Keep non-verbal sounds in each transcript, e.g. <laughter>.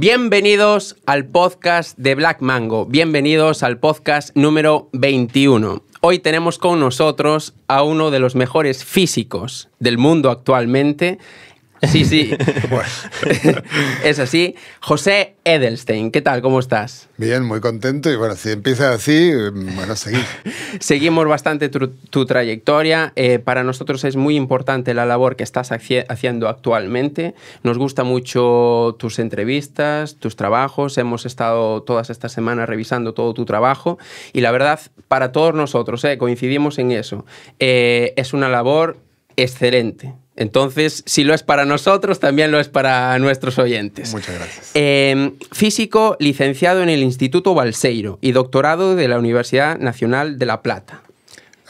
Bienvenidos al podcast de Black Mango, bienvenidos al podcast número 21. Hoy tenemos con nosotros a uno de los mejores físicos del mundo actualmente Sí, sí. <laughs> <laughs> es así. José Edelstein, ¿qué tal? ¿Cómo estás? Bien, muy contento. Y bueno, si empiezas así, mm, bueno, seguimos. <laughs> Seguimos bastante tu, trayectoria. Eh, para nosotros es muy importante la labor que estás haciendo actualmente. Nos gusta mucho tus entrevistas, tus trabajos. Hemos estado todas estas semanas revisando todo tu trabajo. Y la verdad, para todos nosotros, eh, coincidimos en eso. Eh, es una labor excelente entonces, si lo es para nosotros, también lo es para nuestros oyentes. Muchas gracias. Em, físico licenciado en el Instituto Balseiro y doctorado de la Universidad Nacional de La Plata.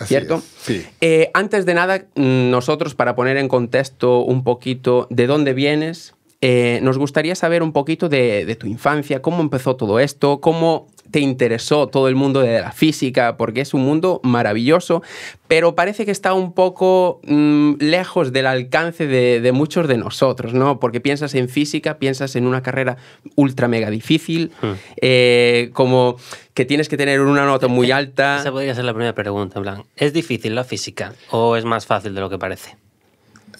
¿Cierto? sí. Eh, antes de nada, mm, nosotros, para poner en contexto un poquito de dónde vienes, eh, nos gustaría saber un poquito de, tu infancia, cómo empezó todo esto, cómo te interesó todo el mundo de la física, porque es un mundo maravilloso, pero parece que está un poco mm, lejos del alcance de, muchos de nosotros, ¿no? Porque piensas en física, piensas en una carrera ultra mega difícil, hmm. eh, como que tienes que tener una nota muy eh, alta. Esa podría ser la primera pregunta, en plan, ¿es difícil la física o es más fácil de lo que parece?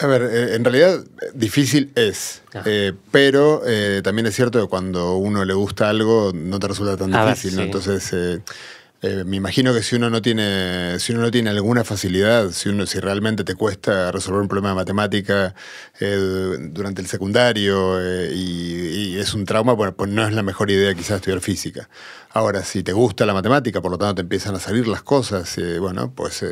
A ver, eh, en realidad difícil es, eh, pero eh, también es cierto que cuando uno le gusta algo no te resulta tan difícil, ¿no? Entonces eh, me imagino que si uno no tiene, si uno tiene alguna facilidad, si uno, si realmente te cuesta resolver un problema de matemática eh, durante el secundario eh, y, es un trauma, pues, pues no es la mejor idea quizás estudiar física. Ahora, si te gusta la matemática, por lo tanto te empiezan a salir las cosas, bueno, pues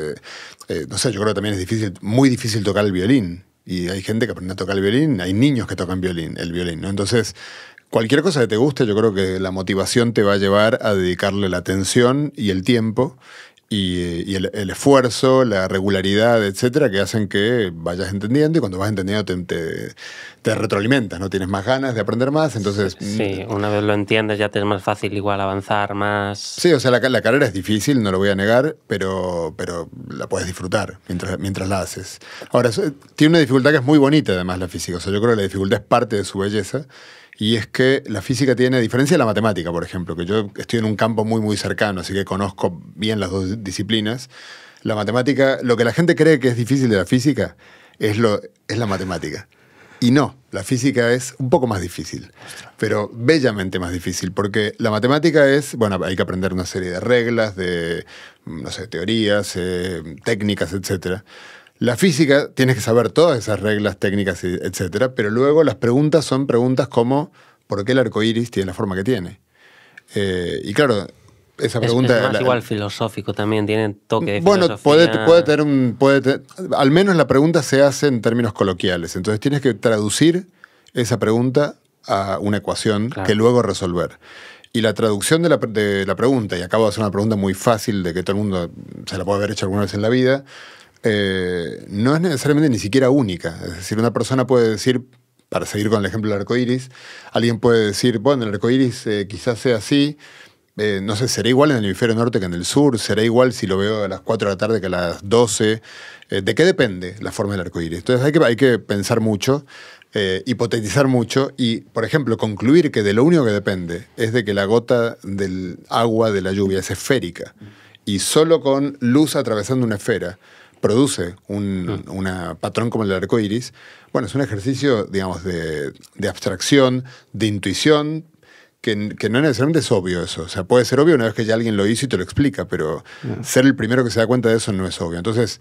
no sé, yo creo que también es difícil, muy difícil tocar el violín. Y hay gente que aprende a tocar el violín, hay niños que tocan violín, el violín, ¿no? Entonces, cualquier cosa que te guste, yo creo que la motivación te va a llevar a dedicarle la atención y el tiempo y, el, esfuerzo, la regularidad, etcétera, que hacen que vayas entendiendo y cuando vas entendiendo te, retroalimentas, ¿no? Tienes más ganas de aprender más, entonces... Mm, sí, una vez lo entiendes ya te es más fácil igual avanzar más... Sí, o sea, la, la carrera es difícil, no lo voy a negar, pero, pero la puedes disfrutar mientras, mientras la haces. Ahora, tiene una dificultad que es muy bonita además la física, o sea, yo creo que la dificultad es parte de su belleza y es que la física tiene, a diferencia de la matemática, por ejemplo, que yo estoy en un campo muy, muy cercano, así que conozco bien las dos disciplinas, la matemática, lo que la gente cree que es difícil de la física, es, lo, es la matemática. Y no, la física es un poco más difícil, pero bellamente más difícil, porque la matemática es, bueno, hay que aprender una serie de reglas, de, no sé, teorías, eh, técnicas, etcétera. La física, tienes que saber todas esas reglas técnicas, etcétera, pero luego las preguntas son preguntas como ¿por qué el arco iris tiene la forma que tiene? Eh, y claro, esa pregunta. Es, igual filosófico también, tiene toque Bueno, Puede, puede, tener un. Puede al menos la pregunta se hace en términos coloquiales. Entonces tienes que traducir esa pregunta a una ecuación que luego resolver. Y la traducción de la, de la pregunta, y acabo de hacer una pregunta muy fácil de que todo el mundo se la puede haber hecho alguna vez en la vida, eh, no es necesariamente ni siquiera única. Es decir, una persona puede decir, para seguir con el ejemplo del arco iris, alguien puede decir, bueno, el arco iris eh, quizás sea así, eh, no sé, será igual en el hemisferio norte que en el sur, será igual si lo veo a las 4 de la tarde que a las 12. ¿De qué depende la forma del arco iris? Entonces hay que, hay que pensar mucho. hipotetizar mucho y, por ejemplo, concluir que de lo único que depende es de que la gota del agua de la lluvia es esférica y solo con luz atravesando una esfera produce un ah. patrón como el del arco iris, bueno, es un ejercicio, digamos, de, abstracción, de intuición, que, que, no necesariamente es obvio eso. O sea, puede ser obvio una vez que ya alguien lo hizo y te lo explica, pero ah. ser el primero que se da cuenta de eso no es obvio. Entonces,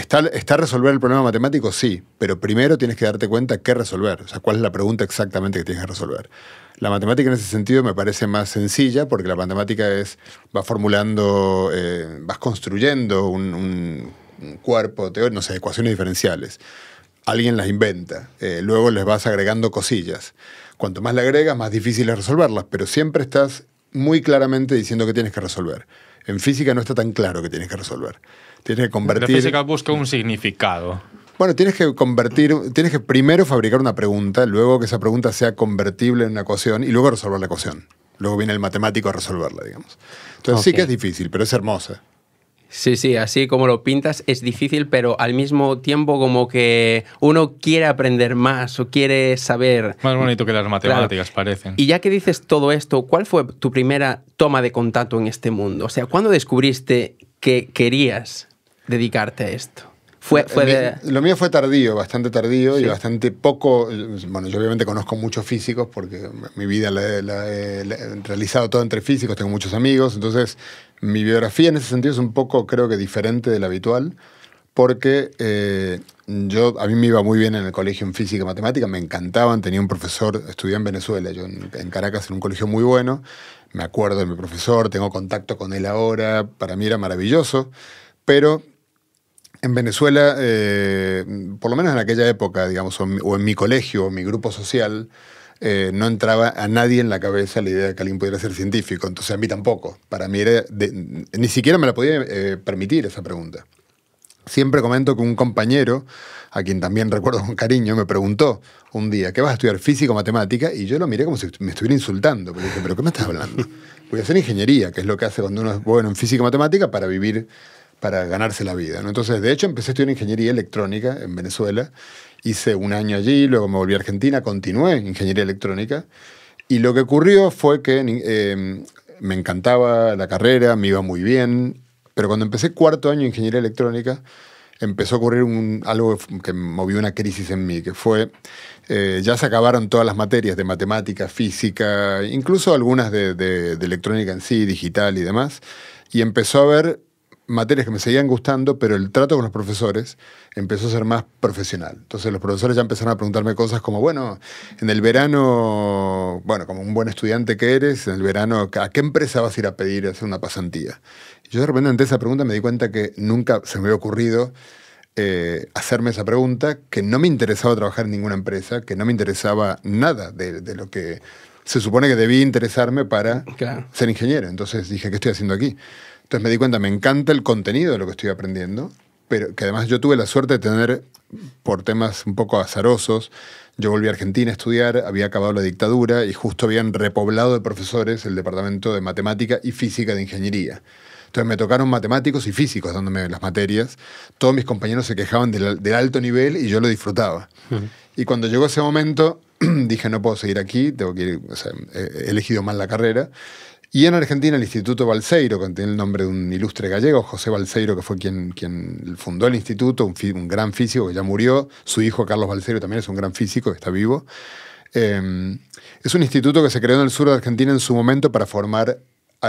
¿Está, ¿Está resolver el problema matemático? Sí, pero primero tienes que darte cuenta qué resolver, o sea, cuál es la pregunta exactamente que tienes que resolver. La matemática en ese sentido me parece más sencilla porque la matemática es, vas formulando, eh, vas construyendo un, cuerpo, no sé, ecuaciones diferenciales. Alguien las inventa, eh, luego les vas agregando cosillas. Cuanto más le agregas, más difícil es resolverlas, pero siempre estás muy claramente diciendo que tienes que resolver. En física no está tan claro qué tienes que resolver. Tienes que convertir. La física busca un significado. Bueno, tienes que convertir, tienes que primero fabricar una pregunta, luego que esa pregunta sea convertible en una ecuación y luego resolver la ecuación. Luego viene el matemático a resolverla, digamos. Entonces sí que es difícil, pero es hermosa. Sí, sí, así como lo pintas es difícil, pero al mismo tiempo como que uno quiere aprender más o quiere saber. Más bonito que las matemáticas parecen. Y ya que dices todo esto, ¿cuál fue tu primera toma de contacto en este mundo? O sea, ¿cuándo descubriste que querías dedicarte a esto? Fue, Lo mío fue tardío, bastante tardío y bastante poco. Eh, bueno, yo obviamente conozco muchos físicos porque mi vida la he, realizado todo entre físicos, tengo muchos amigos. Entonces, mi biografía en ese sentido es un poco, creo que, diferente de la habitual porque eh, yo, a mí me iba muy bien en el colegio en física y matemática, me encantaban, tenía un profesor, estudié en Venezuela, yo en Caracas en un colegio muy bueno, me acuerdo de mi profesor, tengo contacto con él ahora, para mí era maravilloso, pero en Venezuela, eh, por lo menos en aquella época, digamos, o, en mi colegio, o mi grupo social, eh, no entraba a nadie en la cabeza la idea de que alguien pudiera ser científico, entonces a mí tampoco. Para mí ni siquiera me la podía eh, permitir esa pregunta. Siempre comento que un compañero, a quien también recuerdo con cariño, me preguntó un día, ¿qué vas a estudiar físico o matemática? Y yo lo miré como si me estuviera insultando, porque dije, ¿pero qué me estás hablando? Voy a hacer ingeniería, que es lo que hace cuando uno es bueno en físico o matemática para vivir para ganarse la vida. ¿no? Entonces, de hecho, empecé a estudiar ingeniería electrónica en Venezuela. Hice un año allí, luego me volví a Argentina, continué en ingeniería electrónica. Y lo que ocurrió fue que eh, me encantaba la carrera, me iba muy bien, pero cuando empecé cuarto año en ingeniería electrónica, empezó a ocurrir un, algo que movió una crisis en mí, que fue, eh, ya se acabaron todas las materias de matemática, física, incluso algunas de, de electrónica en sí, digital y demás, y empezó a haber materias que me seguían gustando, pero el trato con los profesores empezó a ser más profesional. Entonces los profesores ya empezaron a preguntarme cosas como, bueno, en el verano, bueno, como un buen estudiante que eres, en el verano, ¿a qué empresa vas a ir a pedir hacer una pasantía? Y yo de repente ante esa pregunta me di cuenta que nunca se me había ocurrido eh, hacerme esa pregunta, que no me interesaba trabajar en ninguna empresa, que no me interesaba nada de, lo que se supone que debía interesarme para ser ingeniero. Entonces dije, ¿qué estoy haciendo aquí? Entonces me di cuenta, me encanta el contenido de lo que estoy aprendiendo, pero que además yo tuve la suerte de tener, por temas un poco azarosos, yo volví a Argentina a estudiar, había acabado la dictadura y justo habían repoblado de profesores el departamento de matemática y física de ingeniería. Entonces me tocaron matemáticos y físicos dándome las materias. Todos mis compañeros se quejaban del, alto nivel y yo lo disfrutaba. Y cuando llegó ese momento, <clears throat> dije, no puedo seguir aquí, tengo que he elegido mal la carrera. Y en Argentina el Instituto Balseiro, que tiene el nombre de un ilustre gallego, José Balseiro, que fue quien, quien fundó el instituto, un, gran físico que ya murió, su hijo Carlos Balseiro también es un gran físico que está vivo. Em, es un instituto que se creó en el sur de Argentina en su momento para formar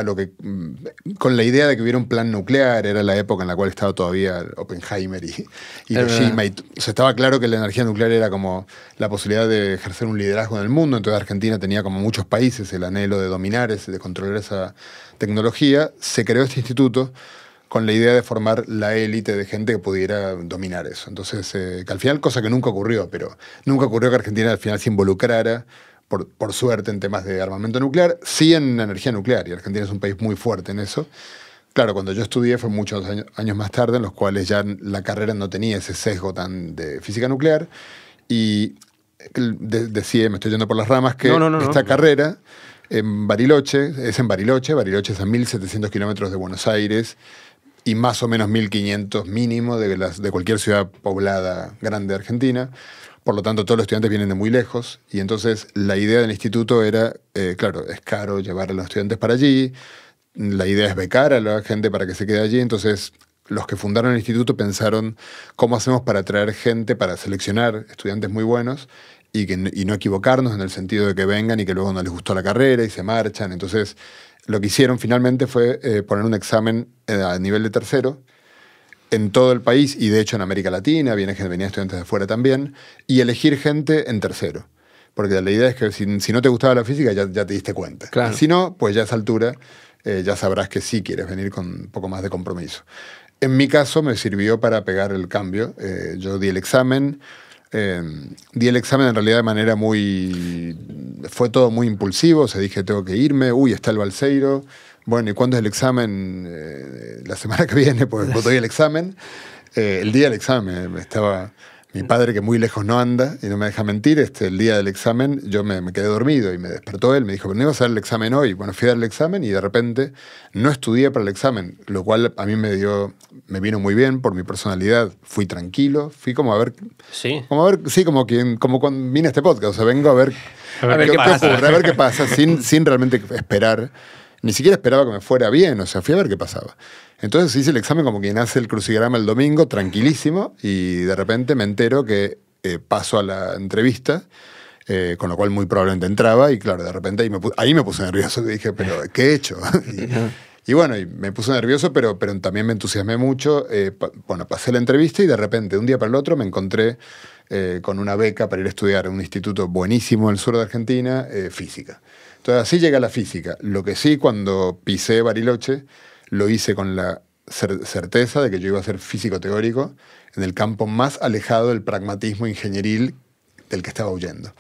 lo que mm, con la idea de que hubiera un plan nuclear, era la época en la cual estaba todavía Oppenheimer y, y Hiroshima. Y, estaba claro que la energía nuclear era como la posibilidad de ejercer un liderazgo en el mundo. Entonces Argentina tenía como muchos países el anhelo de dominar, ese, de controlar esa tecnología. Se creó este instituto con la idea de formar la élite de gente que pudiera dominar eso. Entonces, eh, que al final, cosa que nunca ocurrió, pero nunca ocurrió que Argentina al final se involucrara por, por, suerte, en temas de armamento nuclear, sí en energía nuclear, y Argentina es un país muy fuerte en eso. Claro, cuando yo estudié fue muchos años, más tarde, en los cuales ya la carrera no tenía ese sesgo tan de física nuclear, y decía, me estoy yendo por las ramas, que esta carrera en Bariloche, es en Bariloche, Bariloche es a 1.700 kilómetros de Buenos Aires, y más o menos 1.500 mínimo de, las, de cualquier ciudad poblada grande de Argentina. Por lo tanto, todos los estudiantes vienen de muy lejos y entonces la idea del instituto era, eh, claro, es caro llevar a los estudiantes para allí, la idea es becar a la gente para que se quede allí, entonces los que fundaron el instituto pensaron cómo hacemos para atraer gente, para seleccionar estudiantes muy buenos y, que, no equivocarnos en el sentido de que vengan y que luego no les gustó la carrera y se marchan. Entonces, lo que hicieron finalmente fue eh, poner un examen eh, a nivel de tercero en todo el país y de hecho en América Latina, viene, venía estudiantes de fuera también, y elegir gente en tercero. Porque la idea es que si, no te gustaba la física ya, te diste cuenta. si no, pues ya a esa altura eh, ya sabrás que sí quieres venir con un poco más de compromiso. En mi caso me sirvió para pegar el cambio. Eh, yo di el examen. Em, di el examen en realidad de manera muy... Fue todo muy impulsivo, se dije, tengo que irme, uy, está el Balseiro, bueno, ¿y cuándo es el examen? Eh, la semana que viene, pues doy el examen. Eh, el día del examen eh, estaba mi padre, que muy lejos no anda y no me deja mentir. Este, el día del examen yo me, quedé dormido y me despertó él. Me dijo, pero no ibas a dar el examen hoy. Bueno, fui a dar el examen y de repente no estudié para el examen, lo cual a mí me dio, me vino muy bien por mi personalidad. Fui tranquilo, fui como a ver. Sí. Como a ver, sí, como, quien, como cuando vine a este podcast. O sea, vengo a ver, a ver, qué, pasa. a ver qué pasa, sin, <laughs> sin realmente esperar ni siquiera esperaba que me fuera bien, o sea, fui a ver qué pasaba. Entonces hice el examen como quien hace el crucigrama el domingo, tranquilísimo, y de repente me entero que eh, paso a la entrevista. Eh, con lo cual muy probablemente entraba y claro, de repente ahí me, puse, nervioso <laughs> dije, pero ¿qué he hecho? <laughs> y, bueno, me puse nervioso, pero, también me entusiasmé mucho. Eh, bueno, pasé la entrevista y de repente, un día para el otro, me encontré con una beca para ir a estudiar en un instituto buenísimo en el sur de Argentina, física. Entonces así llega la física. Lo que sí, cuando pisé Bariloche, lo hice con la certeza de que yo iba a ser físico teórico en el campo más alejado del pragmatismo ingenieril del que estaba huyendo.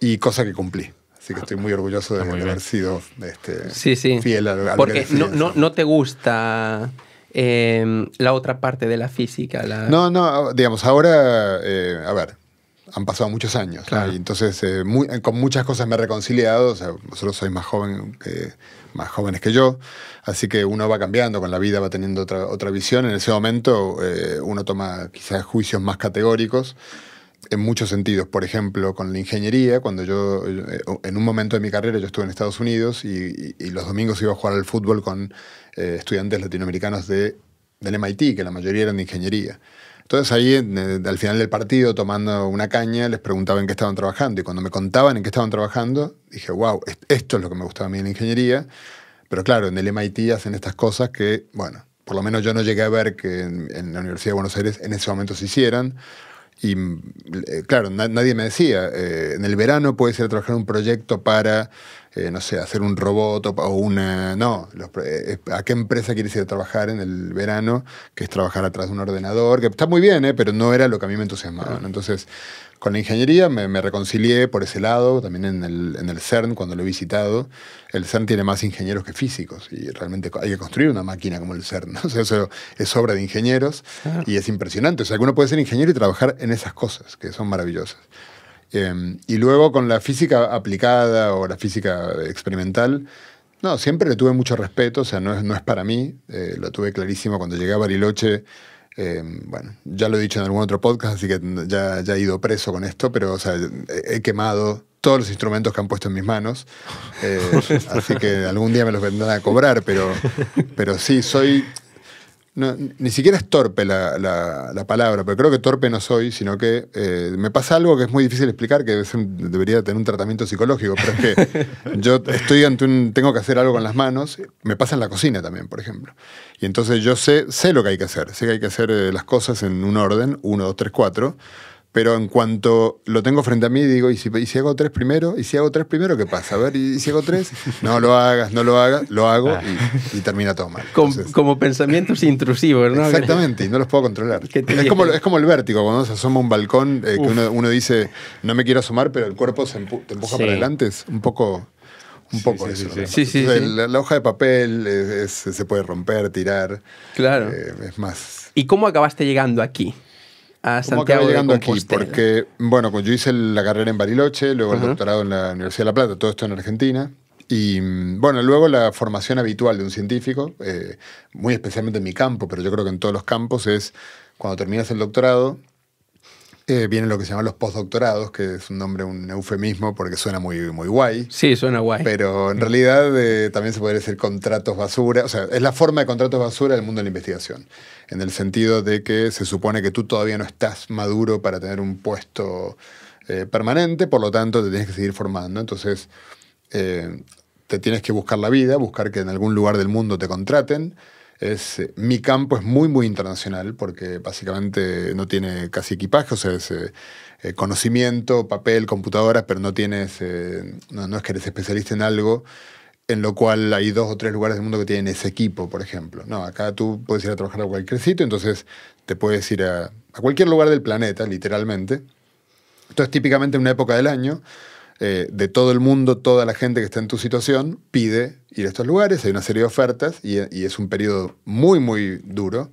Y cosa que cumplí. Así que estoy muy orgulloso de, ah, haber sido este, fiel a, lo, Porque no, no, te gusta... Eh, la otra parte de la física. No, no, digamos, ahora, eh, a ver, han pasado muchos años. Y entonces, eh, eh, con muchas cosas me he reconciliado. O sea, vosotros sois más, joven que, jóvenes que yo. Así que uno va cambiando con la vida, va teniendo otra, visión. En ese momento, eh, uno toma quizás juicios más categóricos en muchos sentidos. Por ejemplo, con la ingeniería, cuando yo, en un momento de mi carrera, yo estuve en Estados Unidos y, los domingos iba a jugar al fútbol con estudiantes latinoamericanos de, del MIT, que la mayoría eran de ingeniería. Entonces ahí, al final del partido, tomando una caña, les preguntaba en qué estaban trabajando. Y cuando me contaban en qué estaban trabajando, dije, wow, esto es lo que me gustaba a mí en la ingeniería. Pero claro, en el MIT hacen estas cosas que, bueno, por lo menos yo no llegué a ver que en, en la Universidad de Buenos Aires en ese momento se hicieran. Y eh, claro, nadie me decía, eh, en el verano puedes ir a trabajar un proyecto para, eh, no sé, hacer un robot o, una... No, ¿a qué empresa quieres ir a trabajar en el verano? Que es trabajar atrás de un ordenador, que está muy bien, pero no era lo que a mí me entusiasmaba. Entonces, con la ingeniería me, reconcilié por ese lado, también en el, CERN cuando lo he visitado. El CERN tiene más ingenieros que físicos y realmente hay que construir una máquina como el CERN. <laughs> eso es obra de ingenieros y es impresionante. O sea, uno puede ser ingeniero y trabajar en esas cosas que son maravillosas. Em, y luego con la física aplicada o la física experimental, no, siempre le tuve mucho respeto, o sea, no es, para mí. Eh, lo tuve clarísimo cuando llegué a Bariloche eh, bueno, ya lo he dicho en algún otro podcast, así que ya, ya he ido preso con esto, pero he quemado todos los instrumentos que han puesto en mis manos, eh, <laughs> así que algún día me los vendrán a cobrar, pero, pero sí, soy, ni siquiera es torpe la, palabra, pero creo que torpe no soy, sino que eh, me pasa algo que es muy difícil explicar, que debería tener un tratamiento psicológico, pero es que <laughs> yo estoy tengo que hacer algo con las manos, me pasa en la cocina también, por ejemplo. Y entonces yo sé, sé lo que hay que hacer, sé que hay que hacer eh, las cosas en un orden, uno, dos, tres, cuatro, pero en cuanto lo tengo frente a mí, digo, ¿y si, hago tres primero? ¿Y si hago tres primero? ¿Qué pasa? A ver, ¿y si hago tres? No lo hagas, no lo hagas, lo hago ah. y, termina todo mal. Como, pensamientos intrusivos, ¿no? Exactamente, y no los puedo controlar. Es como, el vértigo, cuando se asoma un balcón, eh, que uno, dice, no me quiero asomar, pero el cuerpo se te empuja para adelante. Es un poco un poco eso. La, hoja de papel eh, se puede romper, tirar. Claro. Eh, es más. ¿Y cómo acabaste llegando aquí? a Santiago llegando aquí? Porque, bueno, pues yo hice la carrera en Bariloche, luego el doctorado en la Universidad de La Plata, todo esto en Argentina. Y bueno, luego la formación habitual de un científico, eh, muy especialmente en mi campo, pero yo creo que en todos los campos, es cuando terminas el doctorado, eh, vienen lo que se llaman los postdoctorados, que es un nombre, un eufemismo, porque suena muy, muy guay. Sí, suena guay. Pero en mm. realidad eh, también se podría decir contratos basura. O sea, es la forma de contratos basura del mundo de la investigación. En el sentido de que se supone que tú todavía no estás maduro para tener un puesto eh, permanente, por lo tanto te tienes que seguir formando. Entonces, te tienes que buscar la vida, buscar que en algún lugar del mundo te contraten. Es, eh, mi campo es muy, muy internacional porque básicamente no tiene casi equipaje, o sea, es eh, eh, conocimiento, papel, computadoras, pero no tienes, no, es que eres especialista en algo en lo cual hay dos o tres lugares del mundo que tienen ese equipo, por ejemplo. No, acá tú puedes ir a trabajar a cualquier sitio, entonces te puedes ir a, a cualquier lugar del planeta, literalmente. Entonces, típicamente en una época del año, eh, de todo el mundo, toda la gente que está en tu situación pide ir a estos lugares, hay una serie de ofertas y, es un periodo muy, muy duro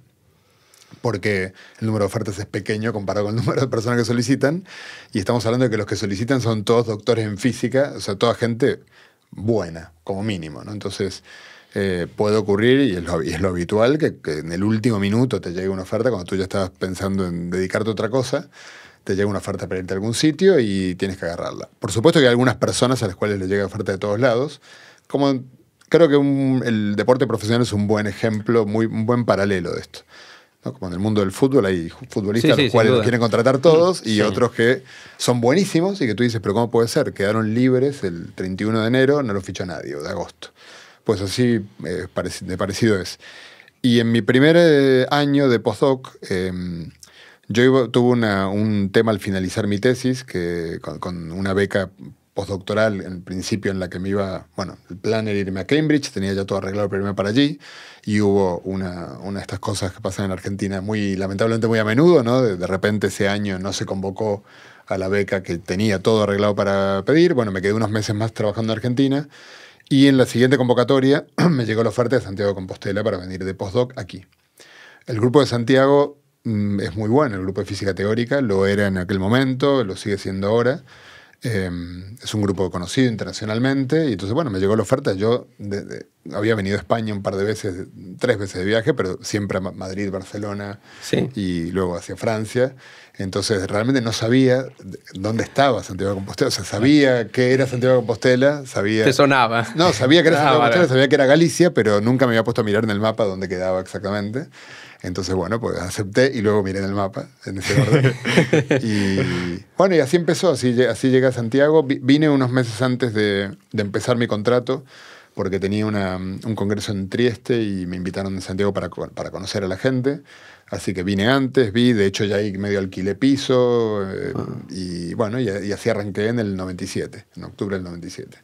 porque el número de ofertas es pequeño comparado con el número de personas que solicitan, y estamos hablando de que los que solicitan son todos doctores en física, o sea, toda gente buena, como mínimo, Entonces, eh, puede ocurrir, y es lo, habitual, que, que, en el último minuto te llegue una oferta cuando tú ya estabas pensando en dedicarte a otra cosa, te llega una oferta para irte a algún sitio y tienes que agarrarla. Por supuesto que hay algunas personas a las cuales le llega oferta de todos lados, como creo que el deporte profesional es un buen ejemplo, muy, un buen paralelo de esto. Como en el mundo del fútbol hay futbolistas a los cuales los quieren contratar todos y otros que son buenísimos y que tú dices, pero ¿cómo puede ser? Quedaron libres el 31 de enero, no los fichó nadie, o de agosto. Pues así eh, de parecido es. Y en mi primer eh, año de postdoc, em, yo tuve un tema al finalizar mi tesis, que con, una beca postdoctoral en principio en la que me iba, bueno, el plan era irme a Cambridge, tenía ya todo arreglado primero para allí, y hubo una, de estas cosas que pasan en Argentina muy, lamentablemente muy a menudo, ¿no? De, repente ese año no se convocó a la beca que tenía todo arreglado para pedir, bueno, me quedé unos meses más trabajando en Argentina, y en la siguiente convocatoria <clears throat> me llegó la oferta de Santiago Compostela para venir de postdoc aquí. El grupo de Santiago Mm, es muy bueno el grupo de física teórica, lo era en aquel momento, lo sigue siendo ahora. Em, es un grupo conocido internacionalmente y entonces, bueno, me llegó la oferta. Yo había venido a España un par de veces, tres veces de viaje, pero siempre a Madrid, Barcelona y luego hacia Francia. Entonces, realmente no sabía dónde estaba Santiago de Compostela. O sea, sabía que era Santiago de Compostela, sabía... Te sonaba. No, sabía que era ah, Santiago de Compostela, sabía que era Galicia, pero nunca me había puesto a mirar en el mapa dónde quedaba exactamente. Entonces, bueno, pues acepté y luego miré en el mapa, en ese orden. <laughs> y bueno, y así empezó, así, llegué a Santiago. Vine unos meses antes de, empezar mi contrato porque tenía un congreso en Trieste y me invitaron de Santiago para, conocer a la gente. Así que vine antes, vi, de hecho ya ahí medio alquilé piso eh, ah. y bueno, y, y así arranqué en el 97, en octubre del 97.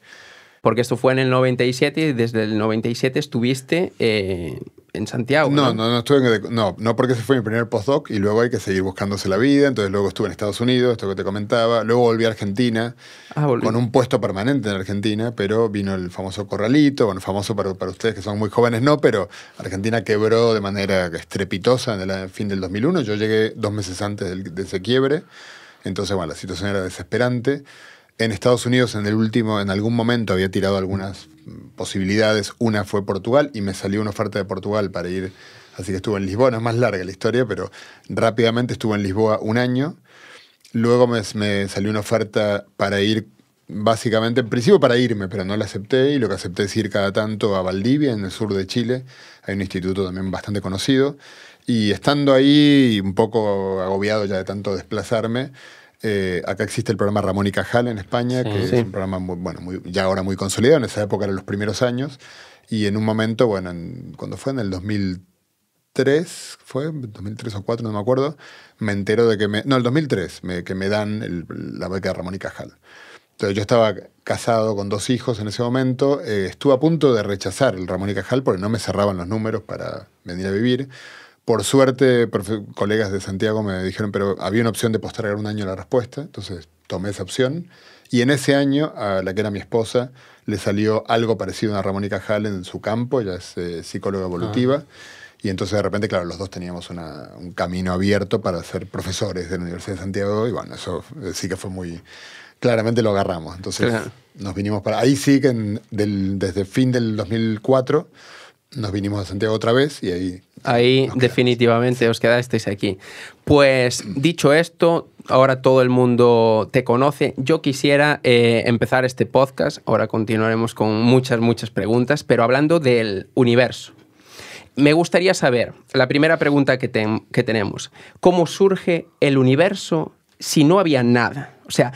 Porque esto fue en el 97 y desde el 97 estuviste eh, en Santiago. No, no, no, estuve en, no, no porque ese fue mi primer postdoc y luego hay que seguir buscándose la vida, entonces luego estuve en Estados Unidos, esto que te comentaba, luego volví a Argentina ah, con un puesto permanente en Argentina, pero vino el famoso corralito, bueno, famoso para, para ustedes que son muy jóvenes no, pero Argentina quebró de manera estrepitosa en el fin del 2001, yo llegué dos meses antes de ese quiebre, entonces bueno, la situación era desesperante. En Estados Unidos, en el último, en algún momento había tirado algunas posibilidades. Una fue Portugal y me salió una oferta de Portugal para ir. Así que estuve en Lisboa. No es más larga la historia, pero rápidamente estuve en Lisboa un año. Luego me, me salió una oferta para ir, básicamente, en principio para irme, pero no la acepté. Y lo que acepté es ir cada tanto a Valdivia, en el sur de Chile. Hay un instituto también bastante conocido. Y estando ahí, un poco agobiado ya de tanto desplazarme, eh, acá existe el programa Ramón y Cajal en España, que es un programa bueno, ya ahora muy consolidado, en esa época eran los primeros años, y en un momento, bueno, cuando fue en el 2003, fue 2003 o 2004, no me acuerdo, me entero de que me, no, el 2003, que me dan la beca de Ramón y Cajal. Entonces yo estaba casado con dos hijos en ese momento, eh, estuve a punto de rechazar el Ramón y Cajal porque no me cerraban los números para venir a vivir. Por suerte, colegas de Santiago me dijeron, pero había una opción de postergar un año la respuesta, entonces tomé esa opción. Y en ese año, a la que era mi esposa, le salió algo parecido a una Ramónica Hall en su campo, ella es eh, psicóloga evolutiva. Ah. Y entonces de repente, claro, los dos teníamos un camino abierto para ser profesores de la Universidad de Santiago y bueno, eso eh, sí que fue muy... Claramente lo agarramos. Entonces nos vinimos para... Ahí sí que desde fin del 2004 nos vinimos a Santiago otra vez y ahí... Ahí definitivamente os quedasteis aquí. Pues dicho esto, ahora todo el mundo te conoce. Yo quisiera eh, empezar este podcast, ahora continuaremos con muchas, muchas preguntas, pero hablando del universo. Me gustaría saber, la primera pregunta que tenemos, ¿cómo surge el universo si no había nada? O sea,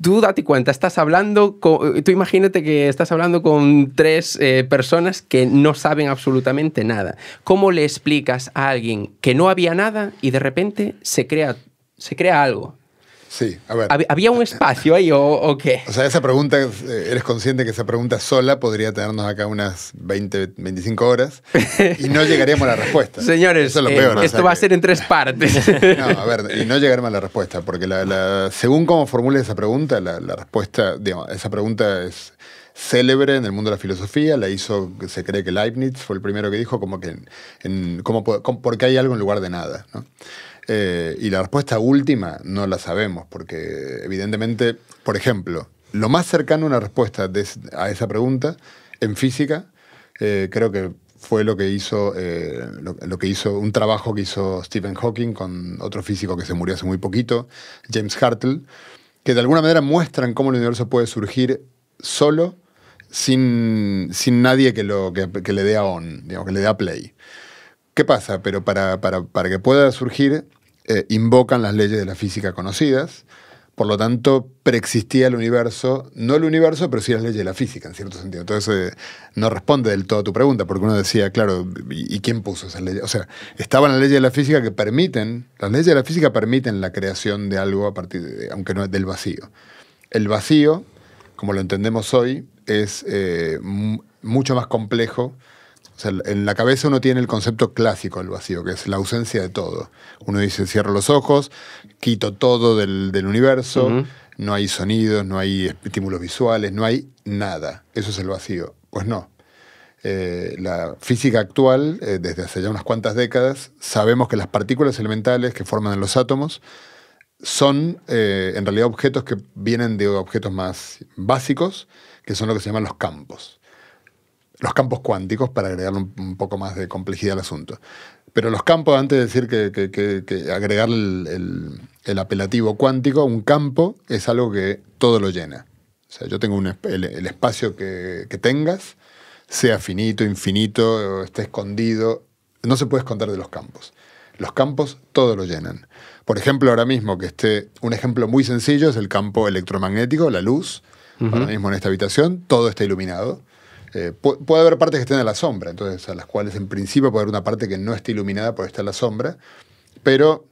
tú date cuenta, estás hablando, con, tú imagínate que estás hablando con tres eh, personas que no saben absolutamente nada. ¿Cómo le explicas a alguien que no había nada y de repente se crea algo? Sí, a ver. ¿Había un espacio ahí o, qué? O sea, esa pregunta, eh, eres consciente que esa pregunta sola podría tenernos acá unas 20, 25 horas y no llegaríamos a la respuesta. <laughs> Señores, eh, esto va a ser en tres partes. <laughs> no, a ver, y no llegaremos a la respuesta, porque la, según cómo formules esa pregunta, la, respuesta, digamos, esa pregunta es célebre en el mundo de la filosofía, la hizo, se cree que Leibniz fue el primero que dijo, como que, porque hay algo en lugar de nada, ¿no? Eh, y la respuesta última no la sabemos, porque evidentemente, por ejemplo, lo más cercano a una respuesta a esa pregunta en física, eh, creo que fue lo que hizo eh, lo, que hizo un trabajo que hizo Stephen Hawking con otro físico que se murió hace muy poquito, James Hartle, que de alguna manera muestran cómo el universo puede surgir solo sin, nadie que, le dé a on, digamos, que le dé a play. ¿Qué pasa? Pero para, que pueda surgir, eh, invocan las leyes de la física conocidas. Por lo tanto, preexistía el universo, no el universo, pero sí las leyes de la física, en cierto sentido. Entonces, eh, no responde del todo a tu pregunta, porque uno decía, claro, ¿y, quién puso esas leyes? O sea, estaban las leyes de la física que permiten, las leyes de la física permiten la creación de algo a partir, de, aunque no del vacío. El vacío, como lo entendemos hoy, es eh, mucho más complejo en la cabeza uno tiene el concepto clásico del vacío, que es la ausencia de todo. Uno dice, cierro los ojos, quito todo del, universo, no hay sonidos, no hay estímulos visuales, no hay nada. Eso es el vacío. Pues no. Eh, la física actual, eh, desde hace ya unas cuantas décadas, sabemos que las partículas elementales que forman los átomos son eh, en realidad objetos que vienen de objetos más básicos, que son lo que se llaman los campos los campos cuánticos, para agregarle un, poco más de complejidad al asunto. Pero los campos, antes de decir que, agregar el, apelativo cuántico, un campo es algo que todo lo llena. O sea, yo tengo un, el, espacio que, tengas, sea finito, infinito, esté escondido, no se puede esconder de los campos. Los campos todo lo llenan. Por ejemplo, ahora mismo que esté, un ejemplo muy sencillo es el campo electromagnético, la luz. Ahora mismo en esta habitación todo está iluminado. Eh, puede haber partes que estén a la sombra, entonces a las cuales en principio puede haber una parte que no esté iluminada porque está a la sombra, pero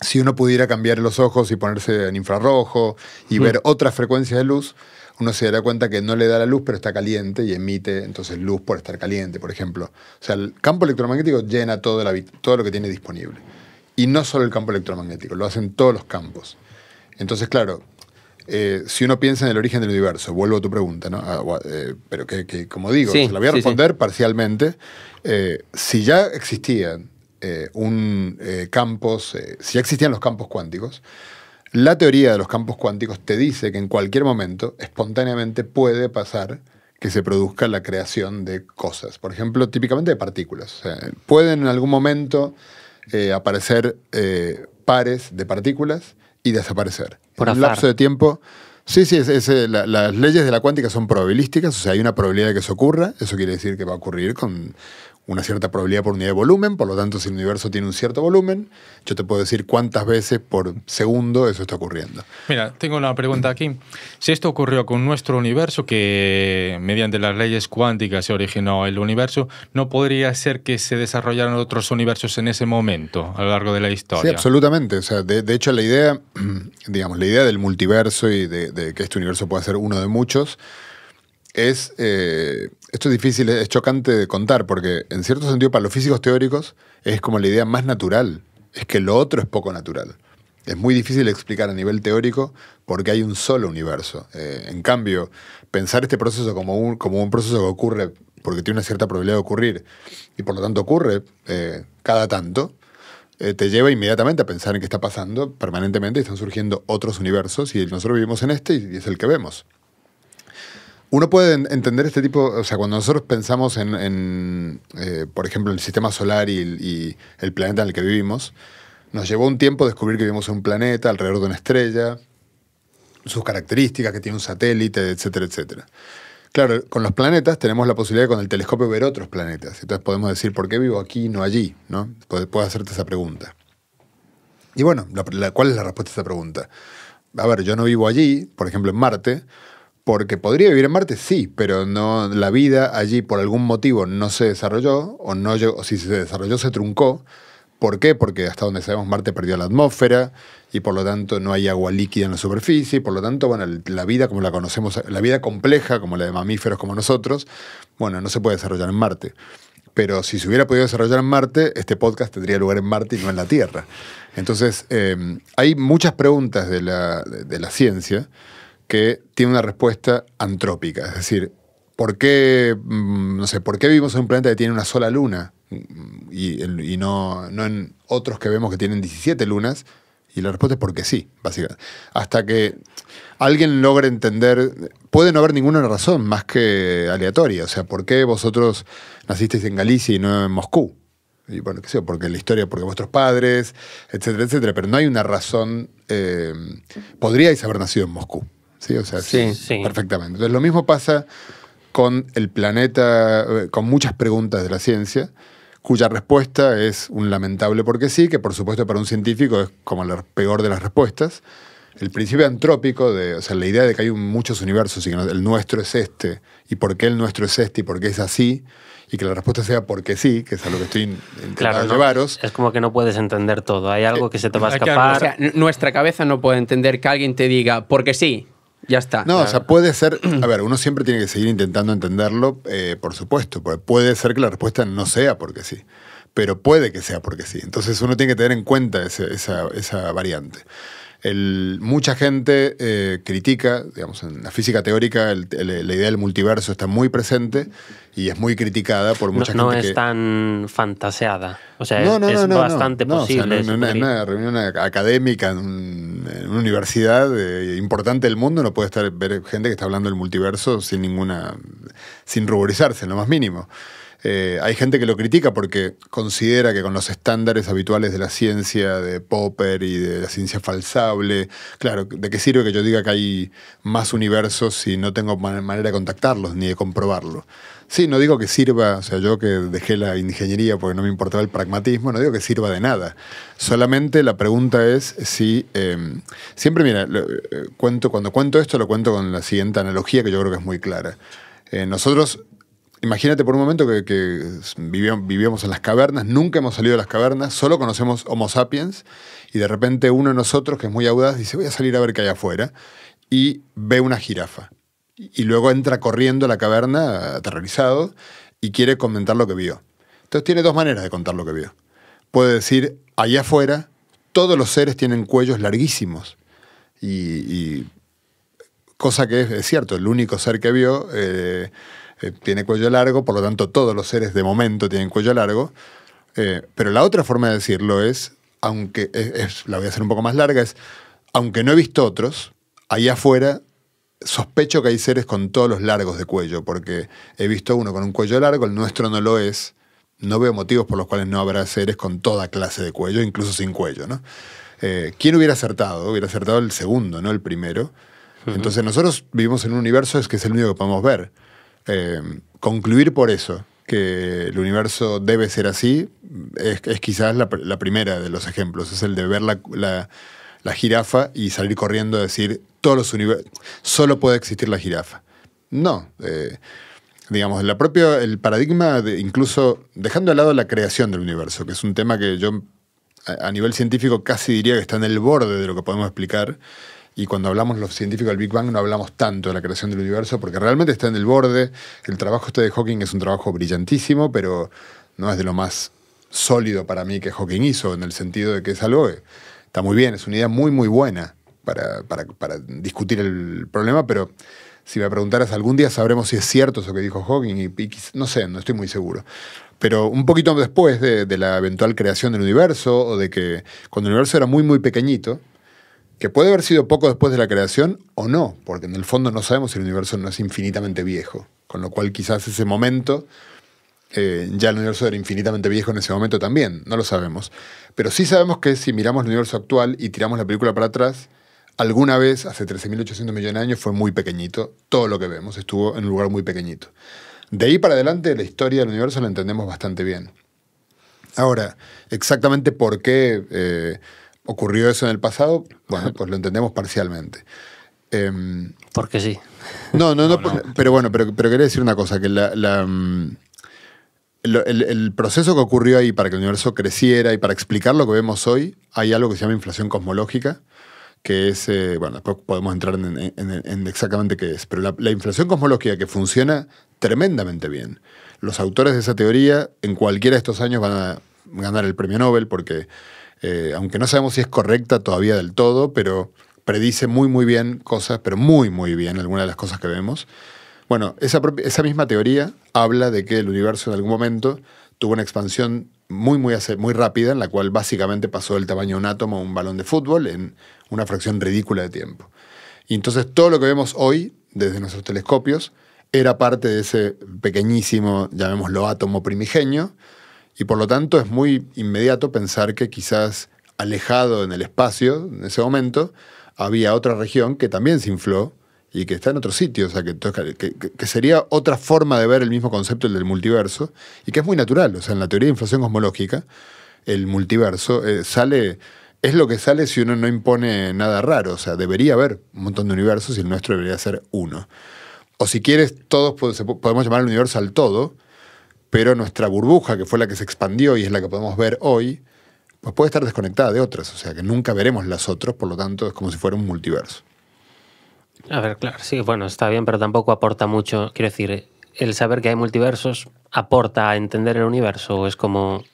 si uno pudiera cambiar los ojos y ponerse en infrarrojo y mm. ver otras frecuencias de luz, uno se dará cuenta que no le da la luz, pero está caliente y emite entonces luz por estar caliente, por ejemplo. O sea, el campo electromagnético llena todo, todo lo que tiene disponible. Y no solo el campo electromagnético, lo hacen todos los campos. Entonces, claro, eh, si uno piensa en el origen del universo, vuelvo a tu pregunta, ah, eh, pero que, como digo, se la voy a responder parcialmente. Eh, si ya existían un, campos, si existían los campos cuánticos, la teoría de los campos cuánticos te dice que en cualquier momento, espontáneamente, puede pasar que se produzca la creación de cosas. Por ejemplo, típicamente de partículas. pueden en algún momento aparecer pares de partículas y desaparecer. Por en un lapso de tiempo. Sí, sí, es, eh, las leyes de la cuántica son probabilísticas, o sea, hay una probabilidad de que eso ocurra, eso quiere decir que va a ocurrir con una cierta probabilidad por unidad de volumen, por lo tanto, si el universo tiene un cierto volumen, yo te puedo decir cuántas veces por segundo eso está ocurriendo. Mira, tengo una pregunta aquí. Si esto ocurrió con nuestro universo, que mediante las leyes cuánticas se originó el universo, ¿no podría ser que se desarrollaran otros universos en ese momento, a lo largo de la historia? Sí, absolutamente. O sea, de, hecho, la idea, <clears throat> digamos, la idea del multiverso y de, de que este universo pueda ser uno de muchos, es, eh, esto es difícil, es chocante de contar, porque en cierto sentido para los físicos teóricos es como la idea más natural, es que lo otro es poco natural. Es muy difícil explicar a nivel teórico porque hay un solo universo. Eh, en cambio, pensar este proceso como un, como un proceso que ocurre porque tiene una cierta probabilidad de ocurrir y por lo tanto ocurre eh, cada tanto, te lleva inmediatamente a pensar en qué está pasando permanentemente y están surgiendo otros universos y nosotros vivimos en este y es el que vemos. Uno puede entender este tipo, o sea, cuando nosotros pensamos en, eh, por ejemplo, el sistema solar y, el planeta en el que vivimos, nos llevó un tiempo descubrir que vivimos en un planeta alrededor de una estrella, sus características, que tiene un satélite, etcétera, etcétera. Claro, con los planetas tenemos la posibilidad con el telescopio ver otros planetas. Entonces podemos decir, ¿por qué vivo aquí y no allí? ¿No? Puedo hacerte esa pregunta. Y bueno, ¿cuál es la respuesta a esa pregunta? A ver, yo no vivo allí, por ejemplo en Marte, porque podría vivir en Marte, sí, pero no la vida allí por algún motivo no se desarrolló, o, no si se desarrolló se truncó. ¿Por qué? Porque hasta donde sabemos Marte perdió la atmósfera y por lo tanto no hay agua líquida en la superficie, y por lo tanto, bueno, la vida como la conocemos, la vida compleja como la de mamíferos como nosotros, bueno, no se puede desarrollar en Marte. Pero si se hubiera podido desarrollar en Marte, este podcast tendría lugar en Marte y no en la Tierra. Entonces, eh, hay muchas preguntas de la, de la ciencia que tiene una respuesta antrópica. Es decir, ¿por qué, mm, no sé, ¿por qué vivimos en un planeta que tiene una sola luna mm, y, no, en otros que vemos que tienen 17 lunas? Y la respuesta es porque sí, básicamente. Hasta que alguien logre entender, puede no haber ninguna razón más que aleatoria. O sea, ¿por qué vosotros nacisteis en Galicia y no en Moscú? Y bueno, qué sé yo, porque la historia, porque vuestros padres, etcétera, etcétera. Pero no hay una razón. Eh, podríais haber nacido en Moscú ¿sí? O sea, sí, perfectamente. Entonces, lo mismo pasa con el planeta, eh, con muchas preguntas de la ciencia, cuya respuesta es un lamentable porque sí, que por supuesto para un científico es como la peor de las respuestas. El principio antrópico, de, o sea, la idea de que hay muchos universos y que el nuestro es este, y por qué el nuestro es este y por qué es así, y que la respuesta sea porque sí, que es a lo que estoy intentando llevaros. Es como que no puedes entender todo, hay algo eh, que se te va a escapar. nuestra cabeza no puede entender que alguien te diga porque sí, ya está. No, o sea, puede ser. A ver, uno siempre tiene que seguir intentando entenderlo, eh, por supuesto. Pues puede ser que la respuesta no sea porque sí. Pero puede que sea porque sí. Entonces uno tiene que tener en cuenta esa, esa variante mucha gente eh, critica, digamos, en la física teórica la idea del multiverso está muy presente y es muy criticada por mucha no, gente. No es tan fantaseada. O sea, es, bastante posible. en, una, reunión académica, en, una universidad eh, importante del mundo, no puede estar ver gente que está hablando del multiverso sin ninguna. sin ruborizarse, en lo más mínimo. Eh, hay gente que lo critica porque considera que con los estándares habituales de la ciencia de Popper y de la ciencia falsable, claro, ¿de qué sirve que yo diga que hay más universos si no tengo manera de contactarlos ni de comprobarlo? Sí, no digo que sirva, o sea, yo que dejé la ingeniería porque no me importaba el pragmatismo, no digo que sirva de nada. Solamente la pregunta es si, em, siempre mira, eh, cuento, cuando cuento esto lo cuento con la siguiente analogía que yo creo que es muy clara. Eh, nosotros Imagínate por un momento que, vivíamos, en las cavernas, nunca hemos salido de las cavernas, solo conocemos Homo sapiens y de repente uno de nosotros, que es muy audaz, dice voy a salir a ver qué hay afuera y ve una jirafa. Y luego entra corriendo a la caverna, aterrorizado, y quiere comentar lo que vio. Entonces tiene dos maneras de contar lo que vio. Puede decir, allá afuera, todos los seres tienen cuellos larguísimos. Y, cosa que es, cierto, el único ser que vio... Eh, eh, tiene cuello largo, por lo tanto todos los seres de momento tienen cuello largo. Eh, pero la otra forma de decirlo es, aunque la voy a hacer un poco más larga, es, aunque no he visto otros, allá afuera sospecho que hay seres con todos los largos de cuello, porque he visto uno con un cuello largo, el nuestro no lo es, no veo motivos por los cuales no habrá seres con toda clase de cuello, incluso sin cuello, eh, ¿Quién hubiera acertado? Hubiera acertado el segundo, no el primero. Entonces nosotros vivimos en un universo es que es el único que podemos ver. Eh, concluir por eso, que el universo debe ser así, es, quizás la, primera de los ejemplos. Es el de ver la, jirafa y salir corriendo a decir, todos los solo puede existir la jirafa. No. Eh, digamos, la propia, el paradigma, de, incluso dejando al lado la creación del universo, que es un tema que yo a nivel científico casi diría que está en el borde de lo que podemos explicar, y cuando hablamos los científicos del Big Bang no hablamos tanto de la creación del universo porque realmente está en el borde. El trabajo este de Hawking es un trabajo brillantísimo, pero no es de lo más sólido para mí que Hawking hizo, en el sentido de que es algo está muy bien, es una idea muy, muy buena para, para, discutir el problema, pero si me preguntaras algún día sabremos si es cierto eso que dijo Hawking, y, no sé, no estoy muy seguro. Pero un poquito después de, de, la eventual creación del universo, o de que cuando el universo era muy, muy pequeñito, que puede haber sido poco después de la creación o no, porque en el fondo no sabemos si el universo no es infinitamente viejo, con lo cual quizás ese momento, eh, ya el universo era infinitamente viejo en ese momento también, no lo sabemos. Pero sí sabemos que si miramos el universo actual y tiramos la película para atrás, alguna vez, hace 13.800 millones de años, fue muy pequeñito, todo lo que vemos estuvo en un lugar muy pequeñito. De ahí para adelante la historia del universo la entendemos bastante bien. Ahora, exactamente por qué... Eh, ocurrió eso en el pasado, bueno, pues lo entendemos parcialmente. Em, porque sí. No, no, no, pero bueno, pero, quería decir una cosa, que mm, el, proceso que ocurrió ahí para que el universo creciera y para explicar lo que vemos hoy, hay algo que se llama inflación cosmológica, que es, eh, bueno, después podemos entrar en, exactamente qué es, pero la, la inflación cosmológica que funciona tremendamente bien. Los autores de esa teoría en cualquiera de estos años van a ganar el premio Nobel porque eh, aunque no sabemos si es correcta todavía del todo, pero predice muy, muy bien cosas, pero muy, muy bien algunas de las cosas que vemos. Bueno, esa, misma teoría habla de que el universo en algún momento tuvo una expansión muy, muy, muy rápida, en la cual básicamente pasó del tamaño de un átomo a un balón de fútbol en una fracción ridícula de tiempo. Y entonces todo lo que vemos hoy desde nuestros telescopios era parte de ese pequeñísimo, llamémoslo átomo primigenio, y por lo tanto es muy inmediato pensar que quizás alejado en el espacio, en ese momento, había otra región que también se infló y que está en otro sitio, o sea, que, que, sería otra forma de ver el mismo concepto, el del multiverso, y que es muy natural, o sea, en la teoría de inflación cosmológica, el multiverso eh, sale, es lo que sale si uno no impone nada raro, o sea, debería haber un montón de universos y el nuestro debería ser uno. O si quieres, todos podemos llamar al universo al todo, pero nuestra burbuja, que fue la que se expandió y es la que podemos ver hoy, pues puede estar desconectada de otras, o sea que nunca veremos las otras, por lo tanto es como si fuera un multiverso. A ver, claro, sí, bueno, está bien, pero tampoco aporta mucho, quiero decir, el saber que hay multiversos aporta a entender el universo, es como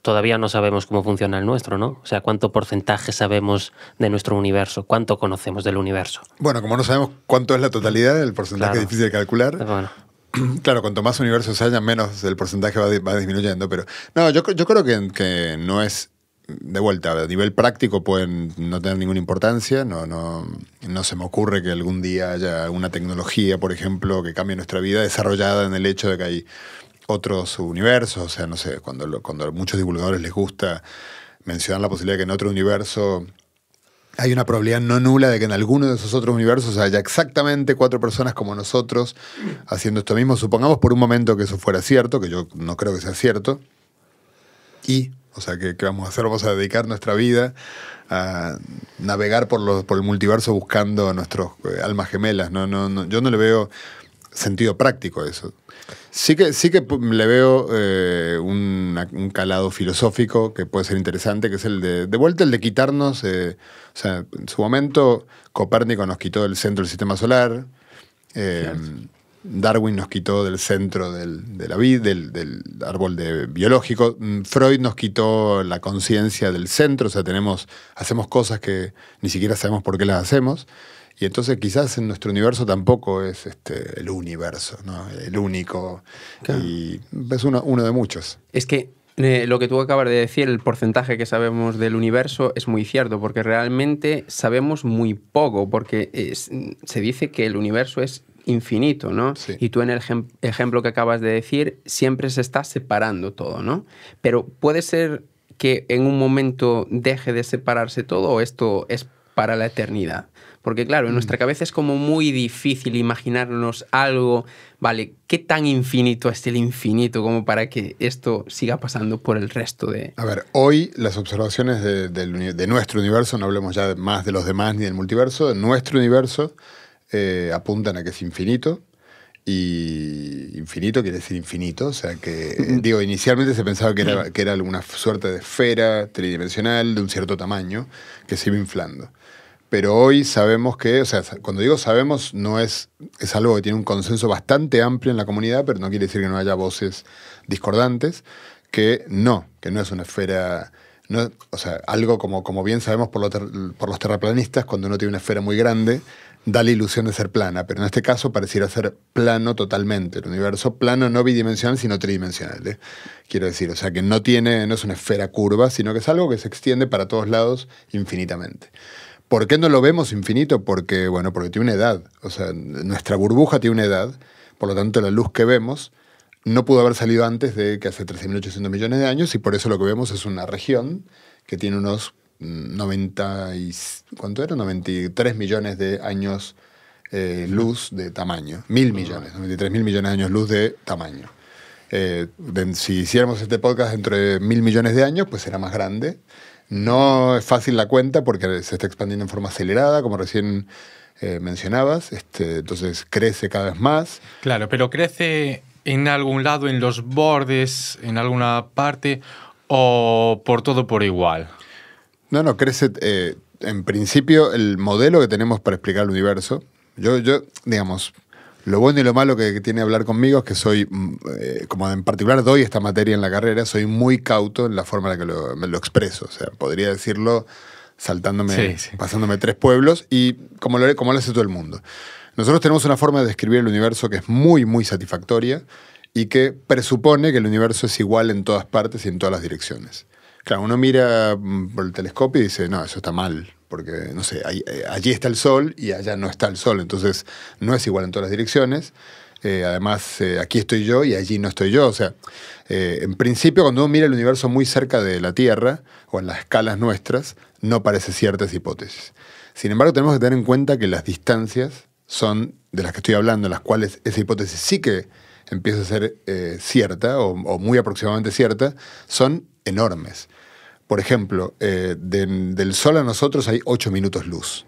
todavía no sabemos cómo funciona el nuestro, ¿no? O sea, ¿cuánto porcentaje sabemos de nuestro universo? ¿Cuánto conocemos del universo? Bueno, como no sabemos cuánto es la totalidad, el porcentaje es difícil de calcular. <clears throat> Claro, cuanto más universos haya, menos el porcentaje va, disminuyendo, pero no, yo, yo creo que, no es, de vuelta, a nivel práctico pueden no tener ninguna importancia, no, se me ocurre que algún día haya una tecnología, por ejemplo, que cambie nuestra vida desarrollada en el hecho de que hay otros universos, o sea, no sé, cuando, cuando a muchos divulgadores les gusta mencionar la posibilidad de que en otro universo hay una probabilidad no nula de que en alguno de esos otros universos haya exactamente cuatro personas como nosotros haciendo esto mismo. Supongamos por un momento que eso fuera cierto, que yo no creo que sea cierto. Y, o sea, ¿qué, vamos a hacer? Vamos a dedicar nuestra vida a navegar por, los, por el multiverso buscando a nuestros eh, almas gemelas. No, no, no, yo no le veo sentido práctico a eso. Sí que, sí le veo eh, un, calado filosófico que puede ser interesante, que es el de, de vuelta, el de quitarnos, eh, o sea, en su momento Copérnico nos quitó del centro del sistema solar, eh, Darwin nos quitó del centro del, de la vida, del, árbol biológico, mm, Freud nos quitó la conciencia del centro, o sea, tenemos, hacemos cosas que ni siquiera sabemos por qué las hacemos. Y entonces quizás en nuestro universo tampoco es este, el universo, el único. Y es uno, de muchos. Es que eh, lo que tú acabas de decir, el porcentaje que sabemos del universo es muy cierto, porque realmente sabemos muy poco, porque se dice que el universo es infinito, ¿no? Y tú en el ejemplo que acabas de decir, siempre se está separando todo, ¿no? Pero puede ser que en un momento deje de separarse todo o esto es para la eternidad. Porque claro, en nuestra mm. cabeza es como muy difícil imaginarnos algo, vale, ¿qué tan infinito es el infinito como para que esto siga pasando por el resto de... A ver, hoy las observaciones de, nuestro universo, no hablemos ya más de los demás ni del multiverso, de nuestro universo eh, apuntan a que es infinito, y infinito quiere decir infinito, o sea que, eh, mm. digo, inicialmente se pensaba que era, mm. que era alguna suerte de esfera tridimensional de un cierto tamaño que se iba inflando pero hoy sabemos que, o sea, cuando digo sabemos, no es, es algo que tiene un consenso bastante amplio en la comunidad, pero no quiere decir que no haya voces discordantes, que no, que no es una esfera, o sea, algo como, como bien sabemos por, los terraplanistas, cuando uno tiene una esfera muy grande, da la ilusión de ser plana, pero en este caso pareciera ser plano totalmente, el universo plano no bidimensional, sino tridimensional, ¿eh? quiero decir, o sea, que no, tiene, no es una esfera curva, sino que es algo que se extiende para todos lados infinitamente. ¿Por qué no lo vemos infinito? Porque, bueno, porque tiene una edad. O sea, nuestra burbuja tiene una edad. Por lo tanto, la luz que vemos no pudo haber salido antes de que hace 13.800 millones de años y por eso lo que vemos es una región que tiene unos 90 mm, ¿cuánto 93 eh, millones de años luz de tamaño. Mil millones, eh, 93 millones de años luz de tamaño. si hiciéramos este podcast entre mil millones de años, pues será más grande. No es fácil la cuenta porque se está expandiendo en forma acelerada, como recién eh, mencionabas, este, entonces crece cada vez más. Claro, pero crece en algún lado, en los bordes, en alguna parte, o por todo por igual. No, no, crece. Eh, en principio, el modelo que tenemos para explicar el universo, yo, yo digamos, lo bueno y lo malo que tiene hablar conmigo es que soy, mm, eh, como en particular doy esta materia en la carrera, soy muy cauto en la forma en la que lo, me lo expreso. O sea, podría decirlo saltándome, pasándome tres pueblos y como lo, como lo hace todo el mundo. Nosotros tenemos una forma de describir el universo que es muy, muy satisfactoria y que presupone que el universo es igual en todas partes y en todas las direcciones. Claro, uno mira mm, por el telescopio y dice, no, eso está mal, porque, no sé, eh, allí está el sol y allá no está el sol, entonces no es igual en todas las direcciones. Eh, además, eh, aquí estoy yo y allí no estoy yo. O sea, en principio, cuando uno mira el universo muy cerca de la Tierra o en las escalas nuestras, no parece cierta esa hipótesis. Sin embargo, tenemos que tener en cuenta que las distancias son de las que estoy hablando, en las cuales esa hipótesis sí que empieza a ser cierta o muy aproximadamente cierta, son enormes. Por ejemplo, eh, del Sol a nosotros hay 8 minutos luz.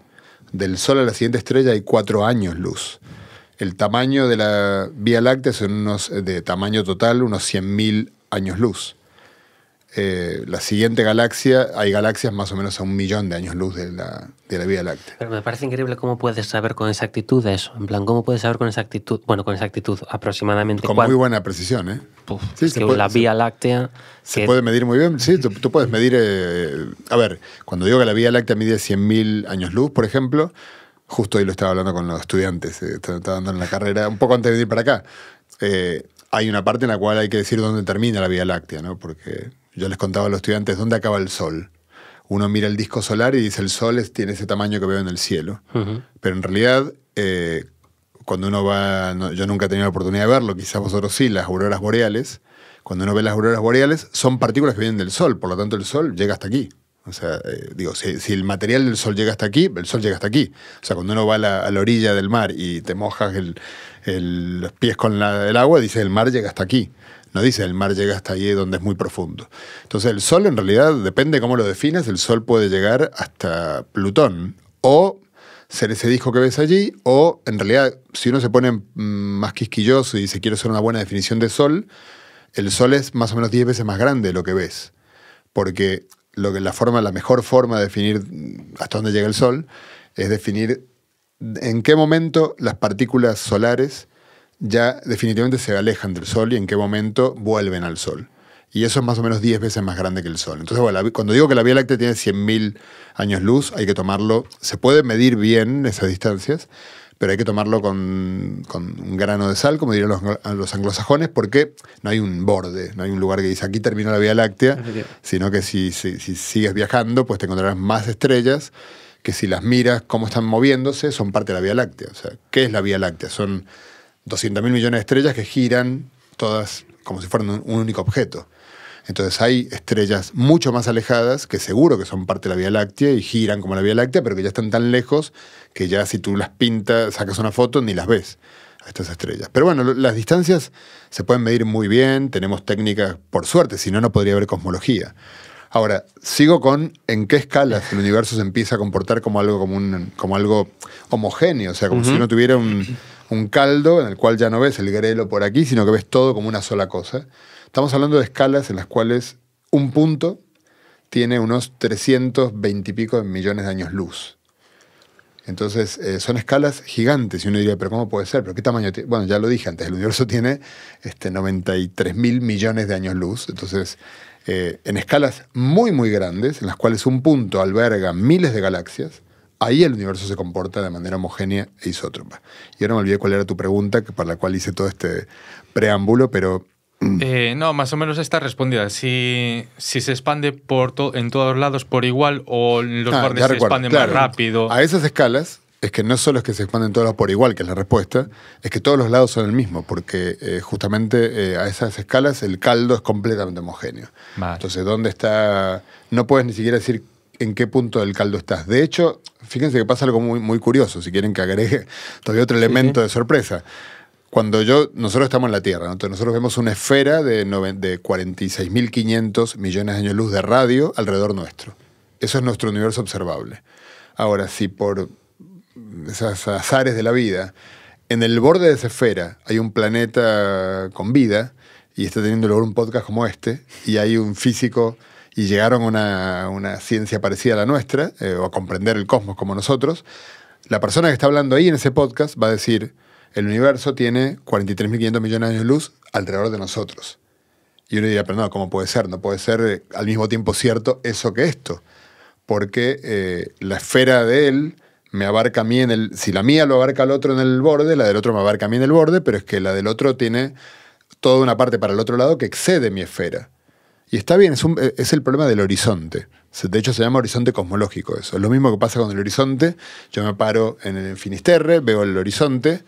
Del Sol a la siguiente estrella hay 4 años luz. El tamaño de la Vía Láctea es de tamaño total unos 100.000 años luz. Eh, la siguiente galaxia, hay galaxias más o menos a un millón de años luz de la, de la Vía Láctea. Pero me parece increíble cómo puedes saber con exactitud eso. En plan, ¿cómo puedes saber con exactitud? Bueno, con exactitud, aproximadamente. Con muy buena precisión, ¿eh? sí, que la Vía Láctea. Se puede medir muy bien, <laughs> sí, tú, puedes medir. Eh, a ver, cuando digo que la Vía Láctea mide 100.000 años luz, por ejemplo, justo hoy lo estaba hablando con los estudiantes, eh, estaba dando en la carrera, un poco antes de ir para acá. hay una parte en la cual hay que decir dónde termina la Vía Láctea, ¿no? Porque yo les contaba a los estudiantes, ¿dónde acaba el Sol? Uno mira el disco solar y dice, el Sol es, tiene ese tamaño que veo en el cielo. Pero en realidad, eh, cuando uno va, yo nunca he tenido la oportunidad de verlo, quizás vosotros sí, las auroras boreales, cuando uno ve las auroras boreales, son partículas que vienen del Sol, por lo tanto el Sol llega hasta aquí. O sea, eh, digo, si, el material del sol llega hasta aquí, el sol llega hasta aquí. O sea, cuando uno va a la, orilla del mar y te mojas los pies con el agua, dice el mar llega hasta aquí. No dice el mar llega hasta allí donde es muy profundo. Entonces el Sol en realidad, depende cómo lo definas, el Sol puede llegar hasta Plutón o ser ese disco que ves allí, o en realidad, si uno se pone mm, más quisquilloso y dice quiere hacer una buena definición de Sol, el Sol es más o menos 10 veces más grande de lo que ves. Porque lo que, la, forma, la mejor forma de definir mm, hasta dónde llega el Sol es definir en qué momento las partículas solares ya definitivamente se alejan del Sol y en qué momento vuelven al Sol. Y eso es más o menos 10 veces más grande que el Sol. Entonces, bueno, cuando digo que la Vía Láctea tiene 100.000 años luz, hay que tomarlo, se puede medir bien esas distancias, pero hay que tomarlo con, un grano de sal, como dirían los, los, anglosajones, porque no hay un borde, no hay un lugar que dice aquí termina la Vía Láctea, sino que si, si sigues viajando, pues te encontrarás más estrellas que si las miras, cómo están moviéndose, son parte de la Vía Láctea. O sea, ¿qué es la Vía Láctea? Son 200.000 millones de estrellas que giran todas como si fueran un, único objeto. Entonces hay estrellas mucho más alejadas que seguro que son parte de la Vía Láctea y giran como la Vía Láctea, pero que ya están tan lejos que ya si tú las pintas, sacas una foto, ni las ves a estas estrellas. Pero bueno, las distancias se pueden medir muy bien, tenemos técnicas, por suerte, si no, no podría haber cosmología. Ahora, sigo con en qué escalas el universo se empieza a comportar como algo, como un, como algo homogéneo, o sea, como si uno tuviera un un caldo en el cual ya no ves el grelo por aquí, sino que ves todo como una sola cosa. Estamos hablando de escalas en las cuales un punto tiene unos 320 y pico millones de años luz. Entonces, eh, son escalas gigantes. Y uno diría, ¿pero cómo puede ser? ¿Pero qué tamaño tiene? Bueno, ya lo dije antes, el universo <laughs> tiene este, 93 mil millones de años luz. Entonces, eh, en escalas muy, muy grandes, en las cuales un punto alberga miles de galaxias, ahí el universo se comporta de manera homogénea e isótropa. Y ahora me olvidé cuál era tu pregunta, para la cual hice todo este preámbulo, pero... Mm. Eh, no, más o menos está respondida. Si, si se expande por en todos lados por igual o los ah, bordes se expanden más rápido. A esas escalas es que no solo es que se expanden todos lados por igual, que es la respuesta, es que todos los lados son el mismo, porque eh, justamente eh, a esas escalas el caldo es completamente homogéneo. Entonces, ¿dónde está...? No puedes ni siquiera decir en qué punto del caldo estás. De hecho, fíjense que pasa algo muy, muy curioso, si quieren que agregue todavía otro elemento de sorpresa. Cuando yo, nosotros estamos en la Tierra, nosotros vemos una esfera de, de 46.500 millones de años luz de radio alrededor nuestro. Eso es nuestro universo observable. Ahora, si por esos azares de la vida, en el borde de esa esfera hay un planeta con vida y está teniendo lugar un podcast como este, y hay un físico y llegaron a una, ciencia parecida a la nuestra, eh, o a comprender el cosmos como nosotros, la persona que está hablando ahí en ese podcast va a decir, el universo tiene 43.500 millones de años de luz alrededor de nosotros. Y uno diría, pero no, ¿cómo puede ser? No puede ser eh, al mismo tiempo cierto eso que esto. Porque eh, la esfera de él me abarca a mí en el... Si la mía lo abarca al otro en el borde, la del otro me abarca a mí en el borde, pero es que la del otro tiene toda una parte para el otro lado que excede mi esfera. Y está bien, eh, es, el problema del horizonte. De hecho, se llama horizonte cosmológico eso. Es lo mismo que pasa con el horizonte. Yo me paro en el Finisterre, veo el horizonte,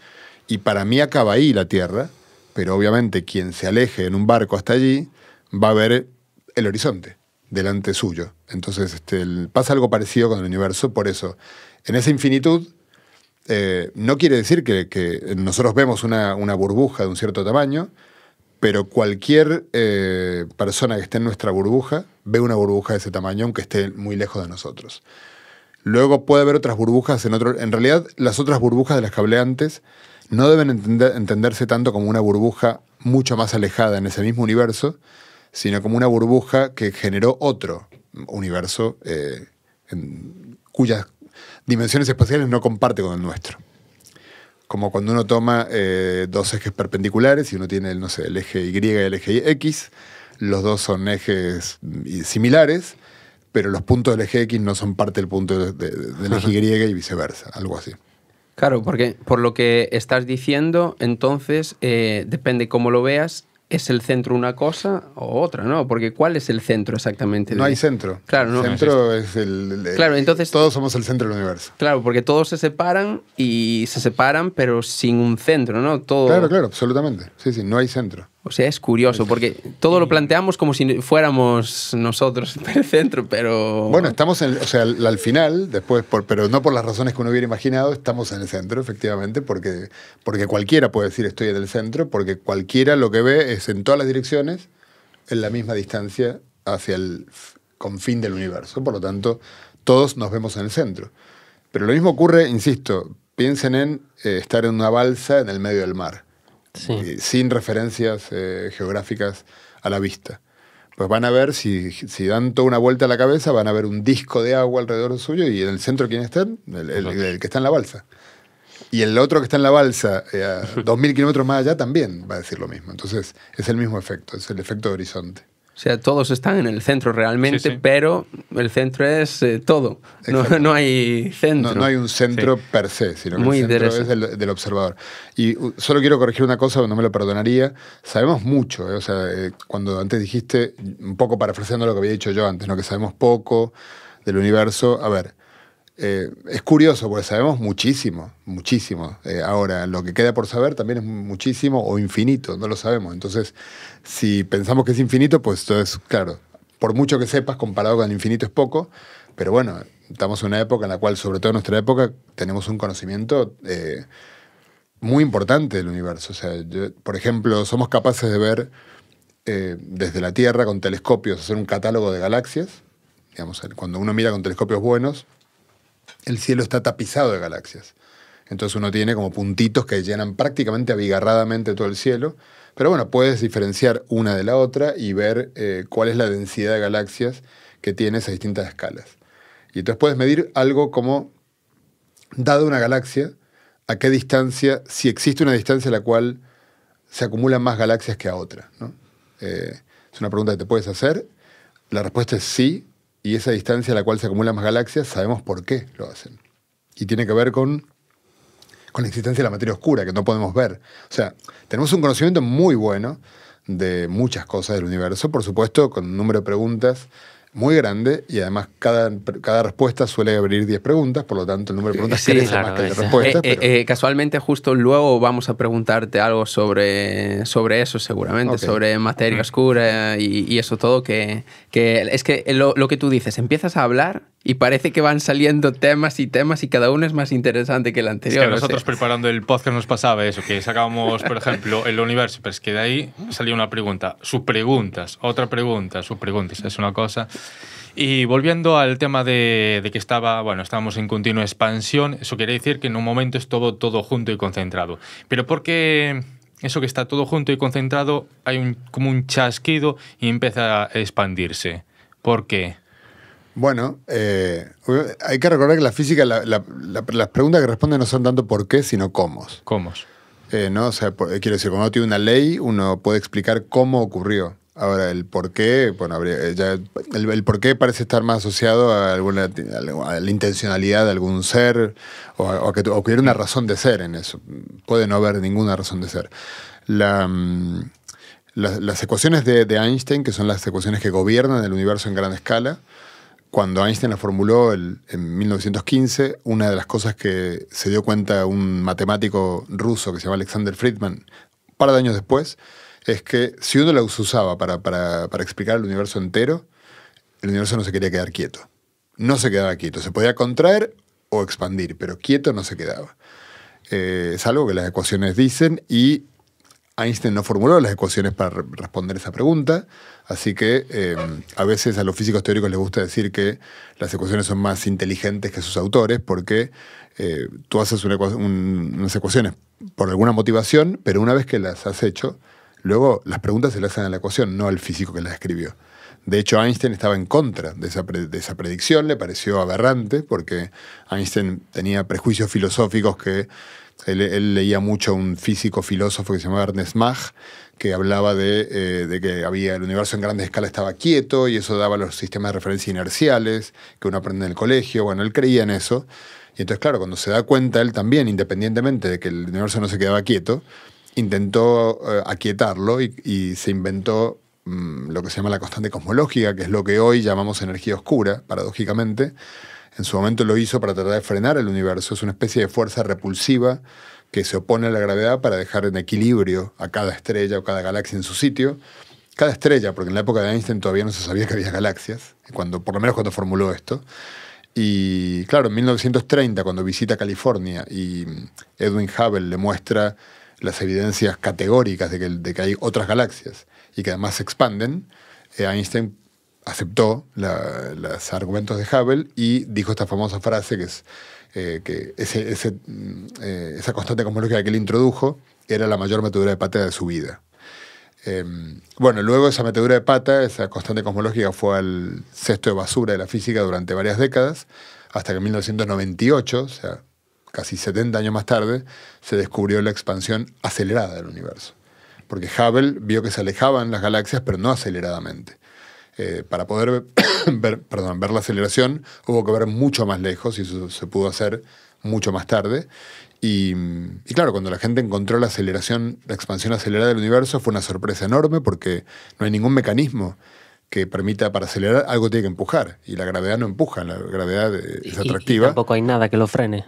y para mí acaba ahí la Tierra, pero obviamente quien se aleje en un barco hasta allí va a ver el horizonte delante suyo. Entonces este, pasa algo parecido con el universo, por eso, en esa infinitud, eh, no quiere decir que, nosotros vemos una, una burbuja de un cierto tamaño, pero cualquier eh, persona que esté en nuestra burbuja ve una burbuja de ese tamaño aunque esté muy lejos de nosotros. Luego puede haber otras burbujas en otro... En realidad, las otras burbujas de las cableantes no deben entenderse tanto como una burbuja mucho más alejada en ese mismo universo, sino como una burbuja que generó otro universo eh, cuyas dimensiones espaciales no comparte con el nuestro como cuando uno toma eh, dos ejes perpendiculares y uno tiene, no sé, el eje Y y el eje X, los dos son ejes similares, pero los puntos del eje X no son parte del punto del eje Y y viceversa, algo así. Claro, porque por lo que estás diciendo, entonces, eh, depende cómo lo veas, ¿Es el centro una cosa o otra? ¿no? Porque ¿cuál es el centro exactamente? No hay centro. Claro, no. centro es claro, entonces, todos somos el centro del universo. Claro, porque todos se separan y se separan, pero sin un centro, ¿no? Todo... Claro, claro, absolutamente. Sí, sí, no hay centro. O sea, es curioso, porque todo lo planteamos como si fuéramos nosotros <laughs> el centro, pero... Bueno, estamos en, o sea, al, final, después, pero no por las razones que uno hubiera imaginado, estamos en el centro, efectivamente, porque, porque cualquiera puede decir estoy en el centro, porque cualquiera lo que ve es en todas las direcciones, en la misma distancia hacia el confín del universo. Por lo tanto, todos nos vemos en el centro. Pero lo mismo ocurre, insisto, piensen en eh, estar en una balsa en el medio del mar sin referencias eh, geográficas a la vista. Pues van a ver, si, dan toda una vuelta a la cabeza, van a ver un disco de agua alrededor suyo y en el centro, ¿quién está? El, que está en la balsa. Y el otro que está en la balsa, eh, <laughs> dos a 2.000 kilómetros más allá, también va a decir lo mismo. Entonces, es el mismo efecto, es el efecto de horizonte. O sea, todos están en el centro realmente, pero el centro es eh, todo. No, no, hay centro. No, hay un centro per se, sino que el centro es del, observador. Y uh, solo quiero corregir una cosa, no me lo perdonaría. Sabemos mucho. Eh, o sea, eh, cuando antes dijiste, un poco parafraseando lo que había dicho yo antes, ¿no? que sabemos poco del universo. A ver, eh, es curioso porque sabemos muchísimo, muchísimo. Eh, ahora, lo que queda por saber también es muchísimo o infinito, no lo sabemos. Entonces, si pensamos que es infinito, pues todo es, claro, por mucho que sepas, comparado con el infinito es poco, pero bueno, estamos en una época en la cual, sobre todo en nuestra época, tenemos un conocimiento eh, muy importante del universo. O sea, por ejemplo, somos capaces de ver desde la Tierra con telescopios, hacer un catálogo de galaxias. cuando uno mira con telescopios buenos, el cielo está tapizado de galaxias. Entonces uno tiene como puntitos que llenan prácticamente abigarradamente todo el cielo. Pero bueno, puedes diferenciar una de la otra y ver eh, cuál es la densidad de galaxias que tienes a distintas escalas. Y entonces puedes medir algo como, dado una galaxia, a qué distancia, si existe una distancia a la cual se acumulan más galaxias que a otra. Eh, es una pregunta que te puedes hacer. La respuesta es sí, y esa distancia a la cual se acumulan más galaxias, sabemos por qué lo hacen. Y tiene que ver con, con la existencia de la materia oscura, que no podemos ver. O sea, tenemos un conocimiento muy bueno de muchas cosas del universo, por supuesto, con un número de preguntas muy grande y además cada, respuesta suele abrir 10 preguntas, por lo tanto el número de preguntas es crece más que de respuestas. Eh, eh, casualmente justo luego vamos a preguntarte algo sobre, sobre eso seguramente, sobre materia oscura y, eso todo, que, es que lo que tú dices, empiezas a hablar y parece que van saliendo temas y temas y cada uno es más interesante que el anterior. Es que nosotros preparando el podcast nos pasaba eso, que sacábamos, por ejemplo, el universo, pero es que de ahí salía una pregunta, sus preguntas, otra pregunta, sus preguntas, es una cosa. Y volviendo al tema de, que estaba, bueno, estábamos en continua expansión, eso quiere decir que en un momento estuvo todo junto y concentrado. Pero porque eso que está todo junto y concentrado, hay un, como un chasquido y empieza a expandirse. ¿Por qué? Bueno, eh, hay que recordar que la física, las preguntas que responden no son tanto por qué, sino cómo. ¿Cómo? Eh, ¿no? quiero decir, cuando uno tiene una ley, uno puede explicar cómo ocurrió. Ahora, el por qué, bueno, eh, el, por qué parece estar más asociado a, alguna, la intencionalidad de algún ser o, a, que, o una razón de ser en eso. Puede no haber ninguna razón de ser. Mm, las, ecuaciones de, Einstein, que son las ecuaciones que gobiernan el universo en gran escala, cuando Einstein la formuló en 1915, una de las cosas que se dio cuenta un matemático ruso que se llama Alexander Friedman, un par de años después, es que si uno la usaba para, explicar el universo entero, el universo no se quería quedar quieto. No se quedaba quieto. Se podía contraer o expandir, pero quieto no se quedaba. Eh, es algo que las ecuaciones dicen y Einstein no formuló las ecuaciones para responder esa pregunta, así que em, a veces a los físicos teóricos les gusta decir que las ecuaciones son más inteligentes que sus autores porque eh, tú haces unas ecuaciones por alguna motivación, pero una vez que las has hecho, luego las preguntas se las hacen a la ecuación, no al físico que las escribió. De hecho, Einstein estaba en contra de esa, predicción, le pareció aberrante, porque Einstein tenía prejuicios filosóficos que él, leía mucho a un físico filósofo que se llamaba Ernest Mach, que hablaba eh, de, que había el universo en grande escala estaba quieto y eso daba los sistemas de referencia inerciales que uno aprende en el colegio. Bueno, él creía en eso. Y entonces, claro, cuando se da cuenta, él también, independientemente de que el universo no se quedaba quieto, intentó eh, aquietarlo y, se inventó mm, lo que se llama la constante cosmológica, que es lo que hoy llamamos energía oscura, paradójicamente en su momento lo hizo para tratar de frenar el universo. Es una especie de fuerza repulsiva que se opone a la gravedad para dejar en equilibrio a cada estrella o cada galaxia en su sitio. Cada estrella, porque en la época de Einstein todavía no se sabía que había galaxias, cuando, por lo menos cuando formuló esto. Y claro, en 1930, cuando visita California y Edwin Hubble le muestra las evidencias categóricas de que, de que hay otras galaxias y que además se expanden, eh, Einstein aceptó los argumentos de Hubble y dijo esta famosa frase que es eh, que mm, eh, esa constante cosmológica que él introdujo era la mayor metedura de pata de su vida. Em, bueno, luego esa metedura de pata, esa constante cosmológica fue al cesto de basura de la física durante varias décadas, hasta que en 1998, o sea, casi 70 años más tarde, se descubrió la expansión acelerada del universo. Porque Hubble vio que se alejaban las galaxias, pero no aceleradamente. Eh, para poder <coughs> ver, perdón, ver la aceleración hubo que ver mucho más lejos y eso se pudo hacer mucho más tarde. Y, claro, cuando la gente encontró la aceleración, la expansión acelerada del universo, fue una sorpresa enorme porque no hay ningún mecanismo que permita para acelerar algo tiene que empujar. Y la gravedad no empuja, la gravedad eh, es atractiva. tampoco hay nada que lo frene.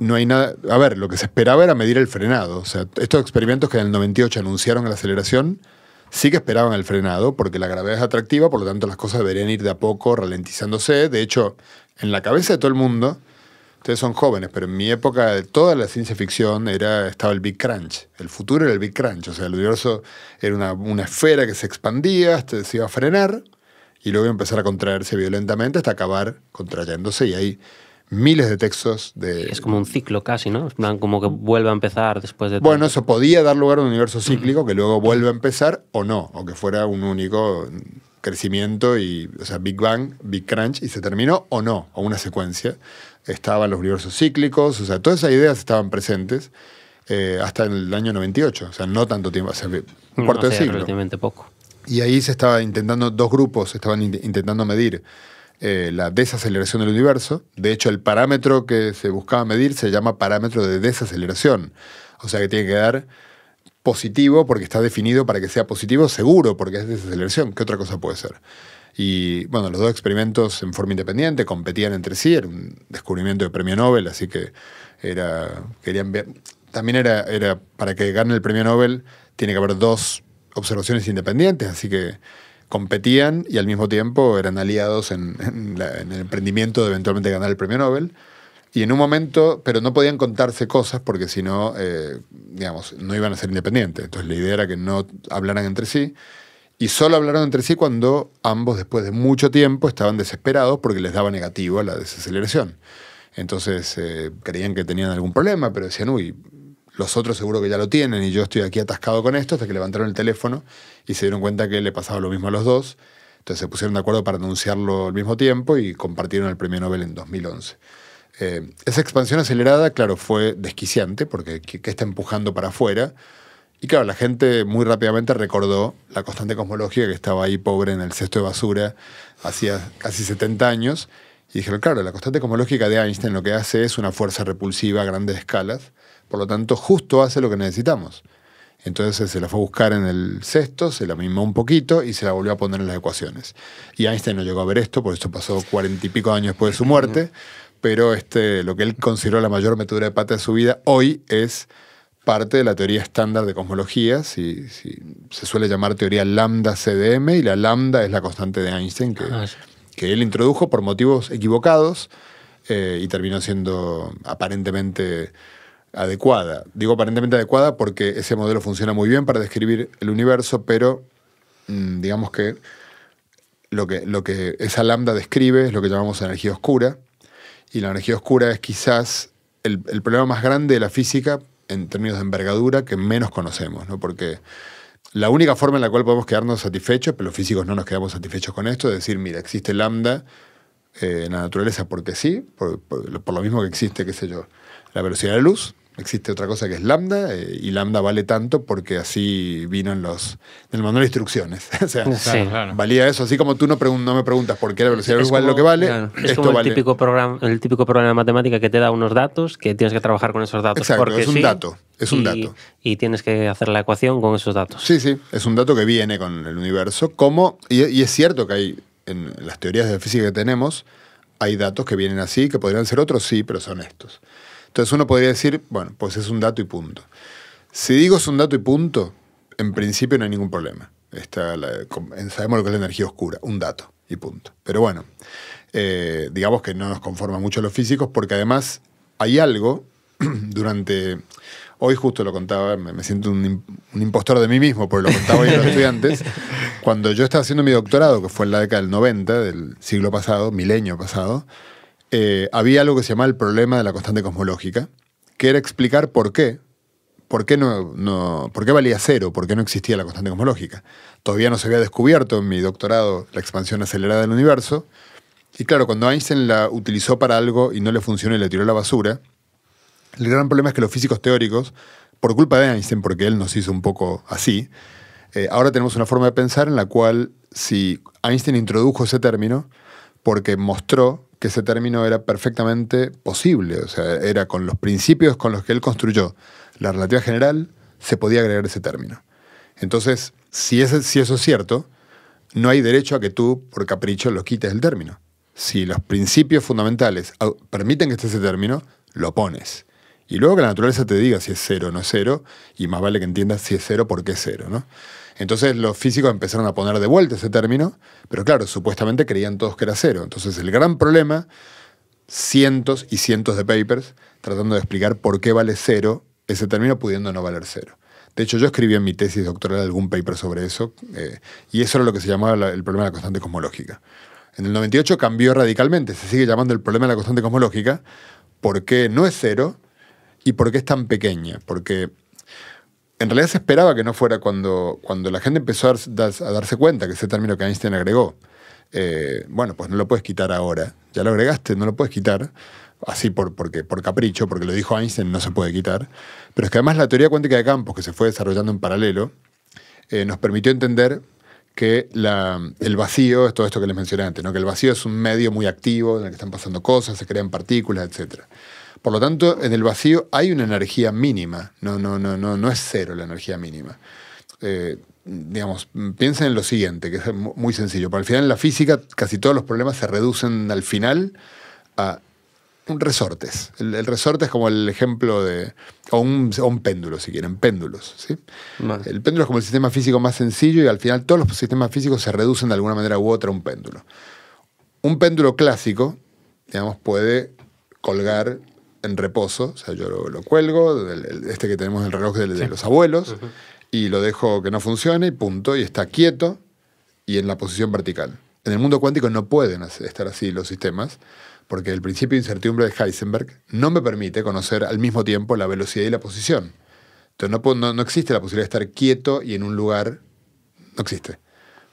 No hay nada. A ver, lo que se esperaba era medir el frenado. O sea, estos experimentos que en el 98 anunciaron la aceleración Sí que esperaban el frenado, porque la gravedad es atractiva, por lo tanto las cosas deberían ir de a poco, ralentizándose. De hecho, en la cabeza de todo el mundo, ustedes son jóvenes, pero en mi época toda la ciencia ficción era, estaba el Big Crunch. El futuro era el Big Crunch. O sea, el universo era una, esfera que se expandía, este, se iba a frenar y luego iba a empezar a contraerse violentamente hasta acabar contrayéndose. Y ahí miles de textos de... Es como un ciclo casi, ¿no? Como que vuelve a empezar después de... Bueno, eso podía dar lugar a un universo cíclico que luego vuelve a empezar o no, o que fuera un único crecimiento y, o sea, Big Bang, Big Crunch y se terminó o no, o una secuencia. Estaban los universos cíclicos, o sea, todas esas ideas estaban presentes eh, hasta el año 98, o sea, no tanto tiempo, hace sea, un cuarto de siglo. poco. Y ahí se estaba intentando, dos grupos estaban intentando medir eh, la desaceleración del universo. De hecho, el parámetro que se buscaba medir se llama parámetro de desaceleración. O sea que tiene que dar positivo porque está definido para que sea positivo seguro porque es desaceleración. ¿Qué otra cosa puede ser? Y bueno, los dos experimentos en forma independiente competían entre sí, era un descubrimiento de premio Nobel, así que era, querían ver. También era, era para que gane el premio Nobel, tiene que haber dos observaciones independientes, así que competían y al mismo tiempo eran aliados en, el emprendimiento de eventualmente ganar el premio Nobel. Y en un momento, pero no podían contarse cosas porque si no, eh, digamos, no iban a ser independientes. Entonces la idea era que no hablaran entre sí. Y solo hablaron entre sí cuando ambos, después de mucho tiempo, estaban desesperados porque les daba negativo a la desaceleración. Entonces eh, creían que tenían algún problema, pero decían, uy, los otros seguro que ya lo tienen y yo estoy aquí atascado con esto, hasta que levantaron el teléfono y se dieron cuenta que le pasaba lo mismo a los dos. Entonces se pusieron de acuerdo para anunciarlo al mismo tiempo y compartieron el premio Nobel en 2011. Eh, esa expansión acelerada, claro, fue desquiciante porque ¿qué está empujando para afuera? Y claro, la gente muy rápidamente recordó la constante cosmológica que estaba ahí pobre en el cesto de basura hacía casi 70 años. Y dijeron, claro, la constante cosmológica de Einstein lo que hace es una fuerza repulsiva a grandes escalas, por lo tanto justo hace lo que necesitamos. Entonces se la fue a buscar en el sexto, se la mimó un poquito y se la volvió a poner en las ecuaciones. Y Einstein no llegó a ver esto, por esto pasó cuarenta y pico años después de su muerte, pero este, lo que él consideró la mayor metedura de pata de su vida hoy es parte de la teoría estándar de cosmología, se suele llamar teoría lambda CDM, y la lambda es la constante de Einstein que, ah, que él introdujo por motivos equivocados eh, y terminó siendo aparentemente adecuada. Digo aparentemente adecuada porque ese modelo funciona muy bien para describir el universo, pero mm, digamos que lo, que lo que esa lambda describe es lo que llamamos energía oscura. Y la energía oscura es quizás el, problema más grande de la física en términos de envergadura que menos conocemos, Porque la única forma en la cual podemos quedarnos satisfechos, pero los físicos no nos quedamos satisfechos con esto, es decir, mira, existe lambda eh, en la naturaleza porque sí, por, lo mismo que existe, qué sé yo, la velocidad de la luz, existe otra cosa que es lambda eh, y lambda vale tanto porque así vino en los el manual de instrucciones. <laughs> o sea, valía eso. Así como tú no, me preguntas por qué la velocidad es igual lo que vale, es como el Típico programa, el típico de matemática que te da unos datos que tienes que trabajar con esos datos. Exacto, es un dato. Es un y, Y tienes que hacer la ecuación con esos datos. Sí, sí. Es un dato que viene con el universo. Como, y, es cierto que hay en las teorías de física que tenemos, hay datos que vienen así, que podrían ser otros, sí, pero son estos. Entonces uno podría decir, bueno, pues es un dato y punto. Si digo es un dato y punto, en principio no hay ningún problema. Está sabemos lo que es la energía oscura, un dato y punto. Pero bueno, eh, digamos que no nos conforma mucho los físicos porque además hay algo <clears throat> durante... Hoy justo lo contaba, me, siento un, un, impostor de mí mismo porque lo contaba hoy a los estudiantes. <laughs> Cuando yo estaba haciendo mi doctorado, que fue en la década del 90, del siglo pasado, milenio pasado, eh, había algo que se llamaba el problema de la constante cosmológica, que era explicar por qué, por qué, no, por qué valía cero, por qué no existía la constante cosmológica. Todavía no se había descubierto en mi doctorado la expansión acelerada del universo. Y claro, cuando Einstein la utilizó para algo y no le funcionó y le tiró la basura, el gran problema es que los físicos teóricos, por culpa de Einstein, porque él nos hizo un poco así, eh, ahora tenemos una forma de pensar en la cual si Einstein introdujo ese término, porque mostró que ese término era perfectamente posible, o sea, era con los principios con los que él construyó la relatividad general, se podía agregar ese término. Entonces, si, si eso es cierto, no hay derecho a que tú, por capricho, lo quites el término. Si los principios fundamentales permiten que esté ese término, lo pones. Y luego que la naturaleza te diga si es cero o no es cero, y más vale que entiendas si es cero porque es cero, ¿no? Entonces los físicos empezaron a poner de vuelta ese término, pero claro, supuestamente creían todos que era cero. Entonces el gran problema, cientos y cientos de papers tratando de explicar por qué vale cero ese término pudiendo no valer cero. De hecho, yo escribí en mi tesis doctoral algún paper sobre eso, eh, y eso era lo que se llamaba el problema de la constante cosmológica. En el 98 cambió radicalmente, se sigue llamando el problema de la constante cosmológica, porque no es cero y porque es tan pequeña, porque en realidad se esperaba que no fuera cuando, cuando la gente empezó a, darse, cuenta, que ese término que Einstein agregó. Eh, bueno, pues no lo puedes quitar ahora. Ya lo agregaste, no lo puedes quitar. Así por, porque, por capricho, porque lo dijo Einstein, no se puede quitar. Pero es que además la teoría cuántica de campos, que se fue desarrollando en paralelo, eh, nos permitió entender que el vacío es todo esto que les mencioné antes, que el vacío es un medio muy activo en el que están pasando cosas, se crean partículas, etcétera. Por lo tanto, en el vacío hay una energía mínima, no, no, no, no, no es cero la energía mínima. Eh, digamos, piensen en lo siguiente, que es muy sencillo. Para el final, en la física, casi todos los problemas se reducen al final a resortes. El, resorte es como el ejemplo de. O un, péndulo, si quieren, péndulos. ¿sí? El péndulo es como el sistema físico más sencillo y al final todos los sistemas físicos se reducen de alguna manera u otra a un péndulo. Un péndulo clásico, digamos, puede colgar en reposo, o sea, yo lo, cuelgo, este que tenemos el reloj de, los abuelos, y lo dejo que no funcione y punto, y está quieto y en la posición vertical. En el mundo cuántico no pueden estar así los sistemas, porque el principio de incertidumbre de Heisenberg no me permite conocer al mismo tiempo la velocidad y la posición. Entonces no, no, existe la posibilidad de estar quieto y en un lugar, no existe.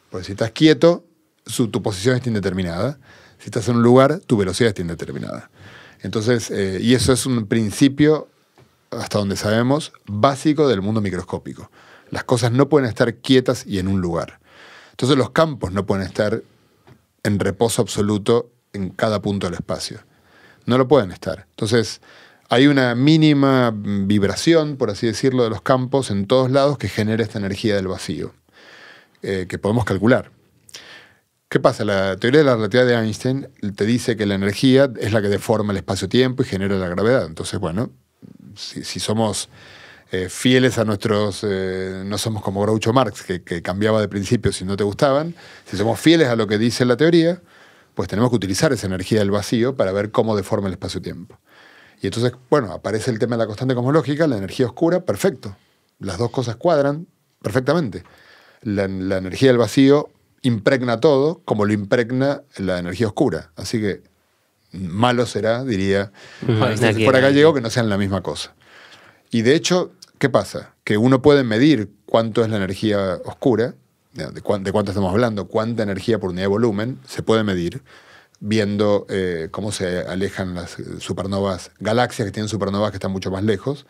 Porque si estás quieto, tu posición está indeterminada. Si estás en un lugar, tu velocidad está indeterminada. Entonces, eh, y eso es un principio, hasta donde sabemos, básico del mundo microscópico. Las cosas no pueden estar quietas y en un lugar. Entonces los campos no pueden estar en reposo absoluto en cada punto del espacio. No lo pueden estar. Entonces hay una mínima vibración, por así decirlo, de los campos en todos lados que genera esta energía del vacío, eh, que podemos calcular. ¿Qué pasa? La teoría de la relatividad de Einstein te dice que la energía es la que deforma el espacio-tiempo y genera la gravedad. Entonces, bueno, si, somos eh, fieles a nuestros, eh, no somos como Groucho Marx, que, cambiaba de principio si no te gustaban, si somos fieles a lo que dice la teoría, pues tenemos que utilizar esa energía del vacío para ver cómo deforma el espacio-tiempo. Y entonces, bueno, aparece el tema de la constante cosmológica, la energía oscura, perfecto. Las dos cosas cuadran perfectamente. la energía del vacío impregna todo como lo impregna la energía oscura. Así que malo será, diría, si este, acá acá que no sean la misma cosa. Y de hecho, ¿qué pasa? Que uno puede medir cuánto es la energía oscura, de, cuánto estamos hablando, cuánta energía por unidad de volumen se puede medir viendo eh, cómo se alejan las supernovas, galaxias que tienen supernovas que están mucho más lejos,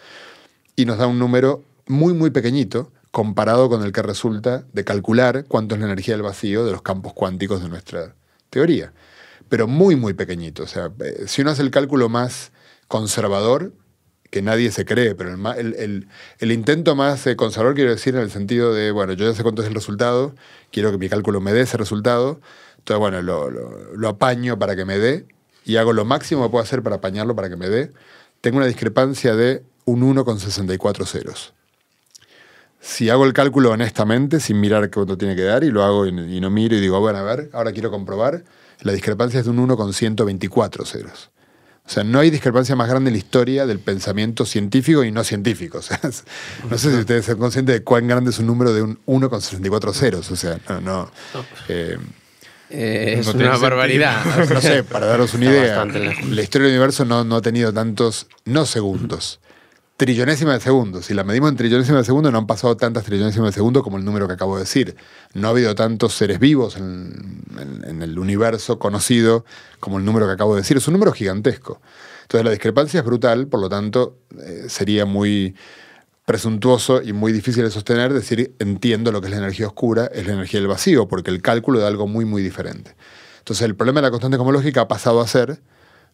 y nos da un número muy, muy pequeñito, comparado con el que resulta de calcular cuánto es la energía del vacío de los campos cuánticos de nuestra teoría. Pero muy, muy pequeñito. O sea, eh, si uno hace el cálculo más conservador, que nadie se cree, pero el, intento más eh, conservador quiero decir en el sentido de, bueno, yo ya sé cuánto es el resultado, quiero que mi cálculo me dé ese resultado, entonces, bueno, lo, lo apaño para que me dé y hago lo máximo que puedo hacer para apañarlo para que me dé. Tengo una discrepancia de un 1,64 ceros si hago el cálculo honestamente, sin mirar cuánto tiene que dar, y lo hago y, no miro y digo, bueno, a ver, ahora quiero comprobar, la discrepancia es de un 1,124 con ceros. O sea, no hay discrepancia más grande en la historia del pensamiento científico y no científico. <laughs> O sea, no sé si ustedes son conscientes de cuán grande es un número de un 1,64 ceros. O sea, no, no. Eh, eh, no es una barbaridad. <laughs> No sé, para daros una idea, la historia del universo no ha tenido tantos no segundos trillonésima de segundo. Si la medimos en trillonésima de segundo, no han pasado tantas trillonésimas de segundo como el número que acabo de decir. No ha habido tantos seres vivos en, el universo conocido como el número que acabo de decir. Es un número gigantesco. Entonces la discrepancia es brutal, por lo tanto eh, sería muy presuntuoso y muy difícil de sostener decir entiendo lo que es la energía oscura, es la energía del vacío, porque el cálculo da algo muy, muy diferente. Entonces el problema de la constante cosmológica ha pasado a ser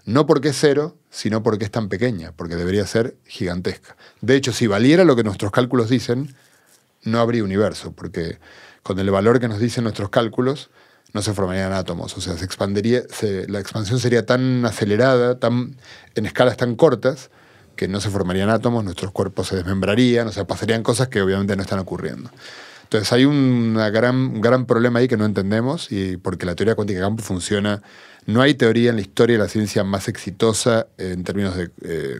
no porque es cero, sino porque es tan pequeña, porque debería ser gigantesca. De hecho, si valiera lo que nuestros cálculos dicen, no habría universo, porque con el valor que nos dicen nuestros cálculos, no se formarían átomos. O sea, se expandiría, la expansión sería tan acelerada, tan, en escalas tan cortas, que no se formarían átomos, nuestros cuerpos se desmembrarían, o sea, pasarían cosas que obviamente no están ocurriendo. Entonces hay un gran, gran problema ahí que no entendemos y porque la teoría cuántica de campo funciona no hay teoría en la historia de la ciencia más exitosa eh, en términos de eh,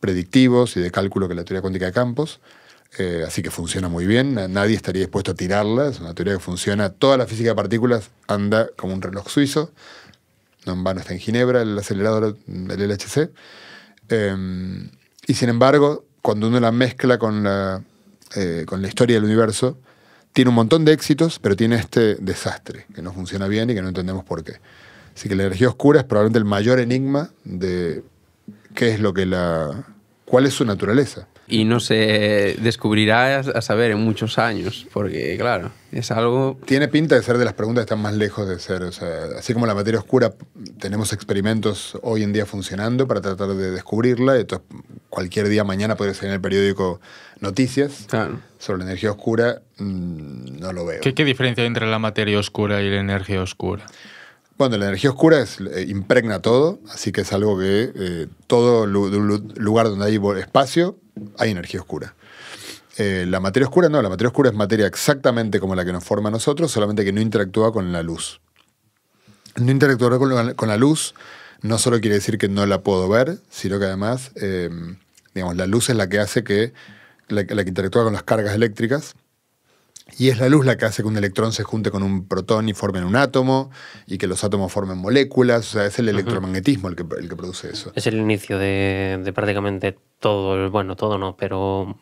predictivos y de cálculo que la teoría cuántica de campos. Eh, así que funciona muy bien, nadie estaría dispuesto a tirarla, es una teoría que funciona, toda la física de partículas anda como un reloj suizo, no en vano está en Ginebra el acelerador del LHC, em, y sin embargo, cuando uno la mezcla con con la historia del universo, tiene un montón de éxitos, pero tiene este desastre, que no funciona bien y que no entendemos por qué. Así que la energía oscura es probablemente el mayor enigma de qué es lo que la. cuál es su naturaleza. Y no se descubrirá a saber en muchos años, porque claro, es algo... Tiene pinta de ser de las preguntas que están más lejos de ser. O sea, así como la materia oscura, tenemos experimentos hoy en día funcionando para tratar de descubrirla. Entonces, cualquier día mañana puede ser en el periódico noticias sobre la energía oscura. Mm, no lo veo. ¿Qué, ¿Qué diferencia hay entre la materia oscura y la energía oscura? Bueno, la energía oscura eh, impregna todo, así que es algo que eh, todo lugar donde hay espacio, hay energía oscura. Eh, la materia oscura no, la materia oscura es materia exactamente como la que nos forma a nosotros, solamente que no interactúa con la luz. No interactuar con la, luz no solo quiere decir que no la puedo ver, sino que además, digamos, la luz es la que hace que, la que interactúa con las cargas eléctricas, y es la luz la que hace que un electrón se junte con un protón y formen un átomo, y que los átomos formen moléculas. O sea, es el electromagnetismo el, que, el que produce eso. Es el inicio de, prácticamente todo, bueno, todo no, pero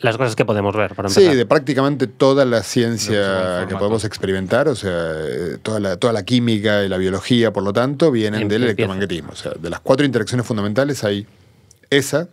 las cosas que podemos ver, por empezar. Sí, de prácticamente toda la ciencia que podemos experimentar, o sea, eh, toda la, toda la química y la biología, por lo tanto, vienen del electromagnetismo. O sea, de las cuatro interacciones fundamentales hay esa,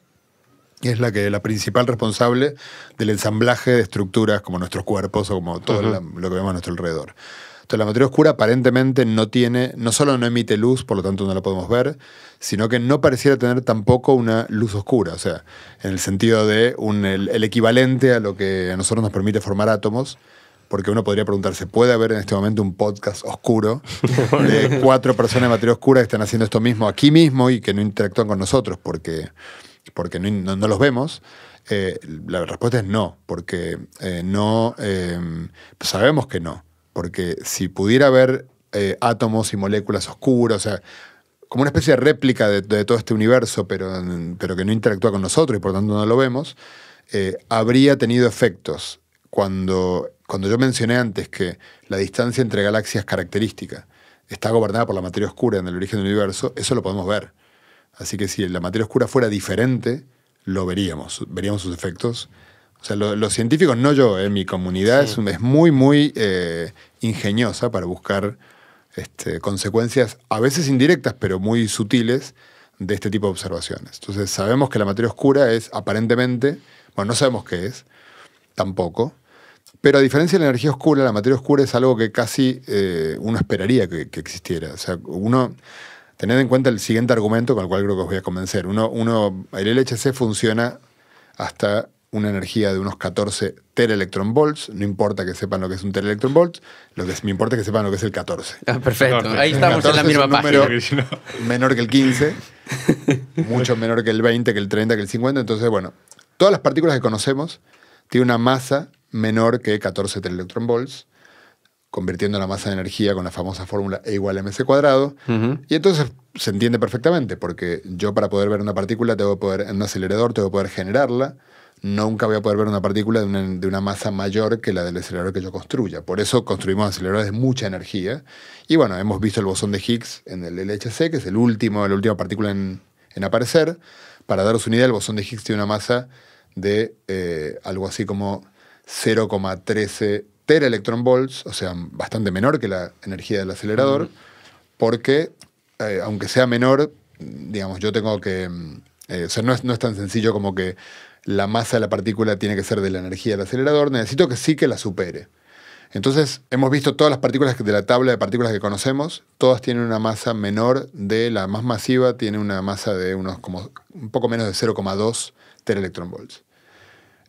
es la que la principal responsable del ensamblaje de estructuras como nuestros cuerpos o como todo lo que vemos a nuestro alrededor. Entonces, la materia oscura aparentemente no tiene, no solo no emite luz, por lo tanto no la podemos ver, sino que no pareciera tener tampoco una luz oscura, o sea, en el sentido de el, el, equivalente a lo que a nosotros nos permite formar átomos, porque uno podría preguntarse, ¿puede haber en este momento un podcast oscuro <laughs> de cuatro personas de materia oscura que están haciendo esto mismo aquí mismo y que no interactúan con nosotros? Porque porque no, los vemos, eh, la respuesta es no, porque eh, no em, sabemos que no. Porque si pudiera haber eh, átomos y moléculas oscuras, como una especie de réplica de, todo este universo, pero, pero, que no interactúa con nosotros y por tanto no lo vemos, habría tenido efectos cuando, cuando yo mencioné antes que la distancia entre galaxias característica está gobernada por la materia oscura en el origen del universo, eso lo podemos ver. Así que si la materia oscura fuera diferente, lo veríamos, veríamos sus efectos. O sea, los científicos, no yo, en eh, mi comunidad es, muy, muy eh, ingeniosa para buscar este, consecuencias, a veces indirectas, pero muy sutiles, de este tipo de observaciones. Entonces, sabemos que la materia oscura es aparentemente, bueno, no sabemos qué es, tampoco, pero a diferencia de la energía oscura, la materia oscura es algo que casi eh, uno esperaría que, que, existiera. O sea, uno Tened en cuenta el siguiente argumento con el cual creo que os voy a convencer. Uno, el LHC funciona hasta una energía de unos 14 volts. No importa que sepan lo que es un terelectronvolt, lo que me importa que sepan lo que es el 14. Ah, perfecto, ahí estamos en la misma página. Menor que el 15, <laughs> mucho menor que el 20, que el 30, que el 50. Entonces, bueno, todas las partículas que conocemos tienen una masa menor que 14 volts convirtiendo la masa en energía con la famosa fórmula E igual a mc cuadrado. Y entonces se entiende perfectamente, porque yo para poder ver una partícula tengo que poder, en un acelerador tengo que poder generarla. Nunca voy a poder ver una partícula de una, masa mayor que la del acelerador que yo construya. Por eso construimos aceleradores de mucha energía. Y bueno, hemos visto el bosón de Higgs en el LHC, que es el último, la última partícula en, aparecer. Para daros una idea, el bosón de Higgs tiene una masa de eh, algo así como 0,13 electron volts, o sea, bastante menor que la energía del acelerador, porque eh, aunque sea menor, digamos, yo tengo que... Mm, eh, o sea, no es, tan sencillo como que la masa de la partícula tiene que ser de la energía del acelerador, necesito que sí que la supere. Entonces, hemos visto todas las partículas de la tabla de partículas que conocemos, todas tienen una masa menor de la más masiva, tiene una masa de unos como un poco menos de 0,2 volts.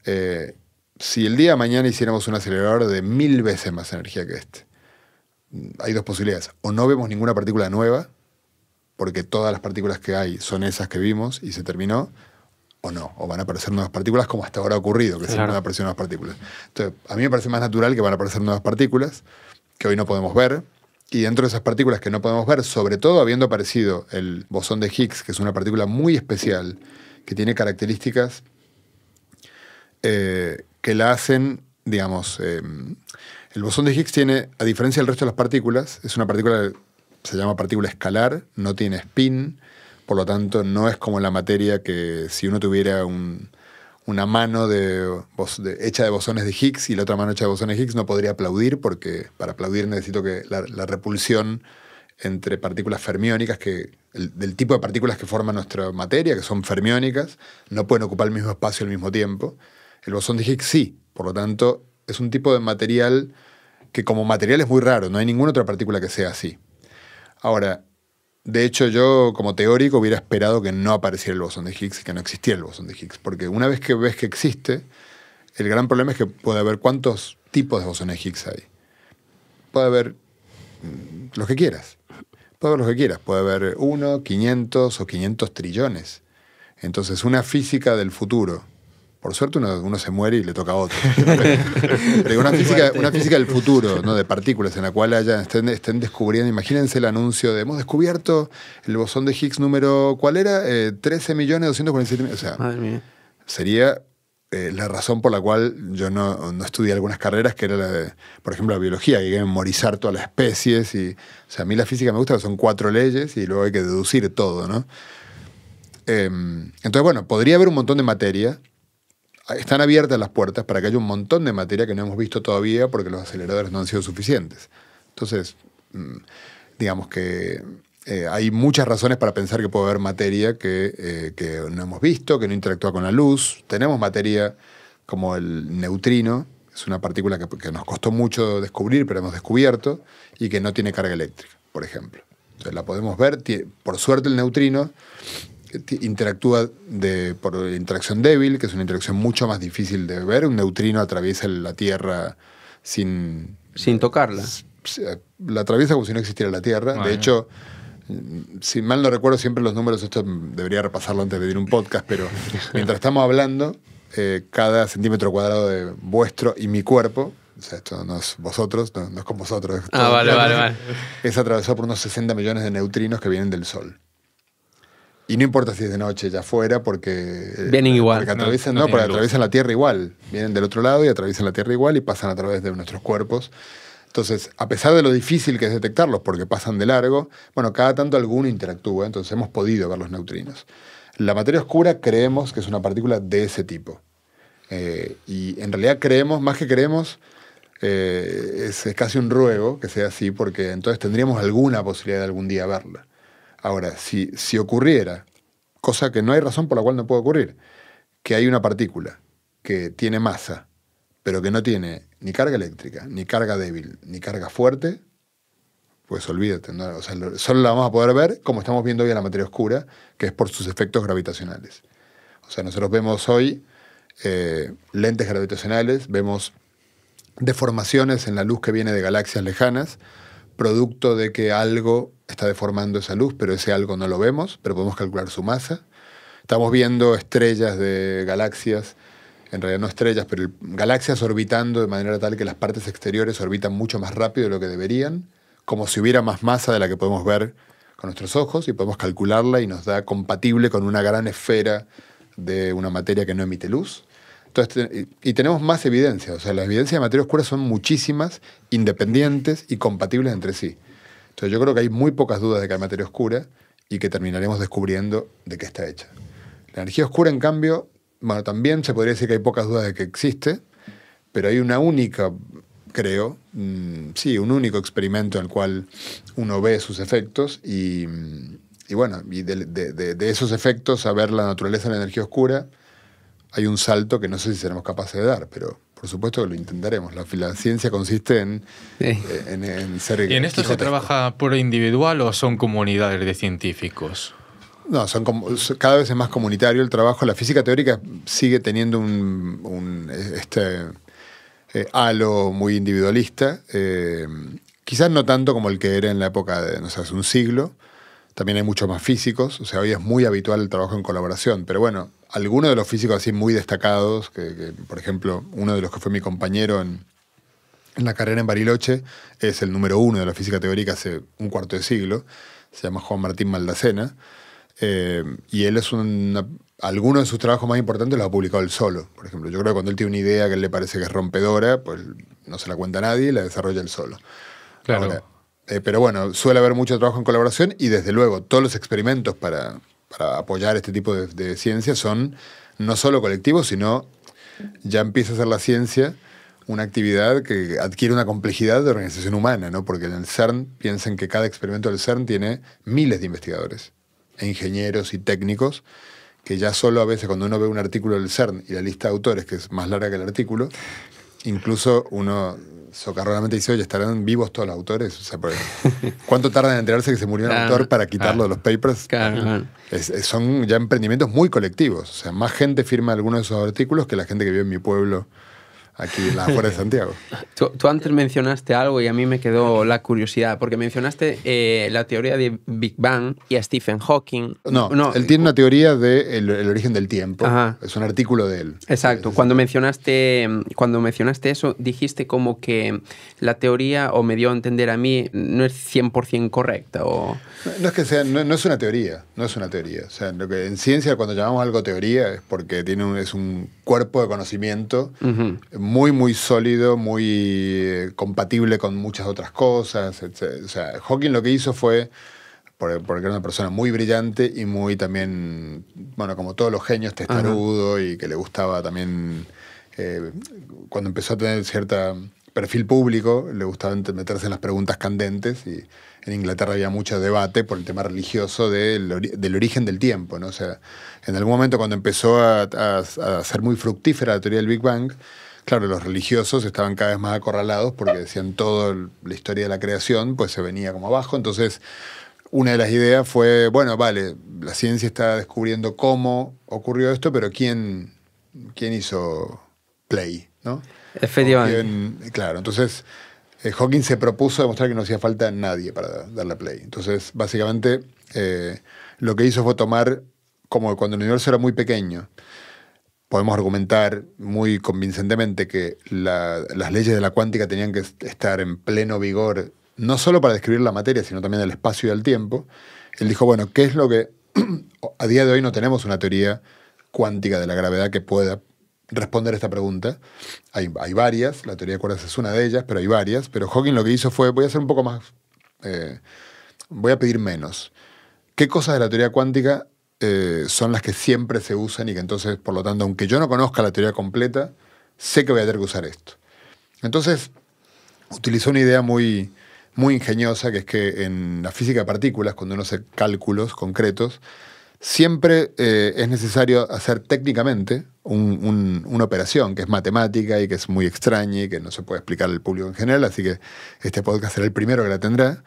Eh, si el día de mañana hiciéramos un acelerador de mil veces más energía que este, hay dos posibilidades. O no vemos ninguna partícula nueva, porque todas las partículas que hay son esas que vimos y se terminó, o no, o van a aparecer nuevas partículas como hasta ahora ha ocurrido, que se van a aparecer nuevas partículas. Entonces, a mí me parece más natural que van a aparecer nuevas partículas que hoy no podemos ver, y dentro de esas partículas que no podemos ver, sobre todo habiendo aparecido el bosón de Higgs, que es una partícula muy especial, que tiene características eh, que la hacen, digamos, eh, el bosón de Higgs tiene, a diferencia del resto de las partículas, es una partícula se llama partícula escalar, no tiene spin, por lo tanto no es como la materia que si uno tuviera una mano hecha de bosones de Higgs y la otra mano hecha de bosones de Higgs no podría aplaudir porque para aplaudir necesito que la, repulsión entre partículas fermiónicas, que, del tipo de partículas que forman nuestra materia, que son fermiónicas, no pueden ocupar el mismo espacio al mismo tiempo. El bosón de Higgs sí, por lo tanto, es un tipo de material que como material es muy raro, no hay ninguna otra partícula que sea así. Ahora, de hecho yo como teórico hubiera esperado que no apareciera el bosón de Higgs y que no existiera el bosón de Higgs, porque una vez que ves que existe, el gran problema es que puede haber cuántos tipos de bosones de Higgs hay. Puede haber mm, los que quieras. Puede haber los que quieras. Puede haber uno, 500 o 500 trillones. Entonces, una física del futuro por suerte uno, se muere y le toca a otro. <laughs> Pero una física, del futuro, ¿no? de partículas, en la cual estén, descubriendo, imagínense el anuncio de hemos descubierto el bosón de Higgs número, ¿cuál era? 13.247.000. Eh, o sea, sería eh, la razón por la cual yo no, estudié algunas carreras, que era, la de, por ejemplo, la biología, que hay que memorizar todas las especies. Y, o sea, a mí la física me gusta, son cuatro leyes y luego hay que deducir todo, ¿no? Em, entonces, bueno, podría haber un montón de materia están abiertas las puertas para que haya un montón de materia que no hemos visto todavía porque los aceleradores no han sido suficientes. Entonces, mm, digamos que eh, hay muchas razones para pensar que puede haber materia eh, que, no hemos visto, que no interactúa con la luz. Tenemos materia como el neutrino, es una partícula que, que nos costó mucho descubrir, pero hemos descubierto, y que no tiene carga eléctrica, por ejemplo. Entonces la podemos ver, por suerte el neutrino interactúa por interacción débil, que es una interacción mucho más difícil de ver. Un neutrino atraviesa la Tierra sin... Sin tocarla. Eh, la atraviesa como si no existiera la Tierra. De hecho, si mal no recuerdo siempre los números, esto debería repasarlo antes de pedir un podcast, pero <laughs> mientras estamos hablando, eh, cada centímetro cuadrado de vuestro y mi cuerpo o sea, esto no es vosotros, no, es con vosotros. Ah, vale, vale, vale. Es atravesado por unos 60 millones de neutrinos que vienen del Sol. Y no importa si es de noche ya afuera porque. Eh, atraviesan, la Tierra igual. Vienen del otro lado y atraviesan la Tierra igual y pasan a través de nuestros cuerpos. Entonces, a pesar de lo difícil que es detectarlos, porque pasan de largo, bueno, cada tanto alguno interactúa, entonces hemos podido ver los neutrinos. La materia oscura creemos que es una partícula de ese tipo. Eh, y en realidad creemos, más que creemos, eh, es casi un ruego que sea así, porque entonces tendríamos alguna posibilidad de algún día verla. Ahora, si, si ocurriera, cosa que no hay razón por la cual no puede ocurrir, que hay una partícula que tiene masa, pero que no tiene ni carga eléctrica, ni carga débil, ni carga fuerte, pues olvídate, solo la vamos a poder ver como estamos viendo hoy en la materia oscura, que es por sus efectos gravitacionales. O sea, nosotros vemos hoy eh, lentes gravitacionales, vemos deformaciones en la luz que viene de galaxias lejanas, producto de que algo está deformando esa luz, pero ese algo no lo vemos, pero podemos calcular su masa. Estamos viendo estrellas de galaxias, en realidad no estrellas, pero galaxias orbitando de manera tal que las partes exteriores orbitan mucho más rápido de lo que deberían, como si hubiera más masa de la que podemos ver con nuestros ojos y podemos calcularla y nos da compatible con una gran esfera de una materia que no emite luz. Entonces, y tenemos más evidencia, o sea, las evidencias de materia oscura son muchísimas, independientes y compatibles entre sí. Entonces yo creo que hay muy pocas dudas de que hay materia oscura y que terminaremos descubriendo de qué está hecha. La energía oscura, en cambio, bueno, también se podría decir que hay pocas dudas de que existe, pero hay una única, creo, mm, sí, un único experimento en el cual uno ve sus efectos y, mm, bueno, de, esos efectos a ver la naturaleza de la energía oscura, hay un salto que no sé si seremos capaces de dar, pero por supuesto que lo intentaremos. La, ciencia consiste eh, en, en, ser. ¿Y en esto se trabaja por individual o son comunidades de científicos? No, cada vez es más comunitario el trabajo. La física teórica sigue teniendo un, este, eh, halo muy individualista. Eh, quizás no tanto como el que era en la época de, no sé, hace un siglo. También hay muchos más físicos, o sea, hoy es muy habitual el trabajo en colaboración, pero bueno, algunos de los físicos así muy destacados, que, por ejemplo, uno de los que fue mi compañero en, la carrera en Bariloche, es el número uno de la física teórica hace un cuarto de siglo, se llama Juan Martín Maldacena, eh, y él es un... Algunos de sus trabajos más importantes los ha publicado él solo, por ejemplo. Yo creo que cuando él tiene una idea que él le parece que es rompedora, pues no se la cuenta a nadie y la desarrolla él solo. Claro. Eh, pero bueno, suele haber mucho trabajo en colaboración y desde luego todos los experimentos para, apoyar este tipo de, ciencia son no solo colectivos, sino ya empieza a ser la ciencia una actividad que adquiere una complejidad de organización humana, ¿no? Porque en el CERN piensan que cada experimento del CERN tiene miles de investigadores, e ingenieros y técnicos, que ya solo a veces cuando uno ve un artículo del CERN y la lista de autores, que es más larga que el artículo, incluso uno socarronamente dice, oye, ¿estarán vivos todos los autores? O sea, ¿cuánto tarda en enterarse que se murió un autor para quitarlo de ah. los papers? son ya emprendimientos muy colectivos. O sea, más gente firma algunos de esos artículos que la gente que vive en mi pueblo aquí en la afuera de <laughs> Santiago. Tú, antes mencionaste algo y a mí me quedó la curiosidad, porque mencionaste eh, la teoría de Big Bang y a Stephen Hawking. No, no él tiene una teoría de el, origen del tiempo. Es un artículo de él. Exacto. cuando, mencionaste, cuando mencionaste eso, dijiste como que la teoría, o me dio a entender a mí, no es 100% correcta. O... No, es que sea, no, es una teoría, no es una teoría. O sea, lo que, en ciencia cuando llamamos algo teoría es porque tiene es un cuerpo de conocimiento muy, muy sólido, muy eh, compatible con muchas otras cosas. O sea, Hawking lo que hizo fue, porque era una persona muy brillante y muy también, bueno, como todos los genios, testarudo y que le gustaba también, eh, cuando empezó a tener cierto perfil público, le gustaba meterse en las preguntas candentes y en Inglaterra había mucho debate por el tema religioso del, origen del tiempo. ¿no? O sea, en algún momento cuando empezó a, ser muy fructífera la teoría del Big Bang, claro, los religiosos estaban cada vez más acorralados porque decían toda la historia de la creación, pues se venía como abajo. Entonces, una de las ideas fue, bueno, vale, la ciencia está descubriendo cómo ocurrió esto, pero ¿quién, quién hizo play? ¿no? Efectivamente. claro, entonces eh, Hawking se propuso demostrar que no hacía falta nadie para dar la play. Entonces, básicamente, eh, lo que hizo fue tomar, como cuando el universo era muy pequeño, podemos argumentar muy convincentemente que las leyes de la cuántica tenían que estar en pleno vigor, no solo para describir la materia, sino también el espacio y el tiempo. Él dijo, bueno, ¿qué es lo que <clears throat> a día de hoy no tenemos una teoría cuántica de la gravedad que pueda responder esta pregunta. Hay, varias, la teoría de cuerdas es una de ellas, pero hay varias. Pero Hawking lo que hizo fue, voy a hacer un poco más, eh, voy a pedir menos. ¿Qué cosas de la teoría cuántica eh, son las que siempre se usan y que entonces, por lo tanto, aunque yo no conozca la teoría completa, sé que voy a tener que usar esto? Entonces, utilizó una idea muy, muy ingeniosa, que es que en la física de partículas, cuando uno hace cálculos concretos, siempre eh, es necesario hacer técnicamente una operación que es matemática y que es muy extraña y que no se puede explicar al público en general, así que este podcast será el primero que la tendrá.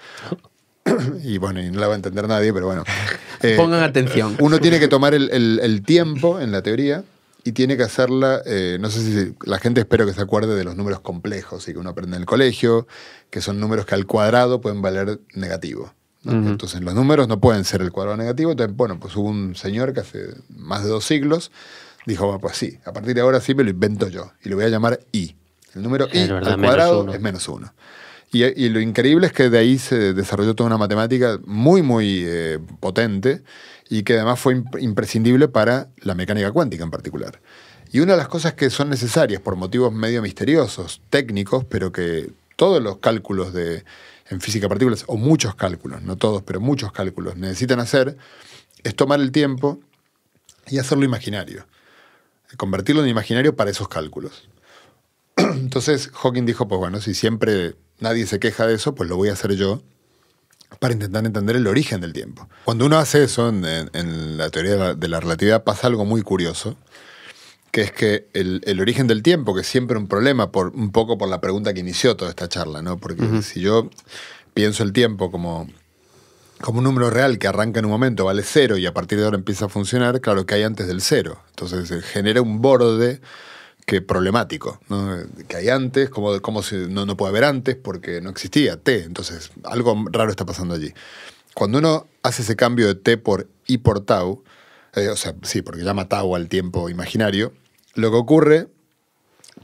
<coughs> y bueno, y no la va a entender nadie, pero bueno. <laughs> Pongan eh, atención. Uno tiene que tomar el, tiempo en la teoría y tiene que hacerla, eh, no sé si la gente espero que se acuerde de los números complejos y que uno aprende en el colegio, que son números que al cuadrado pueden valer negativo. Entonces los números no pueden ser el cuadrado negativo. Entonces, bueno, pues hubo un señor que hace más de dos siglos dijo, pues sí, a partir de ahora sí me lo invento yo y lo voy a llamar I. El número I al cuadrado es menos uno. Y, lo increíble es que de ahí se desarrolló toda una matemática muy, muy eh, potente y que además fue imprescindible para la mecánica cuántica en particular. Y una de las cosas que son necesarias por motivos medio misteriosos, técnicos, pero que todos los cálculos de, en física de partículas, o muchos cálculos, no todos, pero muchos cálculos necesitan hacer, es tomar el tiempo y hacerlo imaginario convertirlo en imaginario para esos cálculos. <clears throat> Entonces Hawking dijo, pues bueno, si siempre nadie se queja de eso, pues lo voy a hacer yo para intentar entender el origen del tiempo. Cuando uno hace eso, en, la teoría de la, relatividad pasa algo muy curioso, que es que el, origen del tiempo, que es siempre un problema, un poco por la pregunta que inició toda esta charla, ¿no? Porque si yo pienso el tiempo como como un número real que arranca en un momento, vale cero y a partir de ahora empieza a funcionar, claro que hay antes del cero. Entonces eh, genera un borde que problemático, ¿no? que hay antes, como, como si no, puede haber antes porque no existía T, entonces algo raro está pasando allí. Cuando uno hace ese cambio de T por I por tau, eh, o sea, sí, porque llama tau al tiempo imaginario, lo que ocurre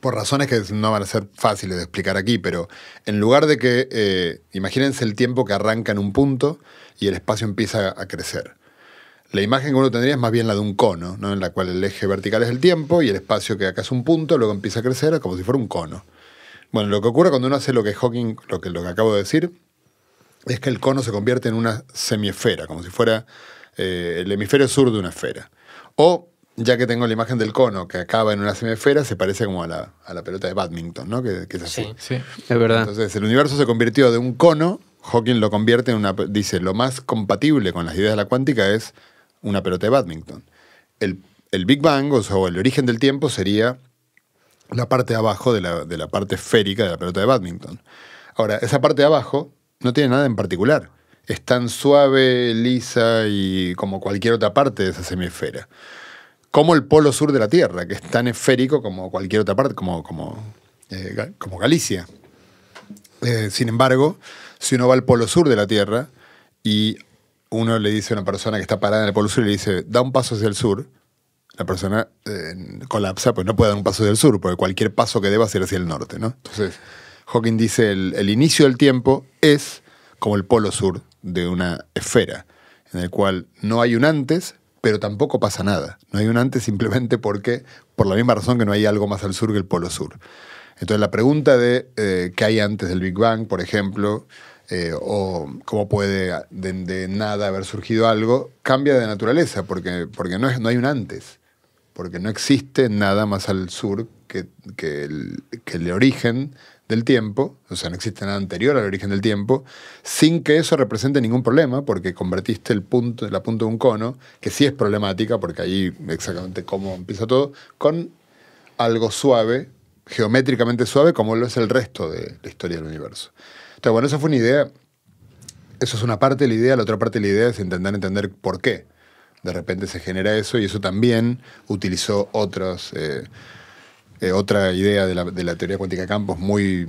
por razones que no van a ser fáciles de explicar aquí, pero en lugar de que, eh, imagínense el tiempo que arranca en un punto y el espacio empieza a crecer. La imagen que uno tendría es más bien la de un cono, ¿no? en la cual el eje vertical es el tiempo y el espacio que acá es un punto, luego empieza a crecer como si fuera un cono. Bueno, lo que ocurre cuando uno hace lo que Hawking, lo que, lo acabo de decir, es que el cono se convierte en una semiesfera, como si fuera eh, el hemisferio sur de una esfera. O ya que tengo la imagen del cono que acaba en una semiesfera, se parece como a la, a pelota de badminton, ¿no? Que, es así. Sí, sí, es verdad. Entonces, el universo se convirtió de un cono, Hawking lo convierte en una. Dice, lo más compatible con las ideas de la cuántica es una pelota de badminton. El, el Big Bang, o sea, el origen del tiempo, sería la parte abajo de la, parte esférica de la pelota de badminton. Ahora, esa parte de abajo no tiene nada en particular. Es tan suave, lisa y como cualquier otra parte de esa semiesfera como el polo sur de la Tierra, que es tan esférico como cualquier otra parte, como, como, eh, como Galicia. Eh, sin embargo, si uno va al polo sur de la Tierra y uno le dice a una persona que está parada en el polo sur y le dice, da un paso hacia el sur, la persona eh, colapsa, pues no puede dar un paso hacia el sur, porque cualquier paso que deba ser hacia el norte, ¿no? Entonces, Hawking dice, el inicio del tiempo es como el polo sur de una esfera, en el cual no hay un antes, pero tampoco pasa nada. No hay un antes simplemente porque, por la misma razón que no hay algo más al sur que el Polo Sur. Entonces la pregunta de eh, qué hay antes del Big Bang, por ejemplo, eh, o cómo puede de, nada haber surgido algo, cambia de naturaleza, porque, porque no, no hay un antes, porque no existe nada más al sur que, que el origen del tiempo, o sea, no existe nada anterior al origen del tiempo, sin que eso represente ningún problema, porque convertiste el punto, la punta de un cono, que sí es problemática, porque ahí exactamente cómo empieza todo, con algo suave, geométricamente suave, como lo es el resto de la historia del universo. Entonces, bueno, esa fue una idea, eso es una parte de la idea, la otra parte de la idea es intentar entender por qué de repente se genera eso, y eso también utilizó otros... Eh, eh, otra idea de la, teoría cuántica de campos muy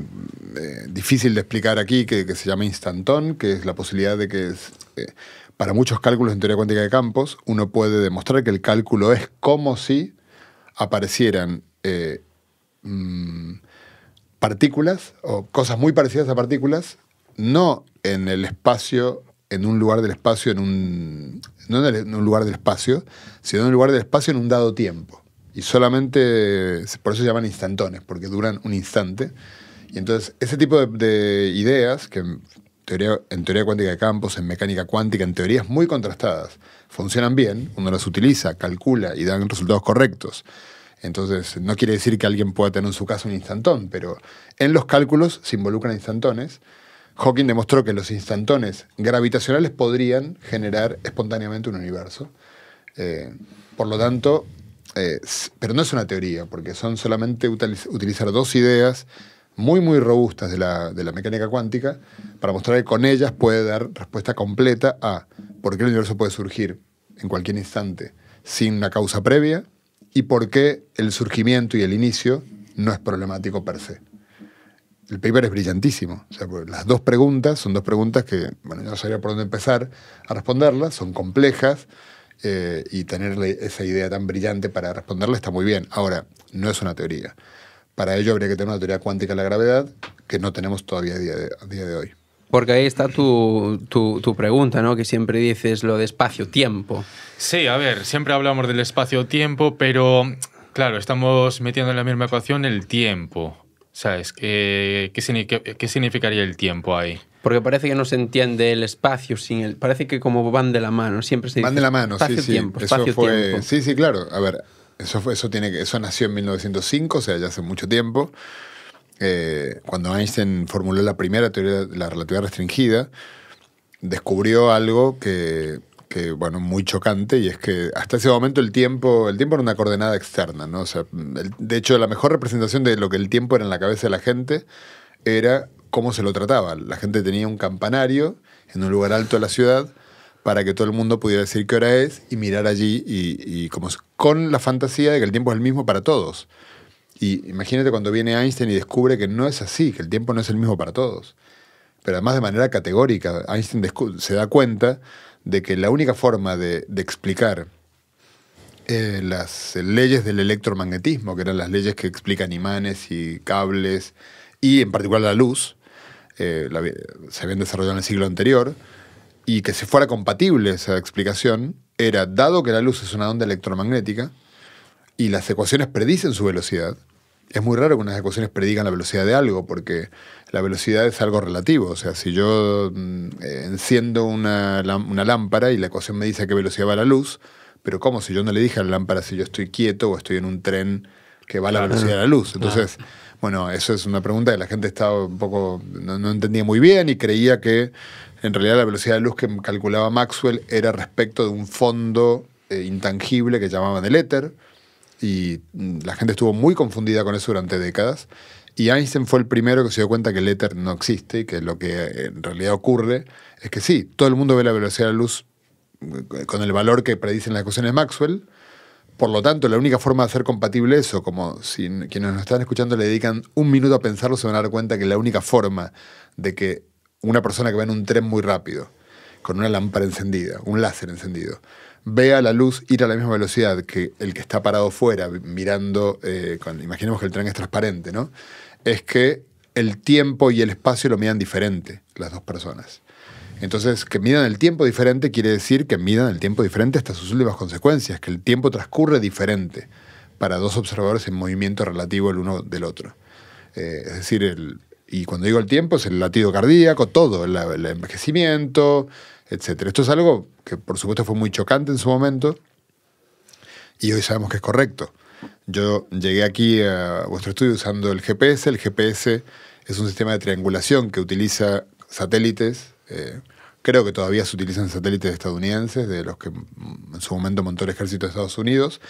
eh, difícil de explicar aquí, que, se llama instantón, que es la posibilidad de que eh, para muchos cálculos en teoría cuántica de campos uno puede demostrar que el cálculo es como si aparecieran mm, partículas o cosas muy parecidas a partículas, no en el espacio en un lugar del espacio, en en un lugar del espacio, sino en un lugar del espacio en un dado tiempo y solamente, por eso se llaman instantones, porque duran un instante. Y entonces, ese tipo de, ideas, que en teoría, en teoría cuántica de campos, en mecánica cuántica, en teorías muy contrastadas, funcionan bien, uno las utiliza, calcula y dan resultados correctos. Entonces, no quiere decir que alguien pueda tener en su caso un instantón, pero en los cálculos se involucran instantones. Hawking demostró que los instantones gravitacionales podrían generar espontáneamente un universo. Eh, por lo tanto, eh, pero no es una teoría, porque son solamente utilizar dos ideas muy, muy robustas de la, de la, mecánica cuántica para mostrar que con ellas puede dar respuesta completa a por qué el universo puede surgir en cualquier instante sin una causa previa y por qué el surgimiento y el inicio no es problemático per se. El paper es brillantísimo. Pues, las dos preguntas son dos preguntas que, bueno, no sabía por dónde empezar a responderlas, son complejas, eh, y tenerle esa idea tan brillante para responderle está muy bien. Ahora, no es una teoría. Para ello habría que tener una teoría cuántica de la gravedad que no tenemos todavía a día de, hoy. Porque ahí está tu, pregunta, ¿no? Que siempre dices lo de espacio-tiempo. Sí, a ver, siempre hablamos del espacio-tiempo, pero claro, estamos metiendo en la misma ecuación el tiempo. ¿Sabes? qué significaría el tiempo ahí? porque parece que no se entiende el espacio sin el. Parece que como van de la mano, siempre se Van de la mano, sí, sí. eso fue... Sí, sí, claro. A ver, eso, fue, eso, tiene, eso nació en 1905, o sea, ya hace mucho tiempo. Eh, cuando Einstein formuló la primera teoría de la relatividad restringida, descubrió algo que, que, bueno, muy chocante, y es que hasta ese momento el tiempo, el tiempo era una coordenada externa, ¿no? O sea, de hecho, la mejor representación de lo que el tiempo era en la cabeza de la gente era cómo se lo trataba. La gente tenía un campanario en un lugar alto de la ciudad para que todo el mundo pudiera decir qué hora es y mirar allí y, como con la fantasía de que el tiempo es el mismo para todos. Y imagínate cuando viene Einstein y descubre que no es así, que el tiempo no es el mismo para todos. Pero además de manera categórica, Einstein se da cuenta de que la única forma de, explicar eh, las leyes del electromagnetismo, que eran las leyes que explican imanes y cables, y en particular la luz, eh, se habían desarrollado en el siglo anterior, y que si fuera compatible esa explicación, era dado que la luz es una onda electromagnética y las ecuaciones predicen su velocidad, es muy raro que unas ecuaciones predigan la velocidad de algo, porque la velocidad es algo relativo. O sea, si yo mm, eh, enciendo una, lámpara y la ecuación me dice a qué velocidad va la luz, pero ¿cómo? Si yo no le dije a la lámpara si yo estoy quieto o estoy en un tren que va a la velocidad de la luz. Entonces, bueno, eso es una pregunta que la gente estaba un poco, no, entendía muy bien y creía que en realidad la velocidad de luz que calculaba Maxwell era respecto de un fondo eh, intangible que llamaban el éter y mm, la gente estuvo muy confundida con eso durante décadas. Y Einstein fue el primero que se dio cuenta que el éter no existe y que lo que eh, en realidad ocurre es que sí, todo el mundo ve la velocidad de luz eh, con el valor que predicen las ecuaciones de Maxwell, por lo tanto, la única forma de hacer compatible eso, como si quienes nos están escuchando le dedican un minuto a pensarlo, se van a dar cuenta que la única forma de que una persona que va en un tren muy rápido, con una lámpara encendida, un láser encendido, vea la luz ir a la misma velocidad que el que está parado fuera, mirando, eh, con, imaginemos que el tren es transparente, ¿no? Es que el tiempo y el espacio lo miran diferente las dos personas. Entonces, que midan el tiempo diferente quiere decir que midan el tiempo diferente hasta sus últimas consecuencias, que el tiempo transcurre diferente para dos observadores en movimiento relativo el uno del otro. Eh, es decir, el, y cuando digo el tiempo es el latido cardíaco, todo, el, envejecimiento, etc. Esto es algo que por supuesto fue muy chocante en su momento y hoy sabemos que es correcto. Yo llegué aquí a vuestro estudio usando el GPS. El GPS es un sistema de triangulación que utiliza satélites eh, Creo que todavía se utilizan satélites estadounidenses, de los que en su momento montó el ejército de Estados Unidos,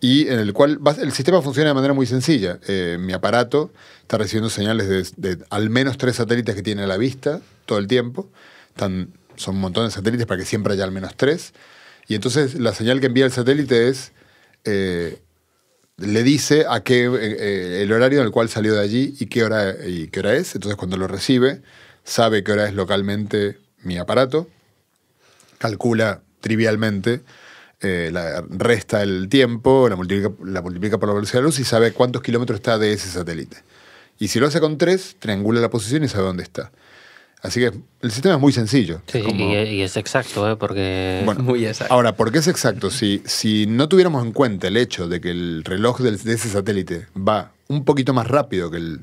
y en el cual el sistema funciona de manera muy sencilla. Eh, mi aparato está recibiendo señales de, al menos tres satélites que tiene a la vista todo el tiempo. Están, son un montón de satélites para que siempre haya al menos tres. Y entonces la señal que envía el satélite es... Eh, le dice a qué eh, el horario en el cual salió de allí y qué hora y qué hora es. Entonces cuando lo recibe sabe qué hora es localmente mi aparato, calcula trivialmente, eh, la, resta el tiempo, la multiplica, la multiplica por la velocidad de luz y sabe cuántos kilómetros está de ese satélite. Y si lo hace con tres, triangula la posición y sabe dónde está. Así que el sistema es muy sencillo. Sí, y, es exacto, ¿eh? porque... <laughs> muy exacto. Ahora, ¿por qué es exacto? Si, si no tuviéramos en cuenta el hecho de que el reloj de ese satélite va un poquito más rápido que el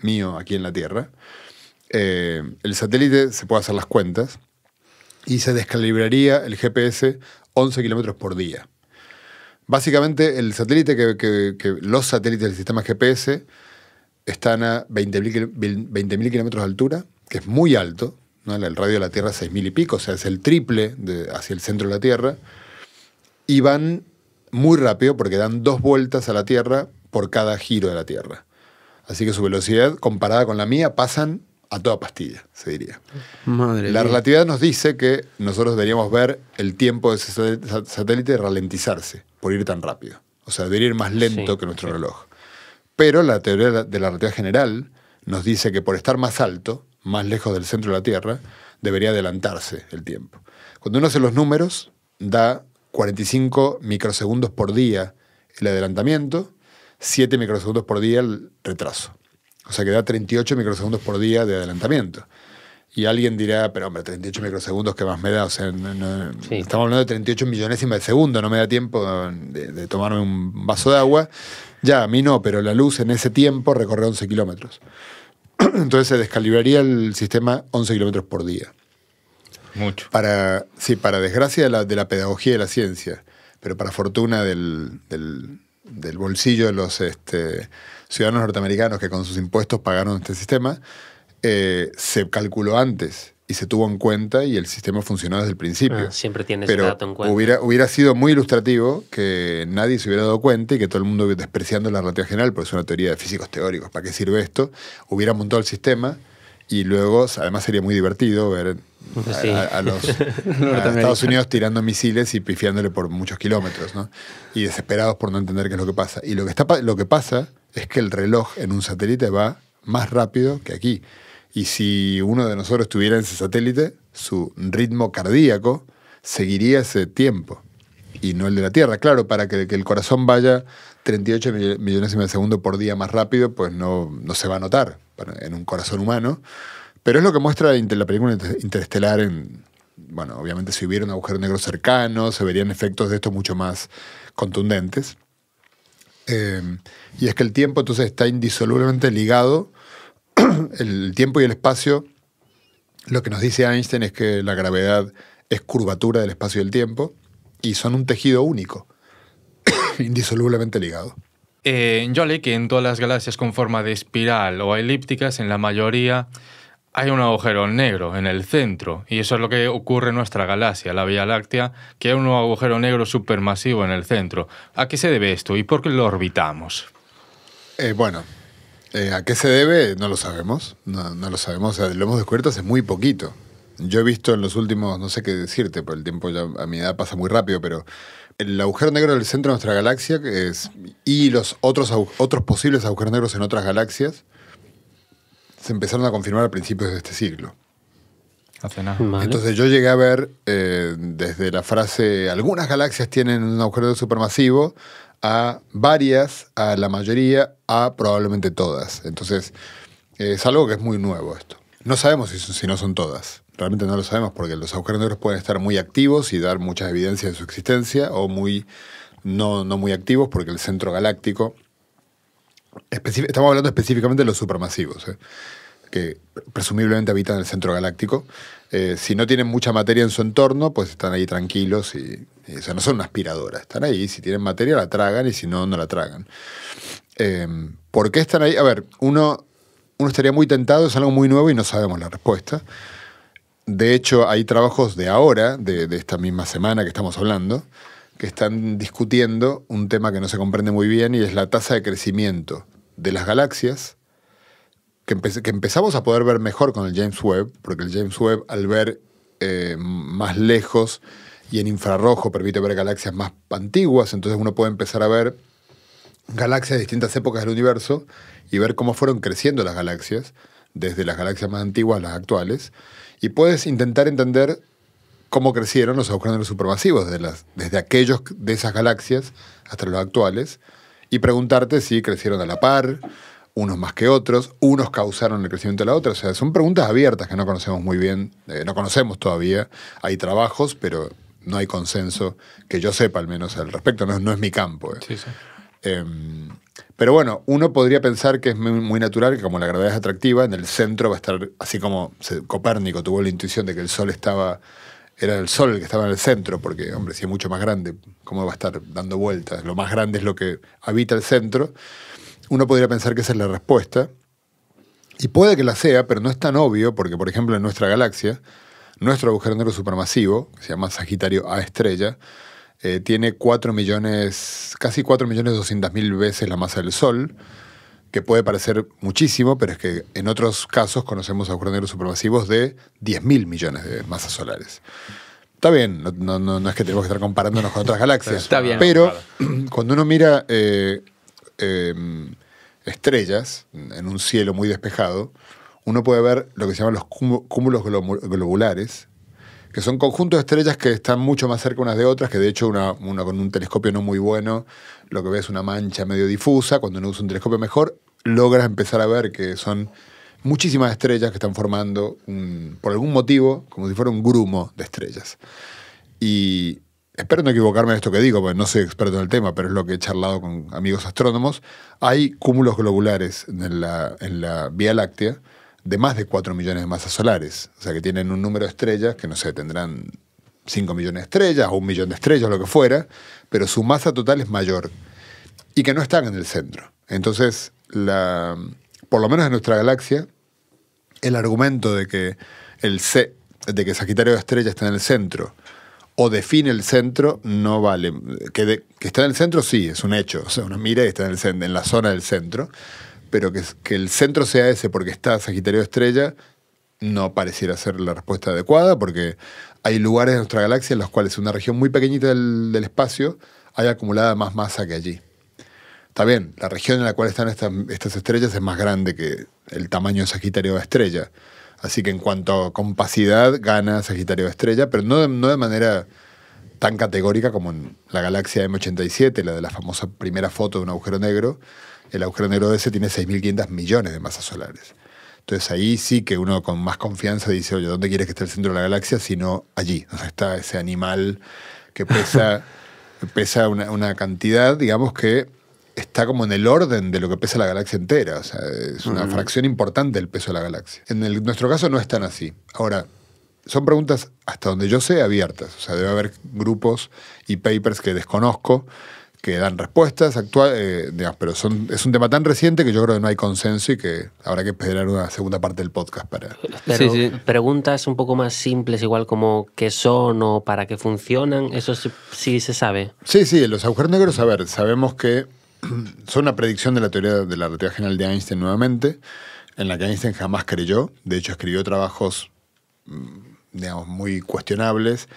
mío aquí en la Tierra, eh, el satélite se puede hacer las cuentas y se descalibraría el GPS 11 kilómetros por día. Básicamente, el satélite que, los satélites del sistema GPS están a 20.000 20 kilómetros de altura, que es muy alto. ¿no? El radio de la Tierra es 6.000 y pico, o sea, es el triple hacia el centro de la Tierra. Y van muy rápido porque dan dos vueltas a la Tierra por cada giro de la Tierra. Así que su velocidad, comparada con la mía, pasan a toda pastilla, se diría. Madre la relatividad nos dice que nosotros deberíamos ver el tiempo de ese satélite ralentizarse por ir tan rápido. O sea, debería ir más lento que nuestro reloj. Pero la teoría de la relatividad general nos dice que por estar más alto, más lejos del centro de la Tierra, debería adelantarse el tiempo. Cuando uno hace los números, da 45 microsegundos por día el adelantamiento, 7 microsegundos por día el retraso. O sea que da 38 microsegundos por día de adelantamiento. Y alguien dirá, pero hombre, 38 microsegundos, ¿qué más me da? O sea, estamos hablando de 38 millonésimas de segundo, no me da tiempo de, tomarme un vaso de agua. Ya, a mí no, pero la luz en ese tiempo recorre 11 kilómetros. <clears throat> Entonces se descalibraría el sistema 11 kilómetros por día. Mucho. Para, sí, para desgracia de la, pedagogía y de la ciencia, pero para fortuna del, bolsillo de los... Este, ciudadanos norteamericanos que con sus impuestos pagaron este sistema, eh, se calculó antes y se tuvo en cuenta y el sistema funcionó desde el principio. Ah, siempre tiene ese dato en cuenta. Hubiera, hubiera sido muy ilustrativo que nadie se hubiera dado cuenta y que todo el mundo, despreciando la relatividad general, porque es una teoría de físicos teóricos, ¿para qué sirve esto? Hubiera montado el sistema y luego, además sería muy divertido ver a, pues los <laughs> Estados Unidos tirando misiles y pifiándole por muchos kilómetros, ¿no? Y desesperados por no entender qué es lo que pasa. Y lo que, está, lo que pasa es que el reloj en un satélite va más rápido que aquí. Y si uno de nosotros estuviera en ese satélite, su ritmo cardíaco seguiría ese tiempo y no el de la Tierra. Claro, para que, el corazón vaya 38 millones de segundo por día más rápido, pues no, no se va a notar en un corazón humano. Pero es lo que muestra la película Interestelar en, bueno, obviamente si hubiera un agujero negro cercano, se verían efectos de esto mucho más contundentes. Em, y es que el tiempo entonces está indisolublemente ligado, <clears throat> el tiempo y el espacio, lo que nos dice Einstein es que la gravedad es curvatura del espacio y del tiempo, y son un tejido único, <clears throat> indisolublemente ligado. Eh, yo leí que en todas las galaxias con forma de espiral o elípticas, en la mayoría, hay un agujero negro en el centro, y eso es lo que ocurre en nuestra galaxia, la Vía Láctea, que hay un agujero negro supermasivo en el centro. ¿A qué se debe esto y por qué lo orbitamos? Eh, bueno, eh, ¿a qué se debe? No lo sabemos, no, lo sabemos, lo hemos descubierto hace muy poquito. Yo he visto en los últimos, no sé qué decirte, por el tiempo ya a mi edad pasa muy rápido, pero el agujero negro del centro de nuestra galaxia y los otros, otros posibles agujeros negros en otras galaxias se empezaron a confirmar a principios de este siglo. Entonces yo llegué a ver eh, desde la frase algunas galaxias tienen un agujero supermasivo a varias, a la mayoría, a probablemente todas. Entonces eh, es algo que es muy nuevo esto. No sabemos si, si no son todas. Realmente no lo sabemos porque los agujeros negros pueden estar muy activos y dar muchas evidencias de su existencia o muy no, no muy activos porque el centro galáctico Estamos hablando específicamente de los supermasivos, eh, que presumiblemente habitan en el centro galáctico. Eh, si no tienen mucha materia en su entorno, pues están ahí tranquilos y, no son una aspiradora, están ahí. Si tienen materia, la tragan y si no, no la tragan. Eh, ¿Por qué están ahí? A ver, uno, estaría muy tentado, es algo muy nuevo y no sabemos la respuesta. De hecho, hay trabajos de ahora, de esta misma semana que estamos hablando, que están discutiendo un tema que no se comprende muy bien y es la tasa de crecimiento de las galaxias, que, empezamos a poder ver mejor con el James Webb, porque el James Webb al ver eh, más lejos y en infrarrojo permite ver galaxias más antiguas, entonces uno puede empezar a ver galaxias de distintas épocas del universo y ver cómo fueron creciendo las galaxias, desde las galaxias más antiguas a las actuales, y puedes intentar entender cómo crecieron los agujeros supermasivos, desde, las, aquellos de esas galaxias hasta los actuales, y preguntarte si crecieron a la par, unos más que otros, unos causaron el crecimiento de la otra. O sea, son preguntas abiertas que no conocemos muy bien, eh, no conocemos todavía. Hay trabajos, pero no hay consenso que yo sepa al menos al respecto. No, es mi campo. Eh. Em, pero bueno, uno podría pensar que es muy, natural que como la gravedad es atractiva, en el centro va a estar, así como Copérnico tuvo la intuición de que el Sol estaba era el Sol el que estaba en el centro, porque, hombre, si es mucho más grande, ¿cómo va a estar dando vueltas? Lo más grande es lo que habita el centro. Uno podría pensar que esa es la respuesta, y puede que la sea, pero no es tan obvio, porque, por ejemplo, en nuestra galaxia, nuestro agujero negro supermasivo, que se llama Sagitario A estrella, eh, tiene 4 millones, casi 4.200.000 millones veces la masa del Sol que puede parecer muchísimo, pero es que en otros casos conocemos agujeros supermasivos de 10 mil millones de masas solares. Está bien, no, es que tenemos que estar comparándonos con otras <laughs> galaxias. Está bien. Pero <clears throat> cuando uno mira eh, em, estrellas en un cielo muy despejado, uno puede ver lo que se llaman los cúmulos globulares, que son conjuntos de estrellas que están mucho más cerca unas de otras, que de hecho una, con un telescopio no muy bueno, lo que ves es una mancha medio difusa, cuando uno usa un telescopio mejor, logras empezar a ver que son muchísimas estrellas que están formando, por algún motivo, como si fuera un grumo de estrellas. Y espero no equivocarme en esto que digo, porque no soy experto en el tema, pero es lo que he charlado con amigos astrónomos, hay cúmulos globulares en la, en la Vía Láctea de más de 4 millones de masas solares. O sea, que tienen un número de estrellas, que no sé, tendrán 5 millones de estrellas o un millón de estrellas, lo que fuera, pero su masa total es mayor y que no están en el centro. Entonces, la, por lo menos en nuestra galaxia, el argumento de que, el C, de que Sagitario de Estrella está en el centro o define el centro no vale. Que, que está en el centro sí, es un hecho. O sea, uno mira y está en, el, en la zona del centro pero que, el centro sea ese porque está Sagitario Estrella, no pareciera ser la respuesta adecuada, porque hay lugares de nuestra galaxia en los cuales una región muy pequeñita del, espacio hay acumulada más masa que allí. Está bien, la región en la cual están estas, estrellas es más grande que el tamaño de Sagitario estrella. Así que en cuanto a compacidad, gana Sagitario estrella, pero no de, no de manera tan categórica como en la galaxia M87, la de la famosa primera foto de un agujero negro, el agujero negro de ese tiene 6.500 millones de masas solares. Entonces ahí sí que uno con más confianza dice, oye, ¿dónde quieres que esté el centro de la galaxia? Sino allí, o está ese animal que pesa, <laughs> una, cantidad, digamos, que está como en el orden de lo que pesa la galaxia entera. O sea, es una fracción importante del peso de la galaxia. En nuestro caso no es tan así. Ahora, son preguntas, hasta donde yo sé, abiertas. O sea, debe haber grupos y papers que desconozco que dan respuestas actuales, eh, pero son, es un tema tan reciente que yo creo que no hay consenso y que habrá que esperar una segunda parte del podcast para... Preguntas un poco más simples, igual como qué son o para qué funcionan, eso sí, se sabe. Sí, sí, los agujeros negros, a ver, sabemos que <clears throat> son una predicción de la teoría de la teoría general de Einstein nuevamente, en la que Einstein jamás creyó, de hecho escribió trabajos, mm, digamos, muy cuestionables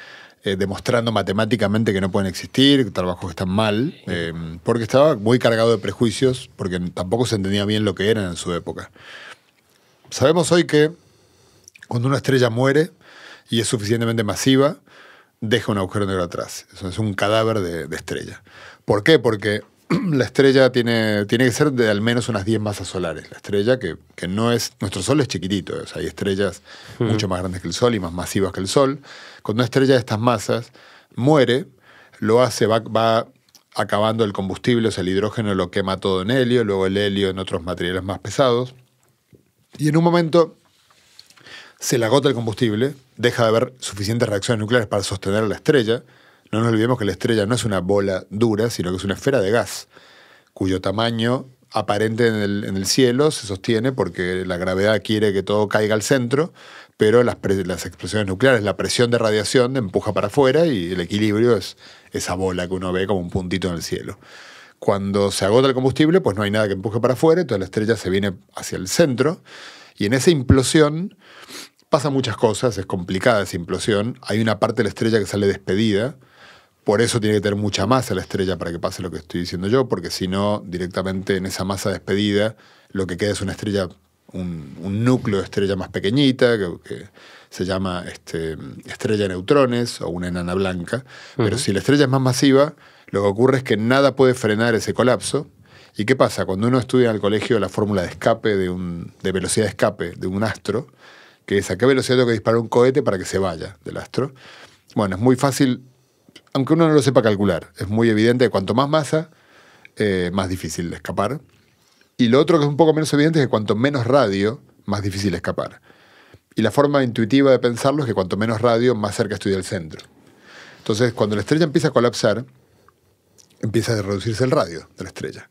eh, demostrando matemáticamente que no pueden existir, trabajos están mal, em, porque estaba muy cargado de prejuicios, porque tampoco se entendía bien lo que eran en su época. Sabemos hoy que cuando una estrella muere y es suficientemente masiva, deja un agujero negro atrás. Eso es un cadáver de, de estrella. ¿Por qué? Porque <clears throat> la estrella tiene, que ser de al menos unas 10 masas solares. La estrella que, no es. Nuestro Sol es chiquitito, hay estrellas mucho más grandes que el Sol y más masivas que el Sol. Cuando una estrella de estas masas muere, lo hace, va, va acabando el combustible, o sea, el hidrógeno lo quema todo en helio, luego el helio en otros materiales más pesados. Y en un momento se le agota el combustible, deja de haber suficientes reacciones nucleares para sostener la estrella no nos olvidemos que la estrella no es una bola dura, sino que es una esfera de gas, cuyo tamaño aparente en el, cielo se sostiene porque la gravedad quiere que todo caiga al centro, pero las, las explosiones nucleares, la presión de radiación empuja para afuera y el equilibrio es esa bola que uno ve como un puntito en el cielo. Cuando se agota el combustible, pues no hay nada que empuje para afuera, entonces la estrella se viene hacia el centro y en esa implosión pasa muchas cosas, es complicada esa implosión, hay una parte de la estrella que sale despedida, por eso tiene que tener mucha masa la estrella para que pase lo que estoy diciendo yo, porque si no, directamente en esa masa despedida, lo que queda es una estrella, un, núcleo de estrella más pequeñita, que, se llama este, estrella de neutrones o una enana blanca. Pero si la estrella es más masiva, lo que ocurre es que nada puede frenar ese colapso. ¿Y qué pasa? Cuando uno estudia en el colegio la fórmula de escape, de, de velocidad de escape de un astro, que es a qué velocidad tengo que dispara un cohete para que se vaya del astro. Bueno, es muy fácil aunque uno no lo sepa calcular. Es muy evidente que cuanto más masa, eh, más difícil de escapar. Y lo otro que es un poco menos evidente es que cuanto menos radio, más difícil escapar. Y la forma intuitiva de pensarlo es que cuanto menos radio, más cerca estoy del centro. Entonces, cuando la estrella empieza a colapsar, empieza a reducirse el radio de la estrella.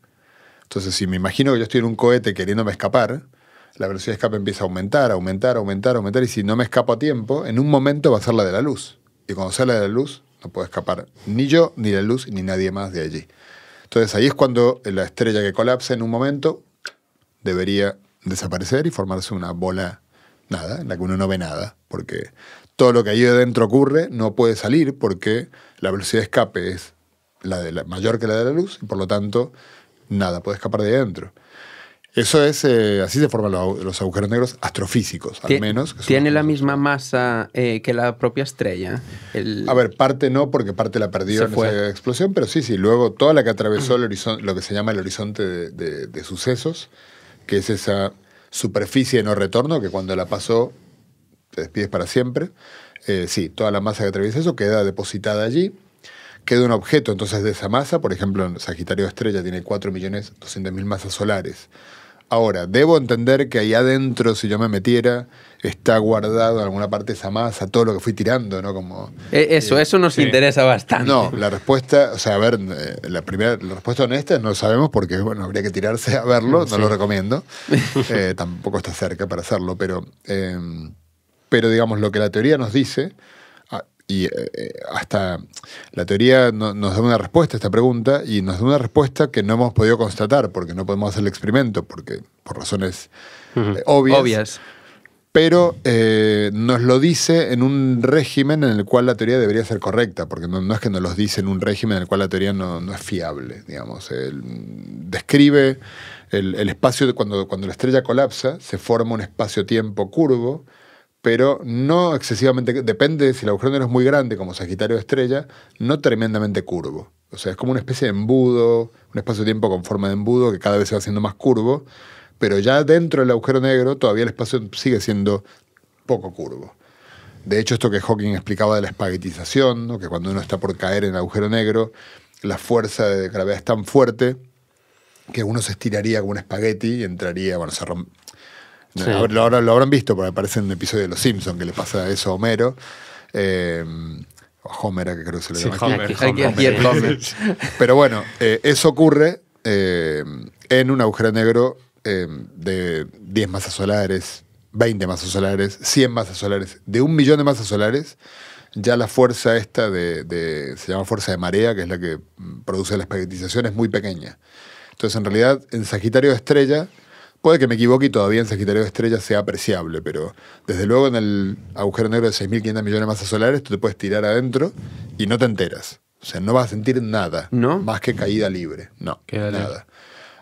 Entonces, si me imagino que yo estoy en un cohete queriéndome escapar, la velocidad de escape empieza a aumentar, aumentar, aumentar, aumentar, y si no me escapo a tiempo, en un momento va a ser la de la luz. Y cuando sea la de la luz, no puede escapar ni yo, ni la luz, ni nadie más de allí. Entonces ahí es cuando la estrella que colapsa en un momento debería desaparecer y formarse una bola nada, en la que uno no ve nada, porque todo lo que allí adentro ocurre no puede salir porque la velocidad de escape es la de mayor que la de la luz y por lo tanto nada puede escapar de adentro. Eso es, eh, así se forman los, agujeros negros astrofísicos, al menos. Tiene la misma masa eh, que la propia estrella. A ver, parte no, porque parte la perdió en fue. esa explosión, pero sí, sí. Luego toda la que atravesó el horizonte, lo que se llama el horizonte de, sucesos, que es esa superficie de no retorno, que cuando la pasó te despides para siempre. Eh, sí, toda la masa que atraviesa eso queda depositada allí. Queda un objeto entonces de esa masa, por ejemplo, en Sagitario Estrella tiene 4.200.000 masas solares. Ahora, debo entender que ahí adentro, si yo me metiera, está guardado en alguna parte esa masa, todo lo que fui tirando, ¿no? Como, e, eso, eh, eso nos interesa bastante. No, la respuesta, o sea, a ver, eh, la primera, respuesta honesta no lo sabemos porque, bueno, habría que tirarse a verlo, no lo recomiendo. Eh, tampoco está cerca para hacerlo, pero, pero digamos, lo que la teoría nos dice y eh, eh, hasta la teoría nos da una respuesta a esta pregunta y nos da una respuesta que no hemos podido constatar porque no podemos hacer el experimento, porque por razones eh, obvias. Pero nos lo dice en un régimen en el cual la teoría debería ser correcta, porque no, es que nos lo dice en un régimen en el cual la teoría no, es fiable, digamos. Él describe el, espacio cuando, cuando la estrella colapsa, se forma un espacio-tiempo curvo pero no excesivamente, depende si el agujero negro es muy grande, como Sagitario Estrella, no tremendamente curvo. O sea, es como una especie de embudo, un espacio-tiempo con forma de embudo que cada vez se va haciendo más curvo, pero ya dentro del agujero negro todavía el espacio sigue siendo poco curvo. De hecho, esto que Hawking explicaba de la espaguetización, que cuando uno está por caer en el agujero negro, la fuerza de gravedad es tan fuerte que uno se estiraría como un espagueti y entraría, bueno, se, rompe. Lo, habrán visto, porque aparece en un episodio de Los Simpsons que le pasa eso a Homero. Eh, Homer, que creo que se le llama Homer, Homer, <laughs> Pero bueno, eh, eso ocurre eh, en un agujero negro eh, de 10 masas solares, 20 masas solares, 100 masas solares, de un millón de masas solares. Ya la fuerza esta de, se llama fuerza de marea, que es la que produce la espaguetización, es muy pequeña. Entonces, en realidad, en Sagitario de Estrella, Puede que me equivoque y todavía en Sagitario de Estrella sea apreciable, pero desde luego en el agujero negro de 6.500 millones de masas solares tú te puedes tirar adentro y no te enteras. O sea, no vas a sentir nada. ¿No? Más que caída libre. No, nada.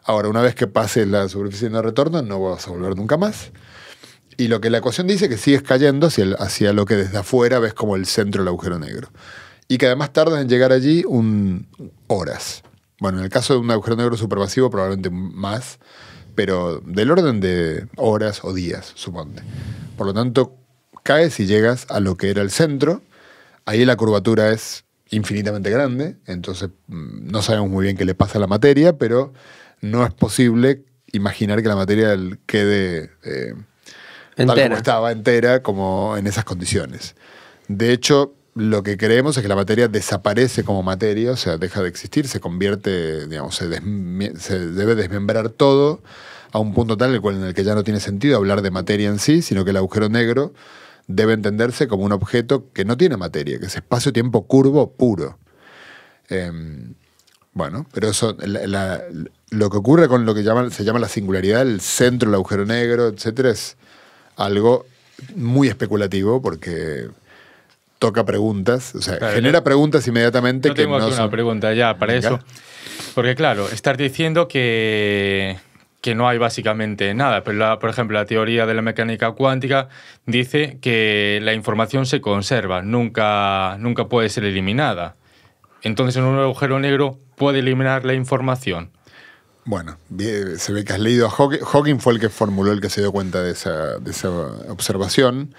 Ahora, una vez que pases la superficie de no retorno, no vas a volver nunca más. Y lo que la ecuación dice es que sigues cayendo hacia, hacia lo que desde afuera ves como el centro del agujero negro. Y que además tardas en llegar allí un, horas. Bueno, en el caso de un agujero negro supervasivo probablemente más pero del orden de horas o días, suponte. Por lo tanto, caes y llegas a lo que era el centro. Ahí la curvatura es infinitamente grande, entonces mm, no sabemos muy bien qué le pasa a la materia, pero no es posible imaginar que la materia quede eh, tal como estaba entera, como en esas condiciones. De hecho, lo que creemos es que la materia desaparece como materia, o sea, deja de existir, se convierte, digamos, se, debe desmembrar todo a un punto tal en el que ya no tiene sentido hablar de materia en sí, sino que el agujero negro debe entenderse como un objeto que no tiene materia, que es espacio-tiempo curvo puro. Em, bueno, pero eso, lo que ocurre con lo que llaman, se llama la singularidad, el centro del agujero negro, etc., es algo muy especulativo porque toca preguntas, o sea, genera preguntas inmediatamente no que tengo no aquí una pregunta ya para eso. Porque claro, estar diciendo que que no hay básicamente nada, pero por ejemplo, la teoría de la mecánica cuántica dice que la información se conserva, nunca nunca puede ser eliminada. Entonces, en un agujero negro puede eliminar la información. Bueno, se ve que has leído a Hawking. Hawking fue el que formuló, el que se dio cuenta de esa, de esa observación.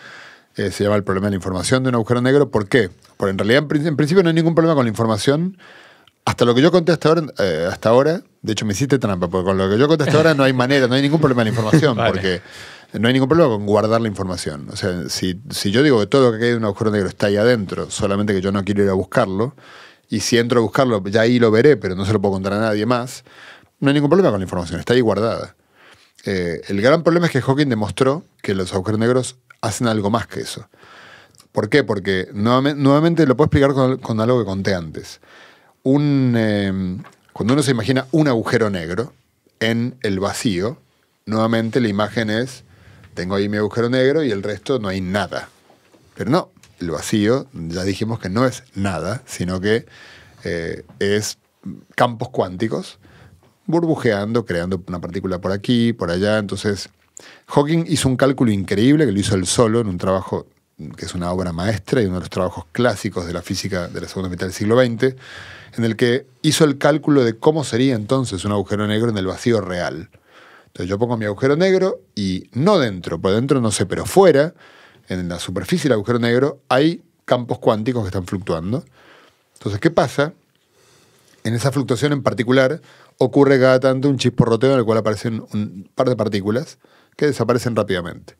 Eh, se llama el problema de la información de un agujero negro. ¿Por qué? Porque en realidad, en, principio, no hay ningún problema con la información. Hasta lo que yo conté eh, hasta ahora, de hecho me hiciste trampa, porque con lo que yo conté hasta ahora no hay manera, no hay ningún problema de la información, <laughs> porque no hay ningún problema con guardar la información. O sea, si, yo digo que todo lo que hay en un agujero negro está ahí adentro, solamente que yo no quiero ir a buscarlo, y si entro a buscarlo, ya ahí lo veré, pero no se lo puedo contar a nadie más, no hay ningún problema con la información, está ahí guardada. Eh, el gran problema es que Hawking demostró que los agujeros negros hacen algo más que eso. ¿Por qué? Porque nuevamente, lo puedo explicar con, algo que conté antes. Em, cuando uno se imagina un agujero negro en el vacío, nuevamente la imagen es, tengo ahí mi agujero negro y el resto no hay nada. Pero no, el vacío ya dijimos que no es nada, sino que eh, es campos cuánticos burbujeando, creando una partícula por aquí, por allá. Entonces, Hawking hizo un cálculo increíble que lo hizo él solo en un trabajo que es una obra maestra y uno de los trabajos clásicos de la física de la segunda mitad del siglo XX, en el que hizo el cálculo de cómo sería entonces un agujero negro en el vacío real. Entonces yo pongo mi agujero negro y no dentro, por dentro no sé, pero fuera, en la superficie del agujero negro, hay campos cuánticos que están fluctuando. Entonces, ¿qué pasa? En esa fluctuación en particular ocurre cada tanto un chisporroteo en el cual aparecen un par de partículas que desaparecen rápidamente.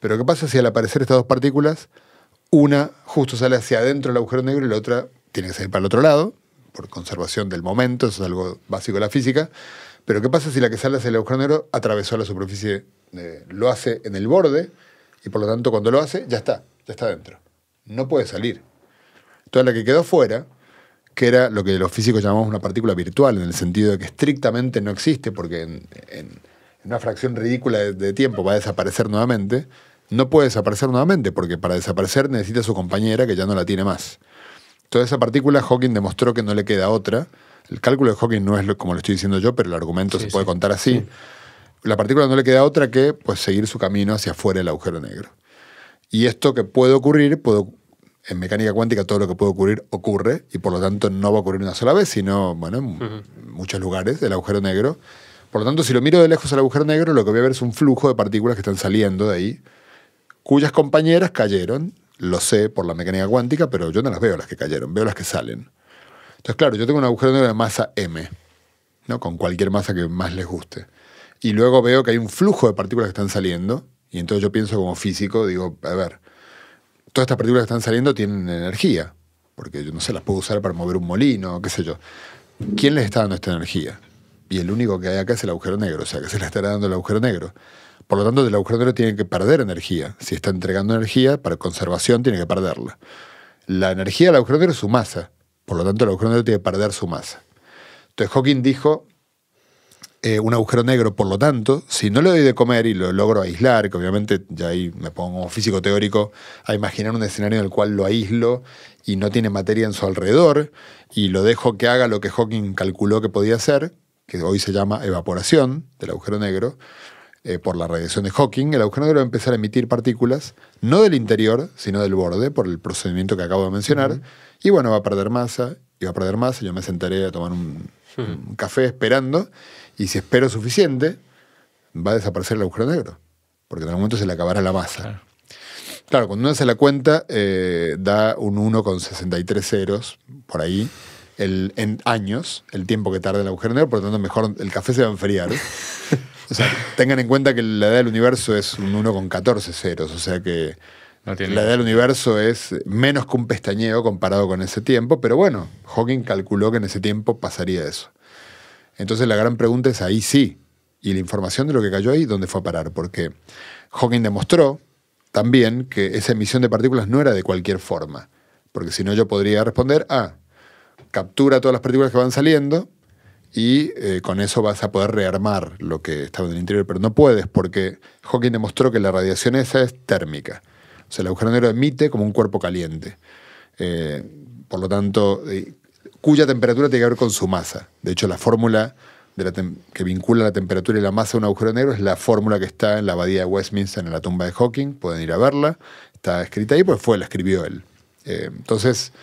Pero ¿qué pasa si al aparecer estas dos partículas, una justo sale hacia adentro del agujero negro y la otra tiene que salir para el otro lado, por conservación del momento, eso es algo básico de la física. Pero ¿qué pasa si la que sale hacia el agujero negro atravesó la superficie, eh, lo hace en el borde y por lo tanto cuando lo hace ya está, ya está dentro. No puede salir. Toda la que quedó fuera, que era lo que los físicos llamamos una partícula virtual, en el sentido de que estrictamente no existe, porque en, una fracción ridícula de, tiempo va a desaparecer nuevamente, no puede desaparecer nuevamente, porque para desaparecer necesita su compañera que ya no la tiene más. Toda esa partícula Hawking demostró que no le queda otra. El cálculo de Hawking no es como lo estoy diciendo yo, pero el argumento se puede contar así. La partícula no le queda otra que pues, seguir su camino hacia afuera del agujero negro. Y esto que puede ocurrir, en mecánica cuántica todo lo que puede ocurrir ocurre y por lo tanto no va a ocurrir una sola vez, sino bueno, en muchos lugares del agujero negro por lo tanto, si lo miro de lejos al agujero negro, lo que voy a ver es un flujo de partículas que están saliendo de ahí, cuyas compañeras cayeron, lo sé por la mecánica cuántica, pero yo no las veo las que cayeron, veo las que salen. Entonces, claro, yo tengo un agujero negro de masa m, ¿no? con cualquier masa que más les guste. Y luego veo que hay un flujo de partículas que están saliendo, y entonces yo pienso como físico, digo, a ver, todas estas partículas que están saliendo tienen energía, porque yo no sé, las puedo usar para mover un molino, qué sé yo. ¿Quién les está dando esta energía? y el único que hay acá es el agujero negro, o sea que se le estará dando el agujero negro. Por lo tanto, el agujero negro tiene que perder energía. Si está entregando energía, para conservación tiene que perderla. La energía del agujero negro es su masa, por lo tanto el agujero negro tiene que perder su masa. Entonces Hawking dijo, eh, un agujero negro, por lo tanto, si no le doy de comer y lo logro aislar, que obviamente ya ahí me pongo físico teórico a imaginar un escenario en el cual lo aíslo y no tiene materia en su alrededor y lo dejo que haga lo que Hawking calculó que podía hacer, que hoy se llama evaporación del agujero negro, eh, por la radiación de Hawking, el agujero negro va a empezar a emitir partículas, no del interior, sino del borde, por el procedimiento que acabo de mencionar, y bueno, va a perder masa, y va a perder masa, yo me sentaré a tomar un, café esperando, y si espero suficiente, va a desaparecer el agujero negro, porque en algún momento se le acabará la masa. Claro, cuando uno hace la cuenta, eh, da un 1,63 ceros, por ahí, en años el tiempo que tarda el agujero negro, por lo tanto, mejor el café se va a enfriar. o sea, tengan en cuenta que la edad del universo es un 1 con 14 ceros, o sea que la edad del universo es menos que un pestañeo comparado con ese tiempo, pero bueno, Hawking calculó que en ese tiempo pasaría eso. Entonces la gran pregunta es ahí sí, y la información de lo que cayó ahí, ¿dónde fue a parar? Porque Hawking demostró también que esa emisión de partículas no era de cualquier forma, porque si no yo podría responder, ah, captura todas las partículas que van saliendo y eh, con eso vas a poder rearmar lo que estaba en el interior, pero no puedes porque Hawking demostró que la radiación esa es térmica. O sea, el agujero negro emite como un cuerpo caliente. Eh, por lo tanto, eh, cuya temperatura tiene que ver con su masa. De hecho, la fórmula de que vincula la temperatura y la masa de un agujero negro es la fórmula que está en la abadía de Westminster, en la tumba de Hawking. Pueden ir a verla. Está escrita ahí, pues fue, la escribió él. entonces,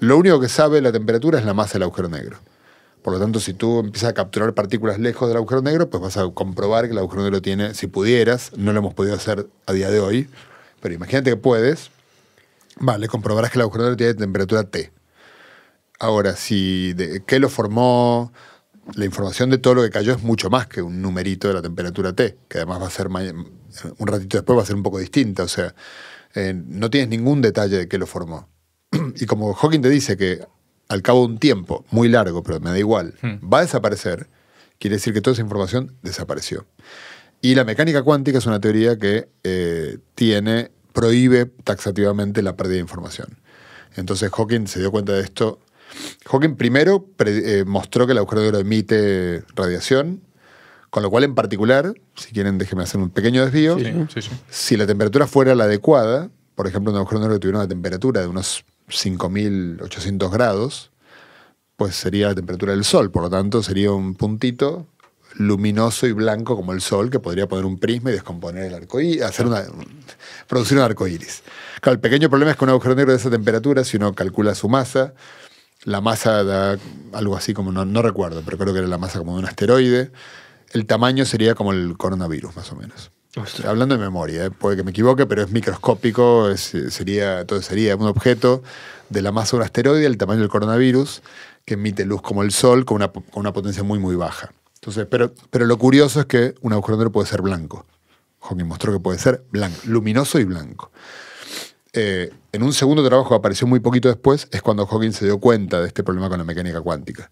lo único que sabe la temperatura es la masa del agujero negro. Por lo tanto, si tú empiezas a capturar partículas lejos del agujero negro, pues vas a comprobar que el agujero negro tiene, si pudieras, no lo hemos podido hacer a día de hoy, pero imagínate que puedes, vale, comprobarás que el agujero negro tiene temperatura T. Ahora, si qué lo formó, la información de todo lo que cayó es mucho más que un numerito de la temperatura T, que además va a ser un ratito después va a ser un poco distinta, o sea, eh, no tienes ningún detalle de qué lo formó. <clears throat> y como Hawking te dice que al cabo de un tiempo muy largo, pero me da igual, hmm. va a desaparecer, quiere decir que toda esa información desapareció. Y la mecánica cuántica es una teoría que eh, tiene, prohíbe taxativamente la pérdida de información. Entonces Hawking se dio cuenta de esto. Hawking primero eh, mostró que el agujero negro emite radiación, con lo cual en particular, si quieren déjenme hacer un pequeño desvío, si la temperatura fuera la adecuada, por ejemplo, un agujero negro que tuviera una temperatura de unos 5.800 grados, pues sería la temperatura del Sol. Por lo tanto, sería un puntito luminoso y blanco como el Sol que podría poner un prisma y descomponer el arcoíris, hacer producir un arco el pequeño problema es que un agujero negro de esa temperatura, si uno calcula su masa, la masa da algo así como, no, no recuerdo, pero creo que era la masa como de un asteroide, el tamaño sería como el coronavirus, más o menos. Hablando de memoria, eh, puede que me equivoque, pero es microscópico, sería, sería un objeto de la masa de un asteroide, el tamaño del coronavirus, que emite luz como el Sol con una, potencia muy, muy baja. Entonces, pero, pero lo curioso es que un agujero negro puede ser blanco. Hawking mostró que puede ser blanco, luminoso y blanco. Eh, en un segundo trabajo que apareció muy poquito después es cuando Hawking se dio cuenta de este problema con la mecánica cuántica.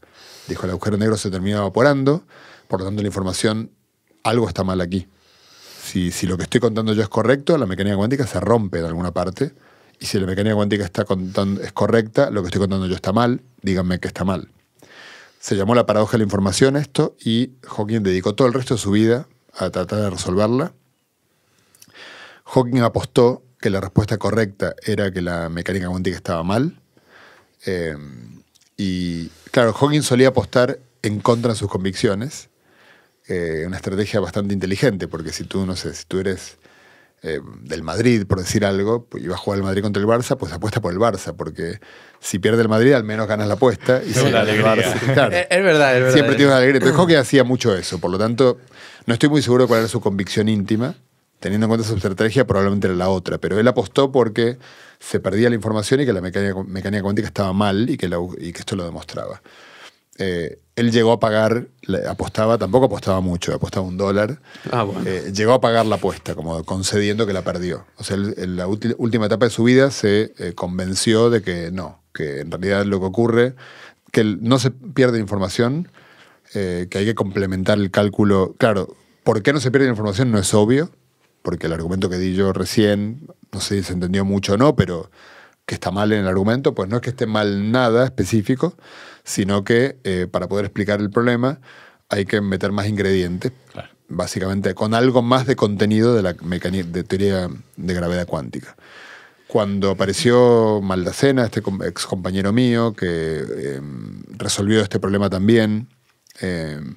Dijo, el agujero negro se termina evaporando, por lo tanto la información, algo está mal aquí si, lo que estoy contando yo es correcto, la mecánica cuántica se rompe en alguna parte. Y si la mecánica cuántica está contando, es correcta, lo que estoy contando yo está mal, díganme que está mal. Se llamó la paradoja de la información esto y Hawking dedicó todo el resto de su vida a tratar de resolverla. Hawking apostó que la respuesta correcta era que la mecánica cuántica estaba mal. Eh, y claro, Hawking solía apostar en contra de sus convicciones. Eh, una estrategia bastante inteligente, porque si tú, no sé, si tú eres eh, del Madrid, por decir algo, pues, y vas a jugar el Madrid contra el Barça, pues apuesta por el Barça, porque si pierde el Madrid al menos ganas la apuesta. Y es Barça, <laughs> es, verdad, es verdad. Siempre tienes alegría. Entonces Hockey hacía mucho eso, por lo tanto, no estoy muy seguro de cuál era su convicción íntima, teniendo en cuenta su estrategia probablemente era la otra, pero él apostó porque se perdía la información y que la mecánica, cuántica estaba mal y que esto lo demostraba. Eh, él llegó a pagar, apostaba, tampoco apostaba mucho, apostaba un dólar. Ah, eh, llegó a pagar la apuesta, como concediendo que la perdió. O sea, en la última etapa de su vida se eh, convenció de que no, que en realidad lo que ocurre, que no se pierde información, que hay que complementar el cálculo. Claro, ¿por qué no se pierde información? No es obvio, porque el argumento que di yo recién, no sé si se entendió mucho o no, pero que está mal en el argumento, pues no es que esté mal nada específico sino que eh, para poder explicar el problema hay que meter más ingredientes, básicamente con algo más de contenido de la de teoría de gravedad cuántica. Cuando apareció Maldacena, este ex compañero mío, que em, resolvió este problema también em,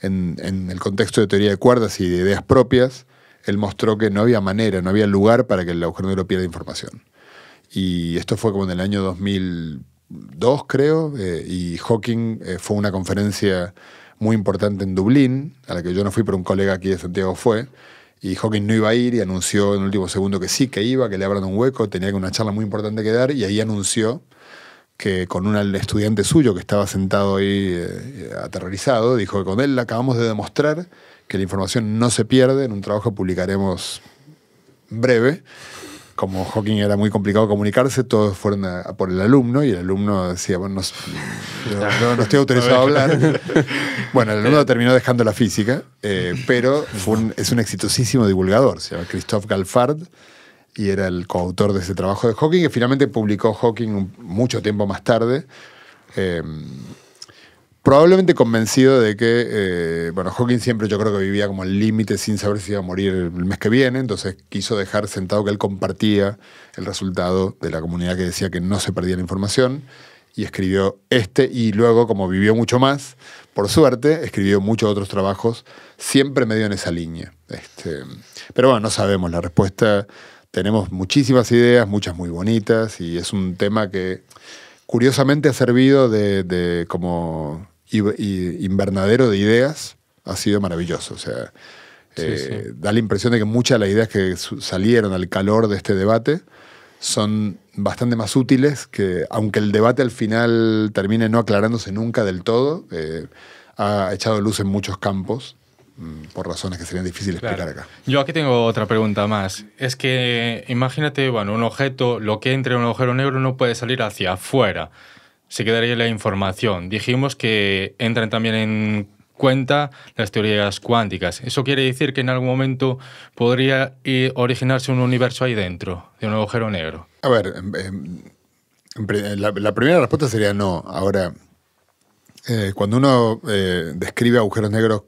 en, en, el contexto de teoría de cuerdas y de ideas propias, él mostró que no había manera, no había lugar para que el agujero negro pierda información. Y esto fue como en el año 2000 dos creo, eh, y Hawking eh, fue una conferencia muy importante en Dublín, a la que yo no fui, pero un colega aquí de Santiago fue, y Hawking no iba a ir y anunció en el último segundo que sí, que iba, que le abran un hueco, tenía una charla muy importante que dar, y ahí anunció que con un estudiante suyo que estaba sentado ahí eh, aterrorizado, dijo que con él acabamos de demostrar que la información no se pierde, en un trabajo publicaremos breve, como Hawking era muy complicado comunicarse, todos fueron por el alumno y el alumno decía, bueno, no, estoy autorizado a <laughs> hablar. bueno, el alumno terminó dejando la física, eh, pero es un exitosísimo divulgador, se llama Christoph Galfard y era el coautor de ese trabajo de Hawking, que finalmente publicó Hawking mucho tiempo más tarde. Eh, probablemente convencido de que, eh, bueno, Hawking siempre yo creo que vivía como el límite sin saber si iba a morir el mes que viene, entonces quiso dejar sentado que él compartía el resultado de la comunidad que decía que no se perdía la información y escribió este y luego, como vivió mucho más, por suerte, escribió muchos otros trabajos, siempre medio en esa línea. Este, pero bueno, no sabemos la respuesta. Tenemos muchísimas ideas, muchas muy bonitas, y es un tema que curiosamente ha servido de, de como invernadero de ideas ha sido maravilloso. O sea, eh, da la impresión de que muchas de las ideas que salieron al calor de este debate son bastante más útiles que, aunque el debate al final termine no aclarándose nunca del todo, eh, ha echado luz en muchos campos mm, por razones que serían difíciles explicar acá. Yo aquí tengo otra pregunta más. Es que imagínate, bueno, un objeto, lo que entre en un agujero negro no puede salir hacia afuera se quedaría la información. Dijimos que entran también en cuenta las teorías cuánticas. Eso quiere decir que en algún momento podría eh, originarse un universo ahí dentro, de un agujero negro. A ver, em, em, la, primera respuesta sería no. Ahora, eh, cuando uno eh, describe agujeros negros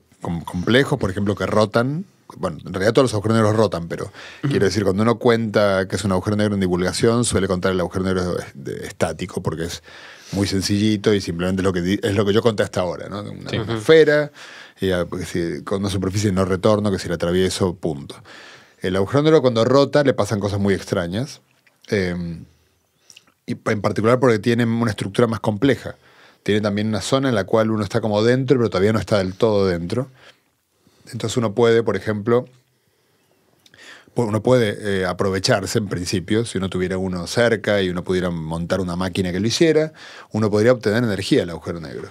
complejos, por ejemplo, que rotan, bueno, en realidad todos los agujeros negros rotan, pero quiero decir, cuando uno cuenta que es un agujero negro en divulgación, suele contar el agujero negro estático, porque es muy sencillito y simplemente es lo que, yo conté hasta ahora, ¿no? Una, esfera con una superficie no retorno que si la atravieso, punto. El agujero cuando rota le pasan cosas muy extrañas, em, y en particular porque tiene una estructura más compleja. Tiene también una zona en la cual uno está como dentro, pero todavía no está del todo dentro. Entonces uno puede, por ejemplo, uno puede eh, aprovecharse en principio, si uno tuviera uno cerca y uno pudiera montar una máquina que lo hiciera, uno podría obtener energía del agujero negro,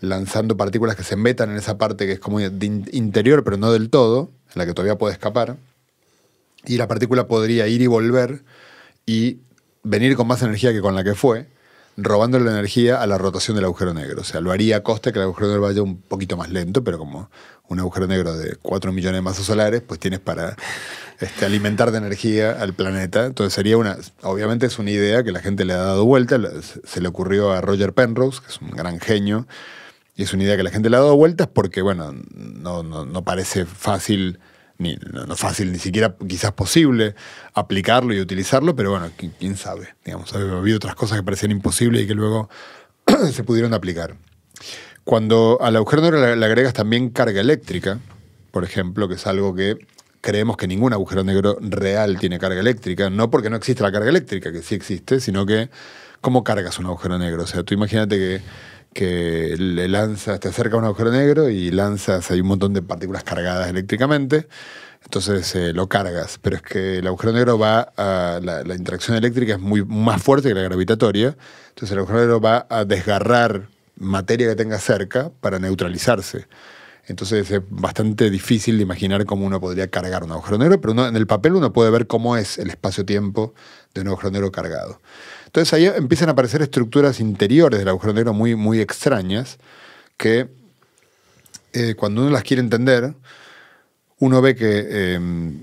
lanzando partículas que se metan en esa parte que es como interior, pero no del todo, en la que todavía puede escapar, y la partícula podría ir y volver y venir con más energía que con la que fue, robando la energía a la rotación del agujero negro. O sea, lo haría a costa que el agujero negro vaya un poquito más lento, pero como un agujero negro de 4 millones de masas solares, pues tienes para este, alimentar de energía al planeta. Entonces sería una, obviamente es una idea que la gente le ha dado vuelta, se le ocurrió a Roger Penrose, que es un gran genio, y es una idea que la gente le ha dado vueltas porque, bueno, no, no, parece fácil. Ni, no, fácil, ni siquiera quizás posible aplicarlo y utilizarlo, pero bueno, quién, sabe. Digamos, habido otras cosas que parecían imposibles y que luego <clears throat> se pudieron aplicar. Cuando al agujero negro le agregas también carga eléctrica, por ejemplo, que es algo que creemos que ningún agujero negro real tiene carga eléctrica, no porque no existe la carga eléctrica, que sí existe, sino que cómo cargas un agujero negro. O sea, tú imagínate que, que le lanzas, te acerca un agujero negro y lanzas, hay un montón de partículas cargadas eléctricamente, entonces eh, lo cargas, pero es que el agujero negro va a, la, interacción eléctrica es muy más fuerte que la gravitatoria, entonces el agujero negro va a desgarrar materia que tenga cerca para neutralizarse. Entonces es bastante difícil de imaginar cómo uno podría cargar un agujero negro, pero en el papel uno puede ver cómo es el espacio-tiempo de un agujero negro cargado. Entonces ahí empiezan a aparecer estructuras interiores del agujero negro muy, muy extrañas que eh, cuando uno las quiere entender, uno ve que em,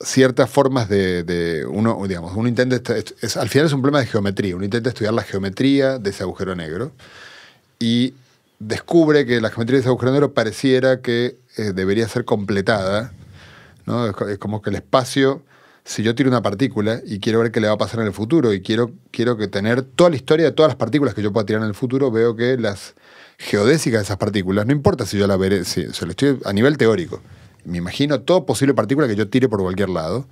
ciertas formas de, uno, digamos, uno intenta, al final es un problema de geometría, uno intenta estudiar la geometría de ese agujero negro y descubre que la geometría de ese agujero negro pareciera que eh, debería ser completada. Es, como que el espacio, si yo tiro una partícula y quiero ver qué le va a pasar en el futuro y quiero, quiero que tener toda la historia de todas las partículas que yo pueda tirar en el futuro, veo que las geodésicas de esas partículas, no importa si yo la veré, si, estoy a nivel teórico, me imagino todo posible partícula que yo tire por cualquier lado,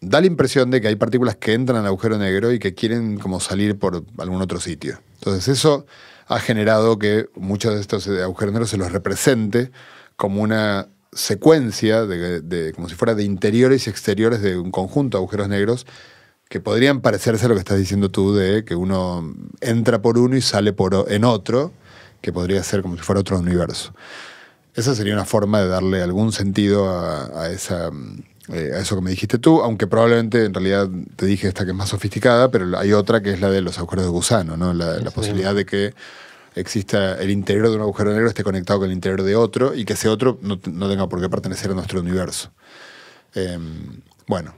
da la impresión de que hay partículas que entran al agujero negro y que quieren como salir por algún otro sitio. Entonces eso ha generado que muchos de estos eh, agujeros negros se los represente como una secuencia, de, como si fuera de interiores y exteriores de un conjunto de agujeros negros que podrían parecerse a lo que estás diciendo tú de que uno entra por uno y sale por, en otro, que podría ser como si fuera otro universo. Esa sería una forma de darle algún sentido a, a esa mm, eh, a eso que me dijiste tú, aunque probablemente en realidad te dije esta que es más sofisticada, pero hay otra que es la de los agujeros de gusano, ¿no? la, posibilidad de que exista el interior de un agujero negro esté conectado con el interior de otro y que ese otro no, tenga por qué pertenecer a nuestro universo. Em, bueno,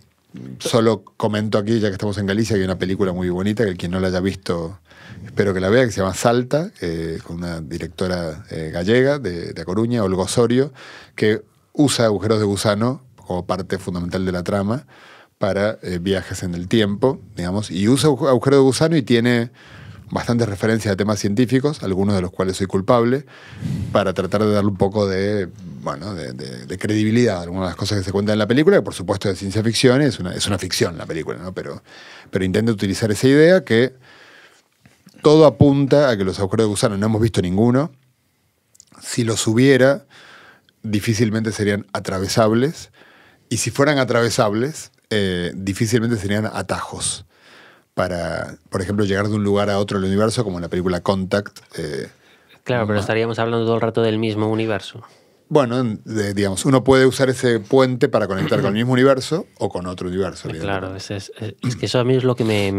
solo comento aquí, ya que estamos en Galicia, que hay una película muy bonita que quien no la haya visto, espero que la vea, que se llama Salta, eh, con una directora eh, gallega de, de Coruña, Osorio que usa agujeros de gusano como parte fundamental de la trama para eh, viajes en el tiempo, digamos, y usa agujero de gusano y tiene bastantes referencias a temas científicos, algunos de los cuales soy culpable, para tratar de darle un poco de, bueno, de, credibilidad a algunas de las cosas que se cuentan en la película, que por supuesto es ciencia ficción, es una, es una ficción la película, ¿no? pero, pero intenta utilizar esa idea que todo apunta a que los agujeros de gusano no hemos visto ninguno, si los hubiera, difícilmente serían atravesables, y si fueran atravesables, eh, difícilmente serían atajos para, por ejemplo, llegar de un lugar a otro del universo, como en la película Contact. Eh, claro, pero estaríamos hablando todo el rato del mismo universo. Bueno, digamos, uno puede usar ese puente para conectar con el <clears throat> mismo universo o con otro universo. Eh, claro, es, que eso a mí es lo que me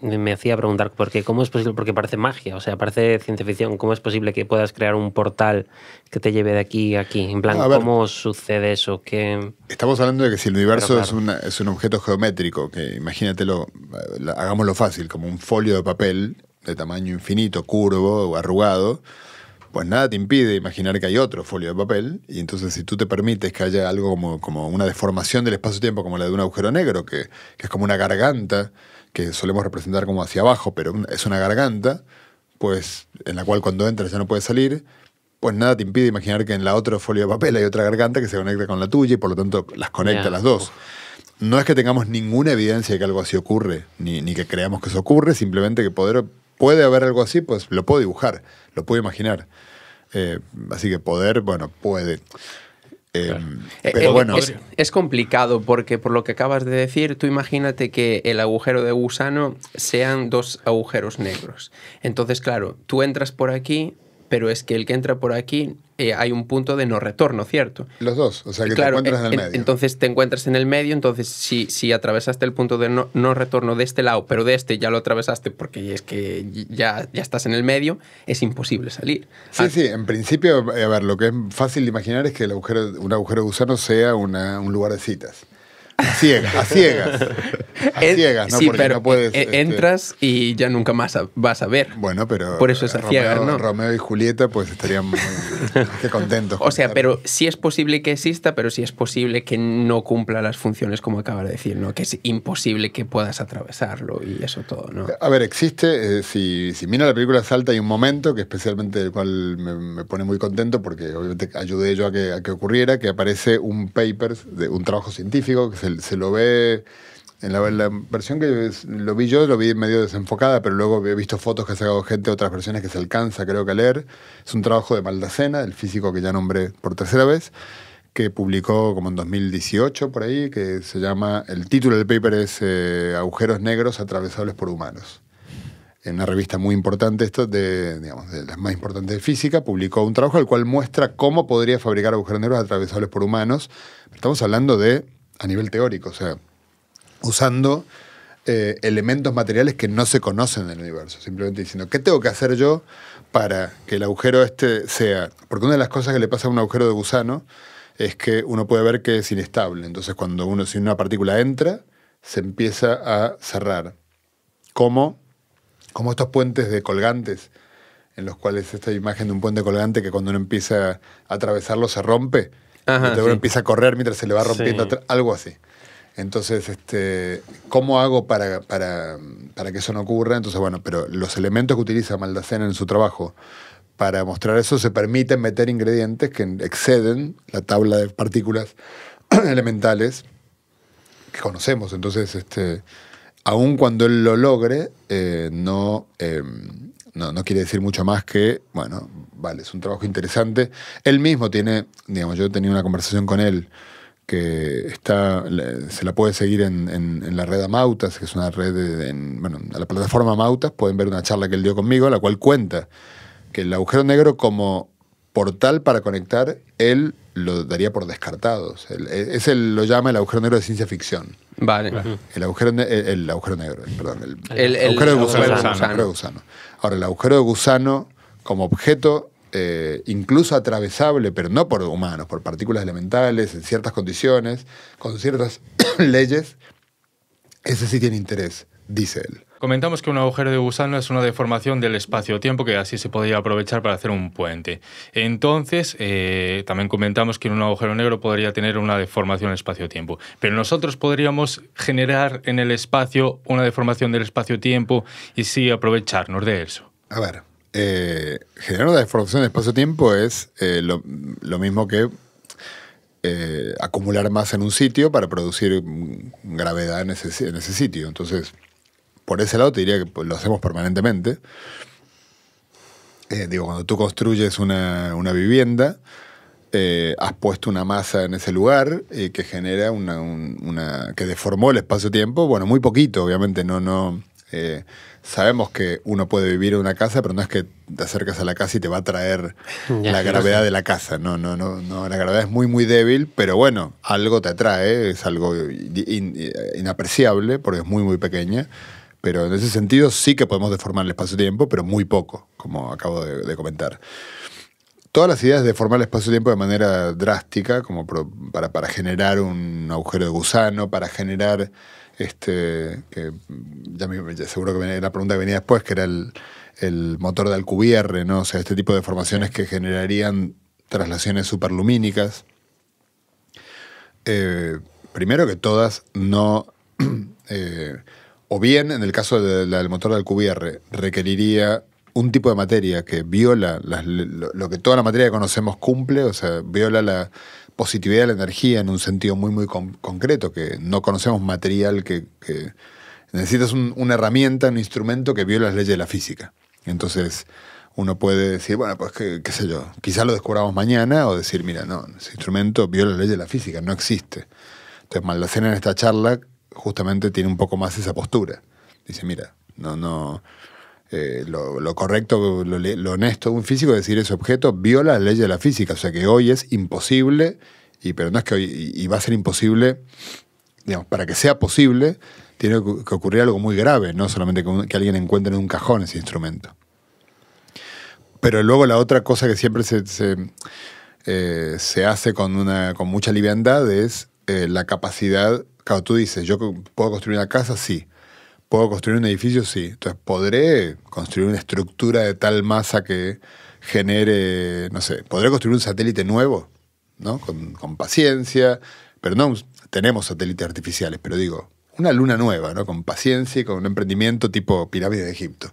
me hacía preguntar por qué, cómo es posible, porque parece magia, o sea, parece ciencia ficción, ¿cómo es posible que puedas crear un portal que te lleve de aquí a aquí? En plan, ¿cómo sucede eso? ¿Qué... Estamos hablando de que si el universo es, un objeto geométrico, que imagínatelo, hagámoslo fácil, como un folio de papel de tamaño infinito, curvo o arrugado, pues nada te impide imaginar que hay otro folio de papel, y entonces si tú te permites que haya algo como, una deformación del espacio-tiempo, como la de un agujero negro, que, que es como una garganta, que solemos representar como hacia abajo, pero es una garganta, pues en la cual cuando entras ya no puedes salir, pues nada te impide imaginar que en la otra folio de papel hay otra garganta que se conecta con la tuya y por lo tanto las conecta las dos. No es que tengamos ninguna evidencia de que algo así ocurre, ni, que creamos que eso ocurre, simplemente que poder, puede haber algo así, pues lo puedo dibujar, lo puedo imaginar. Eh, así que poder, bueno, puede. Em, eh, pero eh, bueno. es, complicado porque por lo que acabas de decir, tú imagínate que el agujero de gusano sean dos agujeros negros. Entonces, claro, tú entras por aquí, pero es que el que entra por aquí eh, hay un punto de no retorno, ¿cierto? Los dos, o sea que te encuentras eh, en, el medio. Entonces te encuentras en el medio, entonces si, si atravesaste el punto de no, retorno de este lado, pero de este ya lo atravesaste porque es que ya, ya estás en el medio, es imposible salir. Sí, ah. sí, en principio, eh, a ver, lo que es fácil de imaginar es que el agujero, un agujero de gusano sea un lugar de citas. A ciegas, a ciegas. pero entras y ya nunca más vas a ver. Bueno, pero. Por eso es a Romeo y Julieta, pues estarían contentos. O sea, pero sí es posible que exista, pero sí es posible que no cumpla las funciones, como acaba de decir, ¿no? Que es imposible que puedas atravesarlo y eso todo, ¿no? A ver, existe. Eh, si, si mira la película Salta, hay un momento que especialmente el cual me, pone muy contento porque obviamente ayudé yo a que, a que ocurriera, que aparece un paper, de, un trabajo científico que se se, lo ve... En la, versión que lo vi yo, lo vi medio desenfocada, pero luego he visto fotos que ha sacado gente, otras versiones que se alcanza, creo que a leer. Es un trabajo de Maldacena, el físico que ya nombré por tercera vez, que publicó como en 2018 por ahí, que se llama, el título del paper es eh, Agujeros negros atravesables por humanos. En una revista muy importante, esto de, de las más importantes de física, publicó un trabajo al cual muestra cómo podría fabricar agujeros negros atravesables por humanos. Estamos hablando de a nivel teórico, o sea, usando eh, elementos materiales que no se conocen en el universo, simplemente diciendo, ¿qué tengo que hacer yo para que el agujero este sea? Porque una de las cosas que le pasa a un agujero de gusano es que uno puede ver que es inestable, entonces cuando uno, si una partícula entra, se empieza a cerrar, como, como estos puentes de colgantes, en los cuales esta imagen de un puente colgante que cuando uno empieza a atravesarlo se rompe, empieza a correr mientras se le va rompiendo algo así. Entonces, este, ¿cómo hago para, para, que eso no ocurra? Entonces, bueno, pero los elementos que utiliza Maldacena en su trabajo para mostrar eso se permiten meter ingredientes que exceden la tabla de partículas <clears throat> elementales que conocemos. Entonces, este, aun cuando él lo logre, eh, no, em, no, no, quiere decir mucho más que, bueno, vale, es un trabajo interesante. Él mismo tiene, digamos, yo he tenido una conversación con él que está, se la puede seguir en, la red Amautas, que es una red, de, bueno, a la plataforma Amautas, pueden ver una charla que él dio conmigo, la cual cuenta que el agujero negro como portal para conectar, él lo daría por descartado. E, ese lo llama el agujero negro de ciencia ficción. Vale. El agujero, el, agujero negro, perdón. El, agujero, gusano, agujero de gusano. Ahora, el agujero de gusano, como objeto eh, incluso atravesable, pero no por humanos, por partículas elementales, en ciertas condiciones, con ciertas <coughs> leyes, ese sí tiene interés, dice él. Comentamos que un agujero de gusano es una deformación del espacio-tiempo que así se podría aprovechar para hacer un puente. Entonces, eh, también comentamos que un agujero negro podría tener una deformación del espacio-tiempo. Pero nosotros podríamos generar en el espacio una deformación del espacio-tiempo y sí aprovecharnos de eso. A ver, eh, generar una deformación del espacio-tiempo es eh, lo, mismo que acumular más en un sitio para producir gravedad en ese, en ese sitio. Entonces, por ese lado te diría que lo hacemos permanentemente. Eh, digo, cuando tú construyes una, una vivienda, eh, has puesto una masa en ese lugar eh, que genera una, que deformó el espacio-tiempo. Bueno, muy poquito, obviamente, no, no. sabemos que uno puede vivir en una casa, pero no es que te acercas a la casa y te va a traer <laughs> la gravedad de la casa. No, no, no, no. La gravedad es muy, muy débil, pero bueno, algo te atrae, es algo inapreciable porque es muy, muy pequeña. Pero en ese sentido sí que podemos deformar el espacio-tiempo, pero muy poco, como acabo de, comentar todas las ideas de deformar el espacio-tiempo de manera drástica, como para, generar un agujero de gusano, para generar, este, ya, seguro que la pregunta que venía después, que era el, motor de Alcubierre, ¿no? o sea, este tipo de formaciones que generarían traslaciones superlumínicas. Eh, primero que todas, no... <clears throat> Eh, o bien, en el caso del motor del QBR, requeriría un tipo de materia que viola lo que toda la materia que conocemos cumple, o sea, viola la positividad de la energía en un sentido muy, muy concreto, que no conocemos material que... necesitas una herramienta, un instrumento que viola las leyes de la física. Entonces, uno puede decir, bueno, pues qué, sé yo, quizás lo descubramos mañana, o decir, mira, no, ese instrumento viola las leyes de la física, no existe. Entonces, Maldacena en esta charla justamente tiene un poco más esa postura. Dice, mira, no, no. Eh, lo, correcto, lo, honesto de un físico es decir ese objeto viola la ley de la física, o sea que hoy es imposible, y pero no es que hoy, y, va a ser imposible, digamos, para que sea posible, tiene que ocurrir algo muy grave, no solamente que, alguien encuentre en un cajón ese instrumento. Pero luego la otra cosa que siempre se, eh, hace con, una, con mucha liviandad es eh, la capacidad Claro, tú dices, yo puedo construir una casa, sí. ¿Puedo construir un edificio? Sí. Entonces, ¿podré construir una estructura de tal masa que genere, no sé, ¿podré construir un satélite nuevo? ¿No? Con, paciencia. Pero no, tenemos satélites artificiales, pero digo, una luna nueva, ¿no? Con paciencia y con un emprendimiento tipo pirámide de Egipto.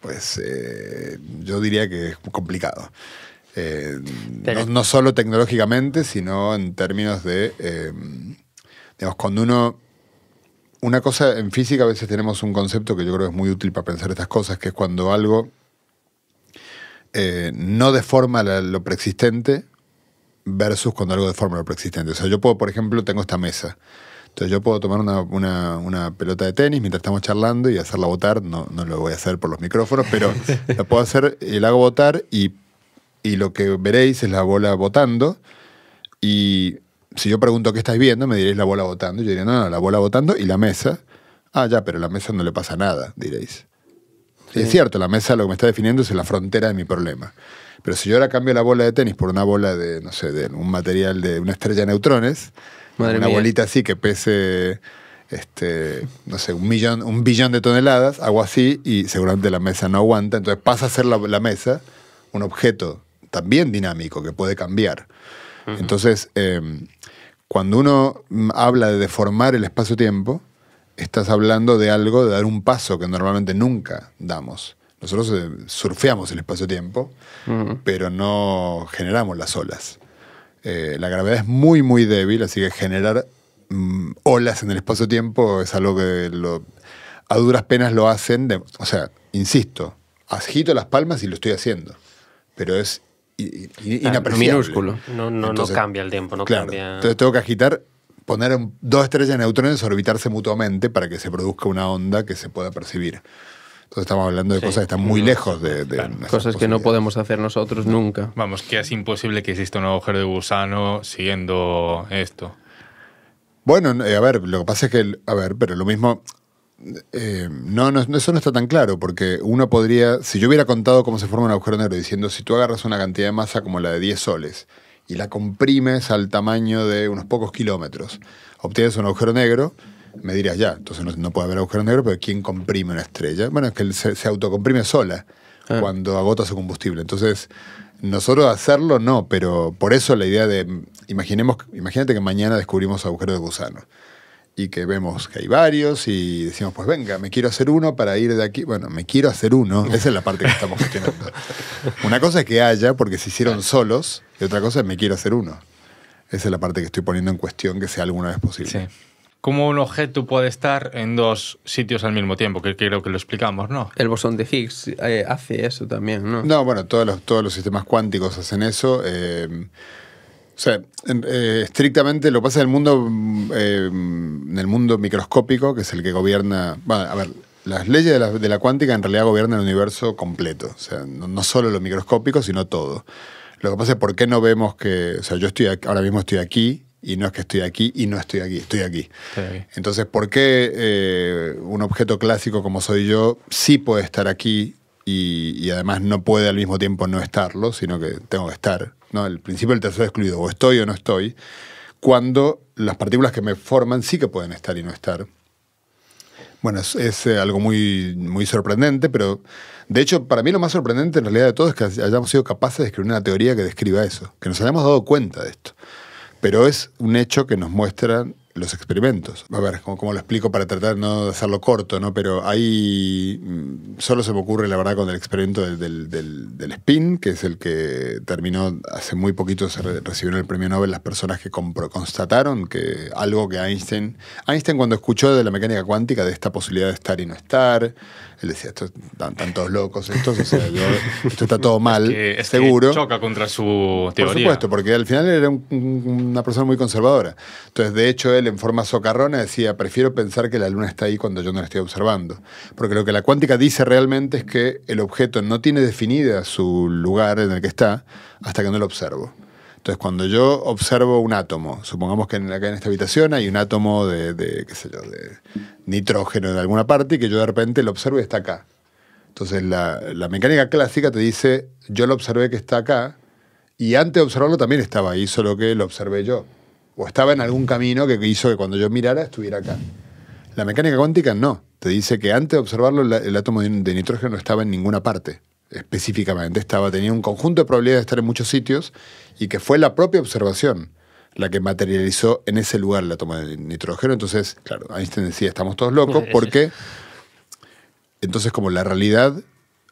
Pues eh, yo diría que es complicado. Eh, no, solo tecnológicamente, sino en términos de... Em, cuando uno... Una cosa, en física a veces tenemos un concepto que yo creo que es muy útil para pensar estas cosas, que es cuando algo eh, no deforma lo preexistente versus cuando algo deforma lo preexistente. O sea, yo puedo, por ejemplo, tengo esta mesa. Entonces yo puedo tomar una, pelota de tenis mientras estamos charlando y hacerla botar. No, lo voy a hacer por los micrófonos, pero <laughs> la puedo hacer, y la hago botar y, y, lo que veréis es la bola botando. Y si yo pregunto qué estáis viendo, me diréis la bola botando. Yo diría, no, no, la bola botando y la mesa. Ah, ya, pero a la mesa no le pasa nada, diréis. es cierto, la mesa lo que me está definiendo es la frontera de mi problema. Pero si yo ahora cambio la bola de tenis por una bola de, no sé, de un material de una estrella de neutrones, una bolita así que pese este, no sé, un millón, un billón de toneladas, hago así y seguramente la mesa no aguanta. Entonces pasa a ser la, la mesa un objeto también dinámico que puede cambiar. Entonces, em, cuando uno mm, habla de deformar el espacio-tiempo, estás hablando de algo, de dar un paso que normalmente nunca damos. Nosotros eh, surfeamos el espacio-tiempo, pero no generamos las olas. Eh, la gravedad es muy, muy débil, así que generar mm, olas en el espacio-tiempo es algo que a duras penas lo hacen. o sea, insisto, agito las palmas y lo estoy haciendo, pero es Ah, inapreciable. Minúsculo. No, no, no cambia el tiempo, no claro. cambia. Entonces tengo que agitar, poner dos estrellas de neutrones orbitarse mutuamente para que se produzca una onda que se pueda percibir. Entonces estamos hablando de cosas que están muy mm. lejos de... de Cosas que no podemos hacer nosotros nunca. Vamos, que es imposible que exista un agujero de gusano siguiendo esto. Bueno, eh, a ver, lo que pasa es que, a ver, pero lo mismo, eh, no, eso no está tan claro, porque uno podría, si yo hubiera contado cómo se forma un agujero negro, diciendo si tú agarras una cantidad de masa como la de 10 soles y la comprimes al tamaño de unos pocos kilómetros, obtienes un agujero negro, me dirías ya, entonces no, puede haber agujero negro, pero ¿quién comprime una estrella? Bueno, es que se, autocomprime sola ah. cuando agota su combustible. Entonces, nosotros hacerlo no, pero por eso la idea de, imaginemos, imagínate que mañana descubrimos agujeros de gusano y que vemos que hay varios y decimos, pues venga, me quiero hacer uno para ir de aquí. Bueno, me quiero hacer uno, <laughs> esa es la parte que estamos gestionando. Una cosa es que haya, porque se hicieron solos, y otra cosa es me quiero hacer uno. Esa es la parte que estoy poniendo en cuestión que sea alguna vez posible. Sí. ¿Cómo un objeto puede estar en dos sitios al mismo tiempo? Que creo que lo explicamos, ¿no? El bosón de Higgs eh, hace eso también, ¿no? No, bueno, todos los, todos los sistemas cuánticos hacen eso. Eh, o sea, eh, estrictamente lo pasa en el mundo, mm, eh, en el mundo microscópico, que es el que gobierna. Bueno, a ver, las leyes de la, cuántica en realidad gobiernan el universo completo. O sea, no, solo lo microscópico, sino todo. Lo que pasa es por qué no vemos que. O sea, yo estoy ahora mismo estoy aquí y no es que estoy aquí y no estoy aquí, estoy aquí. Entonces, ¿por qué eh, un objeto clásico como soy yo sí puede estar aquí y, además no puede al mismo tiempo no estarlo, sino que tengo que estar. ¿no? El principio del tercero excluido, o estoy o no estoy, cuando las partículas que me forman sí que pueden estar y no estar. Bueno, es, eh, algo muy, muy sorprendente, pero de hecho, para mí lo más sorprendente en realidad de todo es que hayamos sido capaces de escribir una teoría que describa eso, que nos hayamos dado cuenta de esto. Pero es un hecho que nos muestra los experimentos. A ver, ¿cómo, lo explico para tratar no de hacerlo corto, ¿no? Pero ahí mm, solo se me ocurre, la verdad, con el experimento del, spin, que es el que terminó hace muy poquito, se recibió el premio Nobel las personas que constataron que algo que Einstein, Einstein cuando escuchó de la mecánica cuántica, de esta posibilidad de estar y no estar, él decía, estos están, todos locos, esto está todo mal, <laughs> es seguro. choca contra su teoría. Por supuesto, porque al final era una persona muy conservadora. Entonces, de hecho, él en forma socarrona decía, prefiero pensar que la luna está ahí cuando yo no la estoy observando. Porque lo que la cuántica dice realmente es que el objeto no tiene definida su lugar en el que está hasta que no lo observo. Entonces, cuando yo observo un átomo, supongamos que en, acá en esta habitación hay un átomo de, de nitrógeno en alguna parte y que yo de repente lo observo y está acá. Entonces, la, mecánica clásica te dice, yo lo observé que está acá y antes de observarlo también estaba ahí, solo que lo observé yo. O estaba en algún camino que hizo que cuando yo mirara estuviera acá. La mecánica cuántica no. Te dice que antes de observarlo el átomo de nitrógeno no estaba en ninguna parte específicamente estaba, tenía un conjunto de probabilidades de estar en muchos sitios y que fue la propia observación la que materializó en ese lugar la toma de nitrógeno. Entonces, claro, Einstein decía, estamos todos locos porque entonces como la realidad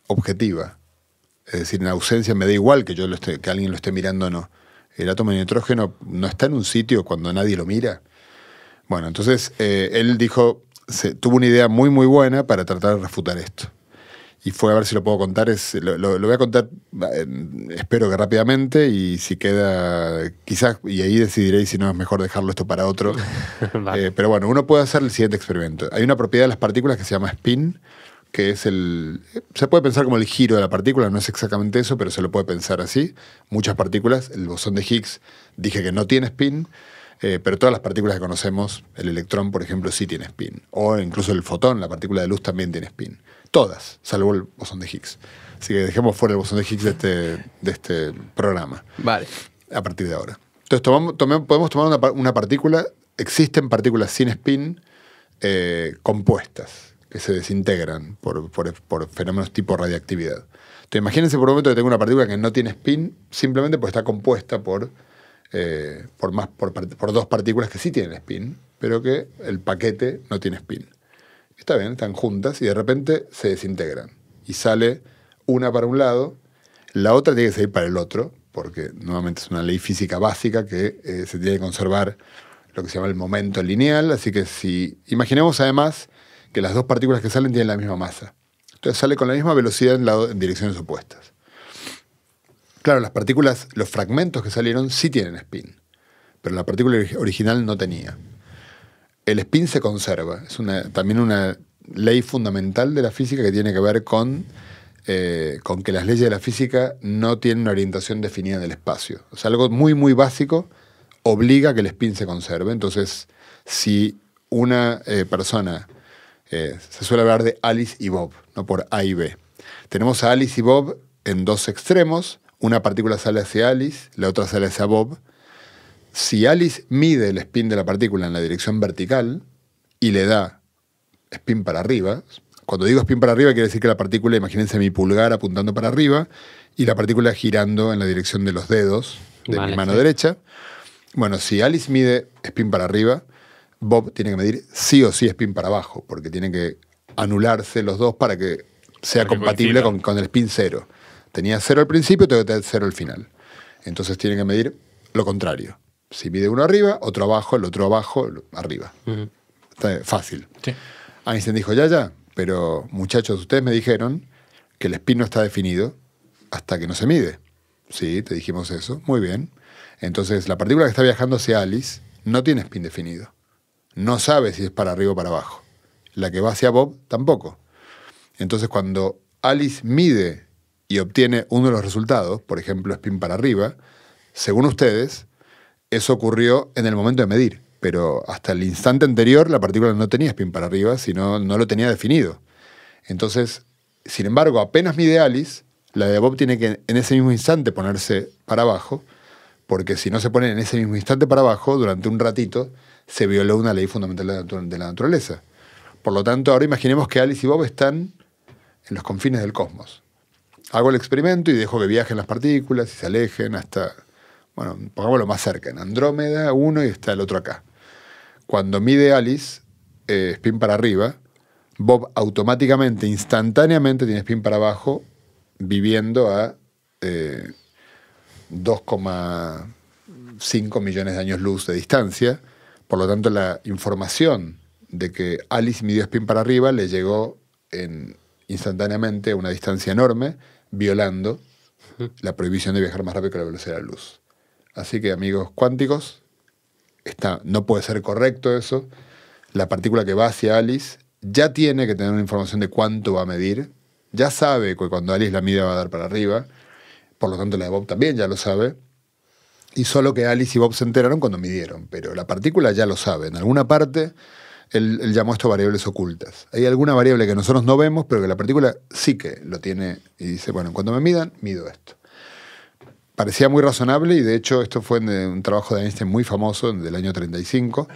objetiva, es decir, en ausencia me da igual que, yo lo esté, que alguien lo esté mirando o no, el eh, átomo de nitrógeno no está en un sitio cuando nadie lo mira. Bueno, entonces eh, él dijo, tuvo una idea muy muy buena para tratar de refutar esto y fue a ver si lo puedo contar. Es, lo, voy a contar, espero que rápidamente, y si queda, quizás, y ahí decidiréis si no es mejor dejarlo esto para otro. <laughs> Eh, pero bueno, uno puede hacer el siguiente experimento. Hay una propiedad de las partículas que se llama spin, que es el. Se puede pensar como el giro de la partícula, no es exactamente eso, pero se lo puede pensar así. Muchas partículas, el bosón de Higgs, dije que no tiene spin. Eh, pero todas las partículas que conocemos, el electrón, por ejemplo, sí tiene spin. O incluso el fotón, la partícula de luz, también tiene spin. Todas, salvo el bosón de Higgs. Así que dejemos fuera el bosón de Higgs de este, de este programa. Vale. A partir de ahora. Entonces tomamos, podemos tomar una, partícula. Existen partículas sin spin eh, compuestas que se desintegran por, fenómenos tipo radiactividad. Entonces imagínense por un momento que tengo una partícula que no tiene spin simplemente porque está compuesta por, eh, por, más, por dos partículas que sí tienen spin, pero que el paquete no tiene spin. Está bien, están juntas y de repente se desintegran. Y sale una para un lado, la otra tiene que salir para el otro, porque nuevamente es una ley física básica que eh, se tiene que conservar lo que se llama el momento lineal. Así que si imaginemos además que las dos partículas que salen tienen la misma masa. Entonces sale con la misma velocidad en, en direcciones opuestas. Claro, las partículas, los fragmentos que salieron sí tienen spin, pero la partícula original no tenía el spin se conserva. Es también una ley fundamental de la física que tiene que ver eh, con, que las leyes de la física no tienen una orientación definida en el espacio. O sea, algo muy, muy básico obliga a que el spin se conserve. Entonces, si una eh, persona, eh, se suele hablar de Alice y Bob, no por A y B. Tenemos a Alice y Bob en dos extremos, una partícula sale hacia Alice, la otra sale hacia Bob, si Alice mide el spin de la partícula en la dirección vertical y le da spin para arriba, cuando digo spin para arriba quiere decir que la partícula, imagínense mi pulgar apuntando para arriba y la partícula girando en la dirección de los dedos de mi mano derecha. Bueno, si Alice mide spin para arriba, Bob tiene que medir sí o sí spin para abajo, porque tiene que anularse los dos para que sea compatible con, el spin cero. Tenía cero al principio, tengo que tener cero al final. Entonces tiene que medir lo contrario. Si mide uno arriba, otro abajo, el otro abajo, arriba. fácil. Sí. Einstein dijo, ya, ya, pero muchachos, ustedes me dijeron que el spin no está definido hasta que no se mide. Sí, te dijimos eso. Muy bien. Entonces, la partícula que está viajando hacia Alice no tiene spin definido. No sabe si es para arriba o para abajo. La que va hacia Bob tampoco. Entonces, cuando Alice mide y obtiene uno de los resultados, por ejemplo, spin para arriba, según ustedes, eso ocurrió en el momento de medir, pero hasta el instante anterior la partícula no tenía spin para arriba, sino no lo tenía definido. Entonces, sin embargo, apenas mide Alice, la de Bob tiene que en ese mismo instante ponerse para abajo, porque si no se pone en ese mismo instante para abajo, durante un ratito, se violó una ley fundamental de la naturaleza. Por lo tanto, ahora imaginemos que Alice y Bob están en los confines del cosmos. Hago el experimento y dejo que viajen las partículas y se alejen hasta bueno, pongámoslo más cerca. En Andrómeda uno y está el otro acá. Cuando mide Alice eh, spin para arriba, Bob automáticamente, instantáneamente tiene spin para abajo, viviendo a 2,5 eh, millones de años luz de distancia. Por lo tanto, la información de que Alice midió spin para arriba le llegó instantáneamente a una distancia enorme, violando la prohibición de viajar más rápido que la velocidad de la luz. Así que amigos cuánticos, no puede ser correcto eso. La partícula que va hacia Alice ya tiene que tener una información de cuánto va a medir. Ya sabe que cuando Alice la mide va a dar para arriba. Por lo tanto, la de Bob también ya lo sabe. Y solo que Alice y Bob se enteraron cuando midieron. Pero la partícula ya lo sabe. En alguna parte, él, él llamó esto variables ocultas. Hay alguna variable que nosotros no vemos, pero que la partícula sí que lo tiene y dice, bueno, cuando me midan, mido esto parecía muy razonable y de hecho esto fue eh, un trabajo de Einstein muy famoso del año 35.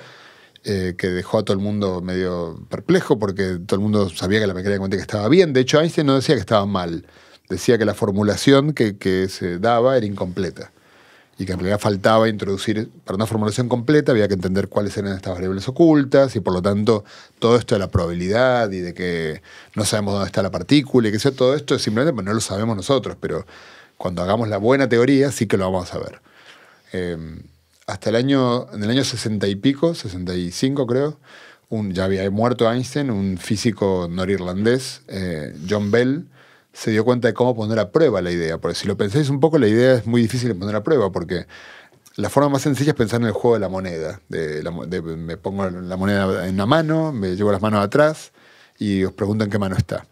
Eh, que dejó a todo el mundo medio perplejo porque todo el mundo sabía que la mecánica cuántica estaba bien. De hecho, Einstein no decía que estaba mal, decía que la formulación que, se daba era incompleta y que en realidad faltaba introducir, para una formulación completa había que entender cuáles eran estas variables ocultas y por lo tanto todo esto de la probabilidad y de que no sabemos dónde está la partícula y que sea todo esto, simplemente pues, no lo sabemos nosotros, pero cuando hagamos la buena teoría, sí que lo vamos a ver. Em, hasta el año, en el año 60 y pico, 65 creo, un, ya había muerto Einstein, un físico norirlandés, eh, John Bell, se dio cuenta de cómo poner a prueba la idea. Porque si lo pensáis un poco, la idea es muy difícil de poner a prueba, porque la forma más sencilla es pensar en el juego de la moneda. De, me pongo la moneda en la mano, me llevo las manos atrás y os preguntan en qué mano está.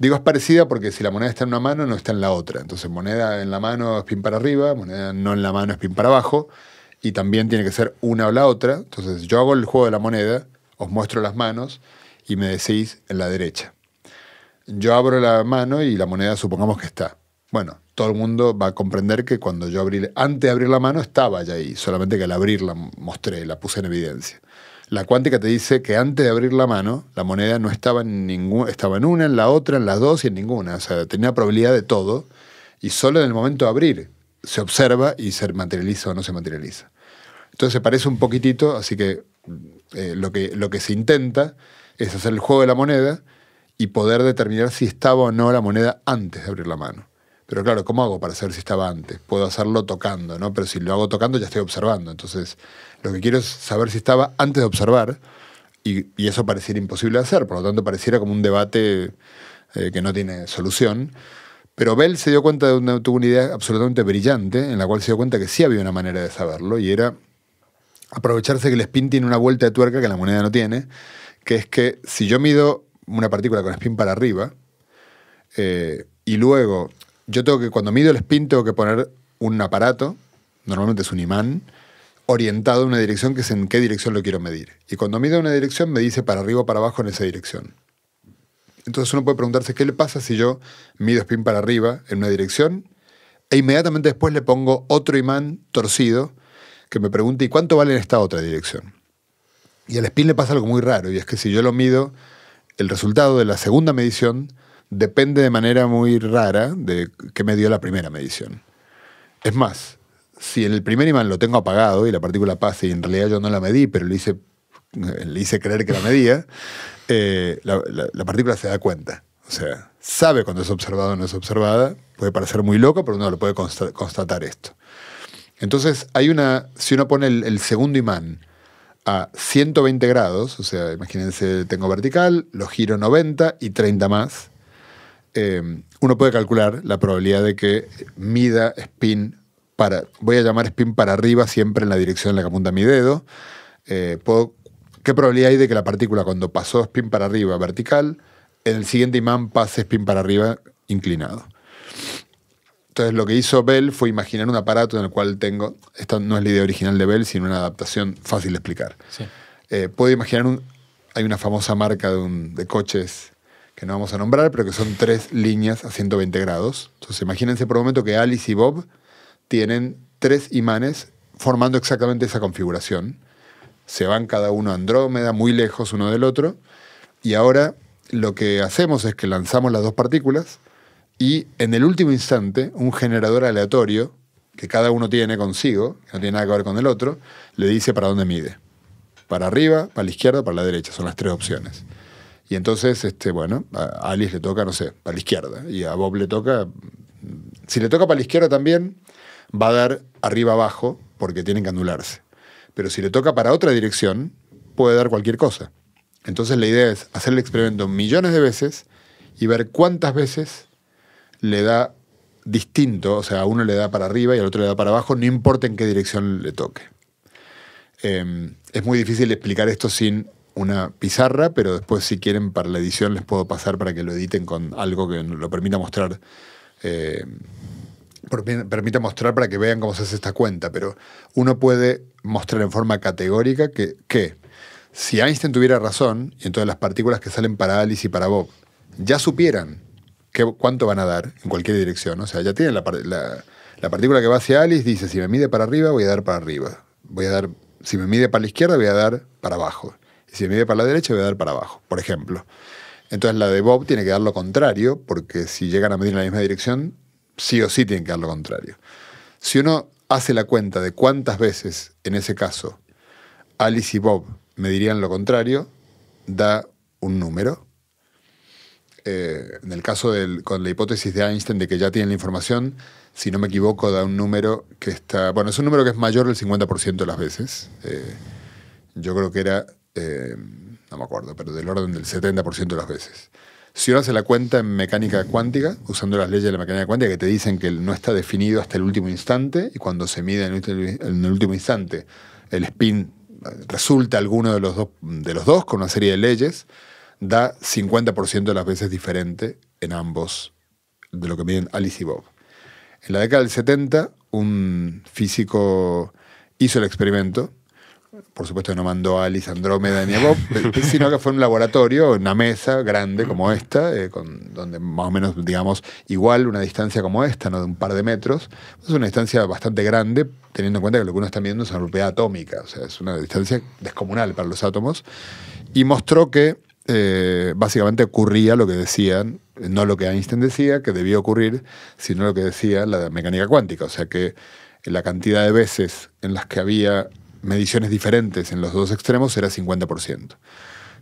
Digo, es parecida porque si la moneda está en una mano, no está en la otra. Entonces, moneda en la mano es pin para arriba, moneda no en la mano es pin para abajo. Y también tiene que ser una o la otra. Entonces, yo hago el juego de la moneda, os muestro las manos y me decís en la derecha. Yo abro la mano y la moneda supongamos que está. Bueno, todo el mundo va a comprender que cuando yo abrí, antes de abrir la mano estaba ya ahí, solamente que al abrirla mostré, la puse en evidencia. La cuántica te dice que antes de abrir la mano, la moneda no estaba en ninguna, estaba en una, en la otra, en las dos y en ninguna. O sea, tenía probabilidad de todo. Y solo en el momento de abrir se observa y se materializa o no se materializa. Entonces se parece un poquitito, así que, eh, lo que lo que se intenta es hacer el juego de la moneda y poder determinar si estaba o no la moneda antes de abrir la mano. Pero claro, ¿cómo hago para saber si estaba antes? Puedo hacerlo tocando, ¿no? Pero si lo hago tocando ya estoy observando. Entonces, lo que quiero es saber si estaba antes de observar, y, eso pareciera imposible de hacer, por lo tanto pareciera como un debate eh, que no tiene solución. Pero Bell se dio cuenta de una, tuvo idea absolutamente brillante, en la cual se dio cuenta que sí había una manera de saberlo, y era aprovecharse que el spin tiene una vuelta de tuerca que la moneda no tiene, que es que si yo mido una partícula con spin para arriba, eh, y luego yo tengo que, cuando mido el spin, tengo que poner un aparato, normalmente es un imán, orientado a una dirección que es en qué dirección lo quiero medir. Y cuando mido una dirección me dice para arriba o para abajo en esa dirección. Entonces uno puede preguntarse qué le pasa si yo mido spin para arriba en una dirección e inmediatamente después le pongo otro imán torcido que me pregunte ¿y cuánto vale en esta otra dirección? Y al spin le pasa algo muy raro y es que si yo lo mido, el resultado de la segunda medición depende de manera muy rara de qué me dio la primera medición. Es más, si en el primer imán lo tengo apagado y la partícula pasa y en realidad yo no la medí, pero le hice, le hice creer que la medía, eh, la, partícula se da cuenta. O sea, sabe cuando es observada o no es observada. Puede parecer muy loco, pero uno lo puede constatar esto. Entonces, hay una. Si uno pone el, segundo imán a 120 grados, o sea, imagínense, tengo vertical, lo giro 90 y 30 más, eh, uno puede calcular la probabilidad de que mida spin voy a llamar spin para arriba siempre en la dirección en la que apunta mi dedo. Eh, ¿Qué probabilidad hay de que la partícula cuando pasó spin para arriba vertical, en el siguiente imán pase spin para arriba inclinado? Entonces lo que hizo Bell fue imaginar un aparato en el cual tengo, esta no es la idea original de Bell, sino una adaptación fácil de explicar. Eh, puedo imaginar un, hay una famosa marca de, de, coches que no vamos a nombrar, pero que son tres líneas a 120 grados. Entonces imagínense por un momento que Alice y Bob tienen tres imanes formando exactamente esa configuración. Se van cada uno a Andrómeda, muy lejos uno del otro, y ahora lo que hacemos es que lanzamos las dos partículas y en el último instante un generador aleatorio que cada uno tiene consigo, que no tiene nada que ver con el otro, le dice para dónde mide. Para arriba, para la izquierda, para la derecha. Son las tres opciones. Y entonces, este, bueno, a Alice le toca, no sé, para la izquierda. Y a Bob le toca. Si le toca para la izquierda también, va a dar arriba abajo porque tienen que anularse, Pero si le toca para otra dirección, puede dar cualquier cosa. Entonces la idea es hacer el experimento millones de veces y ver cuántas veces le da distinto, o sea, a uno le da para arriba y al otro le da para abajo, no importa en qué dirección le toque. Em, es muy difícil explicar esto sin una pizarra, pero después si quieren para la edición les puedo pasar para que lo editen con algo que lo permita mostrar eh, permite mostrar para que vean cómo se hace esta cuenta, pero uno puede mostrar en forma categórica que, que si Einstein tuviera razón, y entonces las partículas que salen para Alice y para Bob ya supieran qué, cuánto van a dar en cualquier dirección, o sea, ya tienen la, la, partícula que va hacia Alice, dice, si me mide para arriba, voy a dar para arriba, voy a dar, si me mide para la izquierda, voy a dar para abajo, y si me mide para la derecha, voy a dar para abajo, por ejemplo. Entonces la de Bob tiene que dar lo contrario, porque si llegan a medir en la misma dirección, sí o sí tienen que dar lo contrario. Si uno hace la cuenta de cuántas veces, en ese caso, Alice y Bob me dirían lo contrario, da un número. Eh, en el caso del, con la hipótesis de Einstein de que ya tienen la información, si no me equivoco, da un número que está. Bueno, es un número que es mayor del 50% de las veces. Eh, yo creo que era. Eh, no me acuerdo, pero del orden del 70% de las veces. Si uno hace la cuenta en mecánica cuántica, usando las leyes de la mecánica cuántica que te dicen que no está definido hasta el último instante, y cuando se mide en el último instante, el spin eh, resulta alguno de los dos, de los dos con una serie de leyes, da 50% de las veces diferente en ambos de lo que miden Alice y Bob. En la década del 70, un físico hizo el experimento por supuesto no mandó a Alice Andrómeda ni a Bob, <laughs> eh, sino que fue un laboratorio, una mesa grande como esta, eh, con, donde más o menos, digamos, igual una distancia como esta, ¿no? de un par de metros. Es una distancia bastante grande, teniendo en cuenta que lo que uno está viendo es una propiedad atómica, o sea, es una distancia descomunal para los átomos. Y mostró que eh, básicamente ocurría lo que decían, no lo que Einstein decía, que debía ocurrir, sino lo que decía la mecánica cuántica, o sea que la cantidad de veces en las que había mediciones diferentes en los dos extremos era 50%.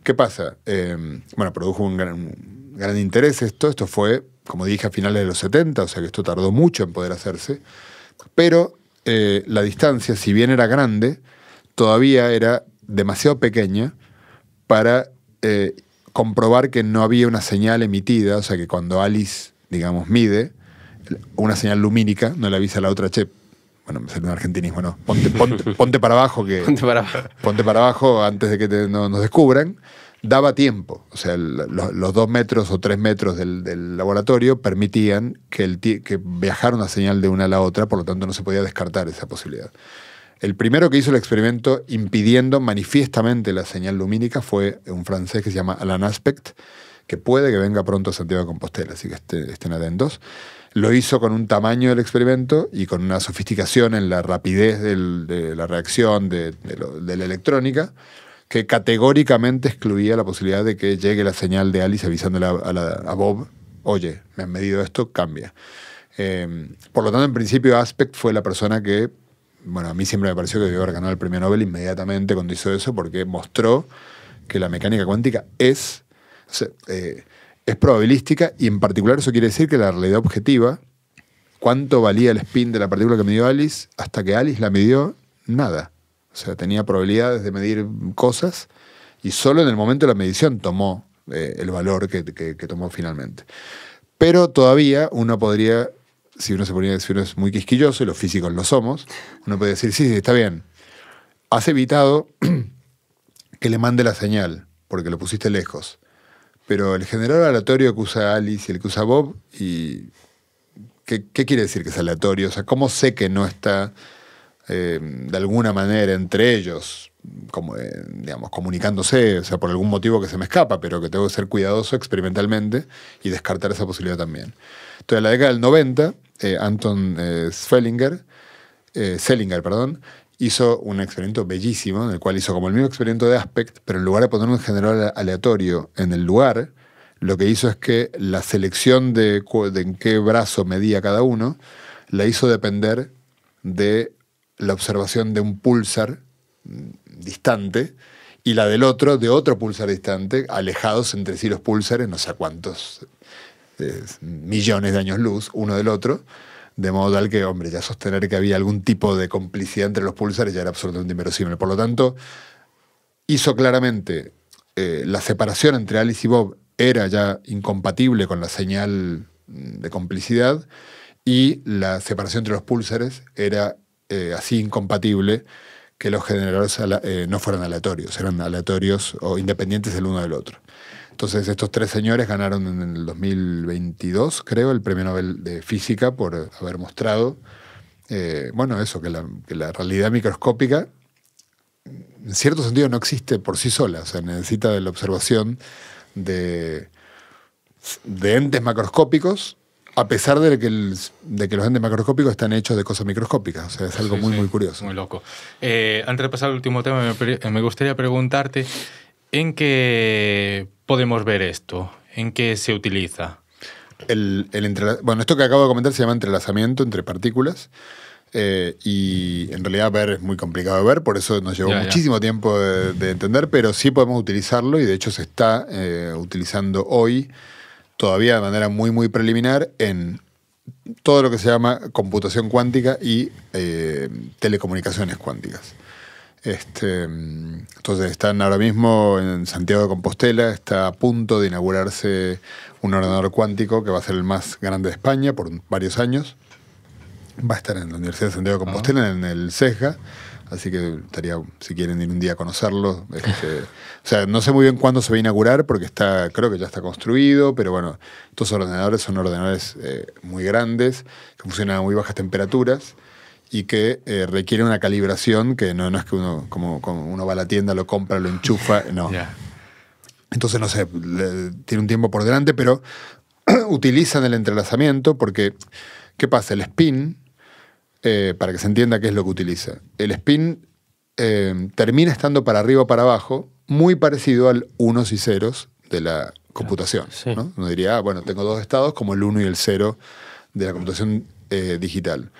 ¿Qué pasa? Em, bueno, produjo un gran, interés esto. Esto fue, como dije, a finales de los 70, o sea que esto tardó mucho en poder hacerse. Pero eh, la distancia, si bien era grande, todavía era demasiado pequeña para eh, comprobar que no había una señal emitida, o sea que cuando Alice, digamos, mide, una señal lumínica, no le avisa a la otra, Chep bueno, me salió un argentinismo, ¿no? <laughs> Ponte, para abajo que... Ponte para abajo. Ponte para abajo antes de que nos descubran. Daba tiempo, o sea, los, dos metros o tres metros del, laboratorio permitían que, el, que viajara una señal de una a la otra, por lo tanto no se podía descartar esa posibilidad. El primero que hizo el experimento impidiendo manifiestamente la señal lumínica fue un francés que se llama Alan Aspect, que puede que venga pronto a Santiago de Compostela, así que este, estén, atentos. Lo hizo con un tamaño del experimento y con una sofisticación en la rapidez de la reacción de, la electrónica que categóricamente excluía la posibilidad de que llegue la señal de Alice avisándole a, Bob, oye, me han medido esto, cambia. Em, por lo tanto, en principio, Aspect fue la persona que, bueno, a mí siempre me pareció que debió haber ganado el premio Nobel inmediatamente cuando hizo eso, porque mostró que la mecánica cuántica es eh, es probabilística y en particular eso quiere decir que la realidad objetiva, cuánto valía el spin de la partícula que midió Alice, hasta que Alice la midió, nada. O sea, tenía probabilidades de medir cosas y solo en el momento de la medición tomó eh, el valor que, tomó finalmente. Pero todavía uno podría, si uno se ponía, si uno es muy quisquilloso, y los físicos lo somos, uno puede decir, sí, sí, está bien, has evitado <clears throat> que le mande la señal, porque lo pusiste lejos. Pero el generador aleatorio que usa Alice y el que usa Bob, y ¿qué, quiere decir que es aleatorio? O sea, ¿cómo sé que no está eh, de alguna manera entre ellos, como, eh, digamos, comunicándose, o sea, por algún motivo que se me escapa, pero que tengo que ser cuidadoso experimentalmente y descartar esa posibilidad también? Entonces, en la década del 90, eh, Anton eh, Selinger perdón, hizo un experimento bellísimo, en el cual hizo como el mismo experimento de Aspect, pero en lugar de poner un general aleatorio en el lugar, lo que hizo es que la selección de, en qué brazo medía cada uno, la hizo depender de la observación de un pulsar distante y la del otro de otro pulsar distante, alejados entre sí los pulsares, no sé cuántos eh, millones de años luz, uno del otro de modo tal que, hombre, ya sostener que había algún tipo de complicidad entre los pulsares ya era absolutamente inverosímil. Por lo tanto, hizo claramente eh, la separación entre Alice y Bob era ya incompatible con la señal mm, de complicidad y la separación entre los pulsares era eh, así incompatible que los generadores eh, no fueran aleatorios, eran aleatorios o independientes el uno del otro. Entonces, estos tres señores ganaron en el 2022, creo, el premio Nobel de Física por haber mostrado, eh, bueno, eso, que la, realidad microscópica, en cierto sentido, no existe por sí sola, o sea, necesita de la observación de, de entes macroscópicos a pesar de que, los entes macroscópicos están hechos de cosas microscópicas. O sea, es algo muy, muy curioso. Muy loco. Eh, antes de pasar al último tema, me eh, gustaría preguntarte ¿En qué podemos ver esto? ¿En qué se utiliza? El, bueno, esto que acabo de comentar se llama entrelazamiento entre partículas. Eh, y en realidad ver es muy complicado de ver, por eso nos llevó muchísimo tiempo de, entender, pero sí podemos utilizarlo y de hecho se está eh, utilizando hoy todavía de manera muy, muy preliminar en todo lo que se llama computación cuántica y eh, telecomunicaciones cuánticas. Este, entonces están ahora mismo en Santiago de Compostela, está a punto de inaugurarse un ordenador cuántico que va a ser el más grande de España por varios años. Va a estar en la Universidad de Santiago de Compostela, ah. en el SESGA, Así que estaría, si quieren ir un día a conocerlo. Este, <laughs> o sea, no sé muy bien cuándo se va a inaugurar porque está, creo que ya está construido, pero bueno, estos ordenadores son ordenadores eh, muy grandes, que funcionan a muy bajas temperaturas y que eh, requiere una calibración que no, no es que uno, como, uno va a la tienda, lo compra, lo enchufa, <laughs> no. Entonces, no sé, tiene un tiempo por delante, pero <clears throat> utilizan el entrelazamiento porque, ¿qué pasa? El spin, eh, para que se entienda qué es lo que utiliza, el spin eh, termina estando para arriba o para abajo, muy parecido al unos y ceros de la computación. ¿no? Uno diría, ah, bueno, tengo dos estados como el uno y el cero de la computación digital.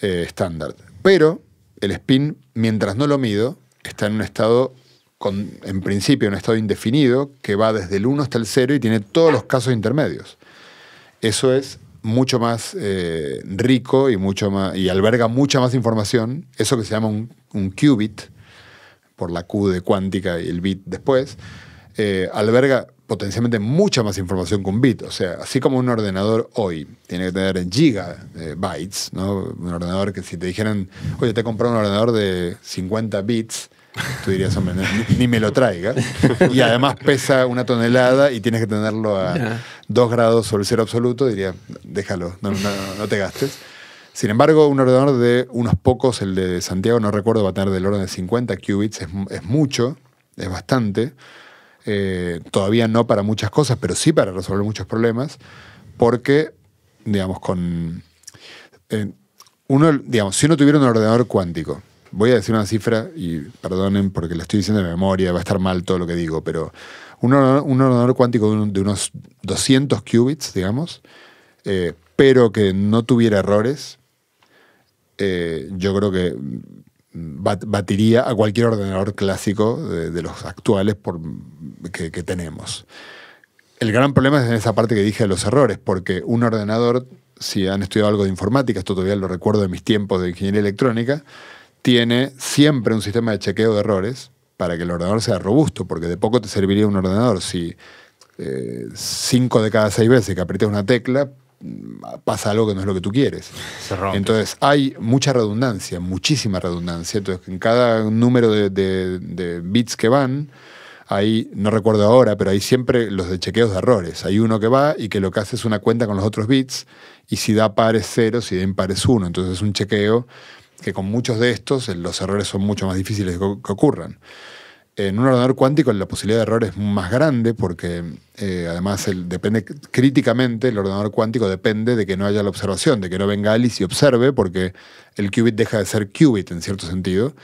Eh, estándar. Pero el spin, mientras no lo mido, está en un estado, con, en principio, un estado indefinido que va desde el 1 hasta el 0 y tiene todos los casos intermedios. Eso es mucho más eh, rico y, mucho más, y alberga mucha más información, eso que se llama un, un qubit, por la Q de cuántica y el bit después, eh, alberga potencialmente mucha más información que un bit. O sea, así como un ordenador hoy tiene que tener en gigabytes, eh, ¿no? Un ordenador que si te dijeran, oye, te he comprado un ordenador de 50 bits, tú dirías, hombre, ni, me lo traiga. Y además pesa una tonelada y tienes que tenerlo a dos grados sobre cero absoluto, diría, déjalo, no, te gastes. Sin embargo, un ordenador de unos pocos, el de Santiago, no recuerdo, va a tener del orden de 50 qubits, es mucho, es bastante. Eh, todavía no para muchas cosas, pero sí para resolver muchos problemas, porque, digamos, con... Eh, uno, digamos, si uno tuviera un ordenador cuántico, voy a decir una cifra, y perdonen porque lo estoy diciendo de memoria, va a estar mal todo lo que digo, pero un ordenador, cuántico de, unos 200 qubits, digamos, eh, pero que no tuviera errores, yo creo que batiría a cualquier ordenador clásico de, los actuales por, que, tenemos. El gran problema es en esa parte que dije de los errores, porque un ordenador, si han estudiado algo de informática, esto todavía lo recuerdo de mis tiempos de ingeniería electrónica, tiene siempre un sistema de chequeo de errores para que el ordenador sea robusto, porque de poco te serviría un ordenador si eh, cinco de cada seis veces que aprietas una tecla pasa algo que no es lo que tú quieres. Entonces hay mucha redundancia, muchísima redundancia. Entonces en cada número de, bits que van, hay, no recuerdo ahora, pero hay siempre los de chequeos de errores. Hay uno que va y que lo que hace es una cuenta con los otros bits y si da par es cero, si da impar uno. Entonces es un chequeo que con muchos de estos los errores son mucho más difíciles que ocurran. En un ordenador cuántico la posibilidad de error es más grande porque eh, además depende críticamente, el ordenador cuántico depende de que no haya la observación, de que no venga Alice y observe porque el qubit deja de ser qubit en cierto sentido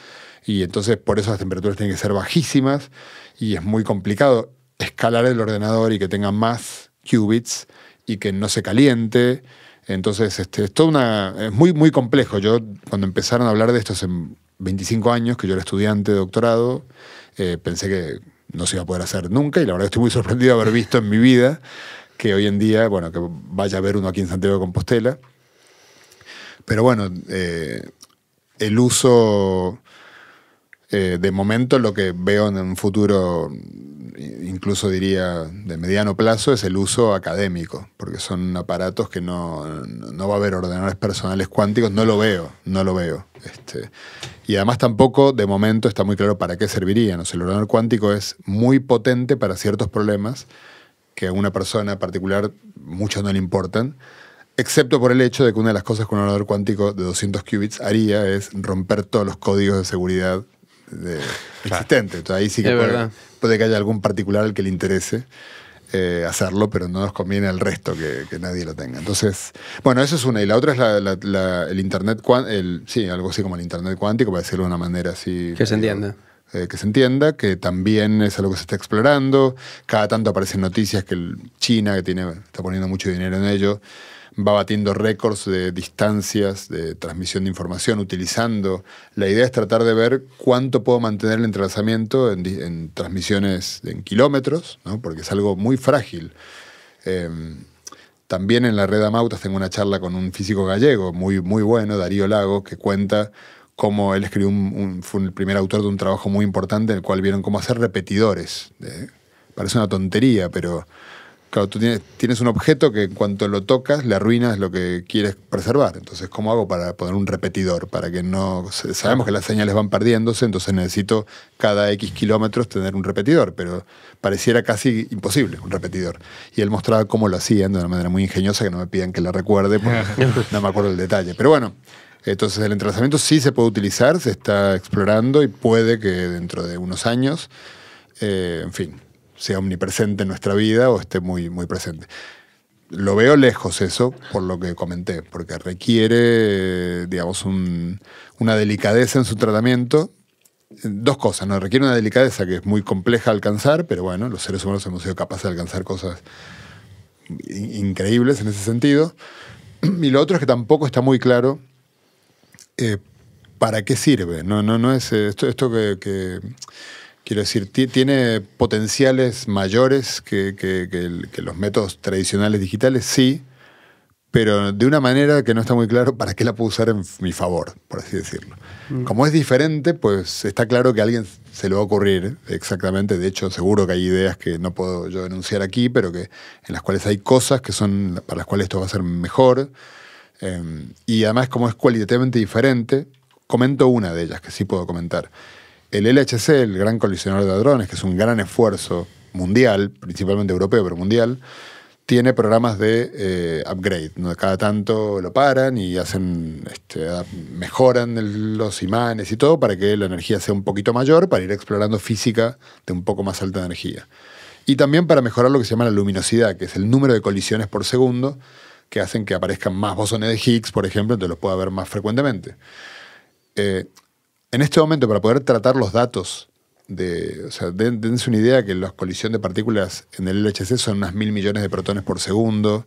y entonces por eso las temperaturas tienen que ser bajísimas y es muy complicado escalar el ordenador y que tenga más qubits y que no se caliente. Entonces, este, es una. Es muy, muy complejo. Yo, cuando empezaron a hablar de esto hace 25 años, que yo era estudiante de doctorado, eh, pensé que no se iba a poder hacer nunca y la verdad estoy muy sorprendido de haber visto en mi vida que hoy en día, bueno, que vaya a ver uno aquí en Santiago de Compostela. Pero bueno, eh, el uso eh, de momento lo que veo en un futuro, incluso diría de mediano plazo, es el uso académico, porque son aparatos que no, va a haber ordenadores personales cuánticos, no lo veo, no lo veo. Este. y además tampoco de momento está muy claro para qué serviría. el ordenador cuántico es muy potente para ciertos problemas que a una persona particular muchos no le importan, excepto por el hecho de que una de las cosas que un ordenador cuántico de 200 qubits haría es romper todos los códigos de seguridad existente. ahí sí que puede, que haya algún particular al que le interese. Eh, hacerlo, pero no nos conviene al resto que, nadie lo tenga. Entonces, bueno, eso es una. Y la otra es la, el Internet, sí, algo así como el Internet cuántico, para decirlo de una manera así. Que se entienda. Eh, que se entienda, que también es algo que se está explorando. Cada tanto aparecen noticias que China, que tiene, está poniendo mucho dinero en ello, va batiendo récords de distancias, de transmisión de información, utilizando. La idea es tratar de ver cuánto puedo mantener el entrelazamiento en, transmisiones en kilómetros, porque es algo muy frágil. Em, también en la red Amautas tengo una charla con un físico gallego muy, muy bueno, Darío Lago, que cuenta cómo él escribió un, fue el primer autor de un trabajo muy importante en el cual vieron cómo hacer repetidores. ¿eh? parece una tontería, pero Claro, tú tienes, un objeto que en cuanto lo tocas, le arruinas lo que quieres preservar. Entonces, ¿cómo hago para poner un repetidor? Para que no. Sabemos que las señales van perdiéndose, entonces necesito cada X kilómetros tener un repetidor, pero pareciera casi imposible un repetidor. Y él mostraba cómo lo hacían de una manera muy ingeniosa, que no me pidan que la recuerde, porque <laughs> no me acuerdo el detalle. Pero bueno, entonces el entrelazamiento sí se puede utilizar, se está explorando y puede que dentro de unos años, eh, en fin, sea omnipresente en nuestra vida o esté muy, muy presente. Lo veo lejos eso, por lo que comenté, porque requiere, digamos, una delicadeza en su tratamiento. Dos cosas, ¿no? Requiere una delicadeza que es muy compleja alcanzar, pero bueno, los seres humanos hemos sido capaces de alcanzar cosas increíbles en ese sentido. Y lo otro es que tampoco está muy claro eh, para qué sirve. No, no, no es eh, esto, esto que Quiero decir, ¿tiene potenciales mayores que, los métodos tradicionales digitales? Sí, pero de una manera que no está muy claro para qué la puedo usar en mi favor, por así decirlo. Mm. Como es diferente, pues está claro que a alguien se le va a ocurrir exactamente. De hecho, seguro que hay ideas que no puedo yo denunciar aquí, pero que en las cuales hay cosas que son para las cuales esto va a ser mejor. Em, y además, como es cualitativamente diferente, comento una de ellas que sí puedo comentar el LHC, el Gran Colisionador de Hadrones, que es un gran esfuerzo mundial, principalmente europeo, pero mundial, tiene programas de eh, upgrade. ¿no? Cada tanto lo paran y hacen, este, mejoran los imanes y todo para que la energía sea un poquito mayor, para ir explorando física de un poco más alta energía. Y también para mejorar lo que se llama la luminosidad, que es el número de colisiones por segundo, que hacen que aparezcan más bosones de Higgs, por ejemplo, entonces los pueda ver más frecuentemente. Eh, en este momento, para poder tratar los datos, de, o sea, dense una idea que la colisión de partículas en el LHC son unas mil millones de protones por segundo.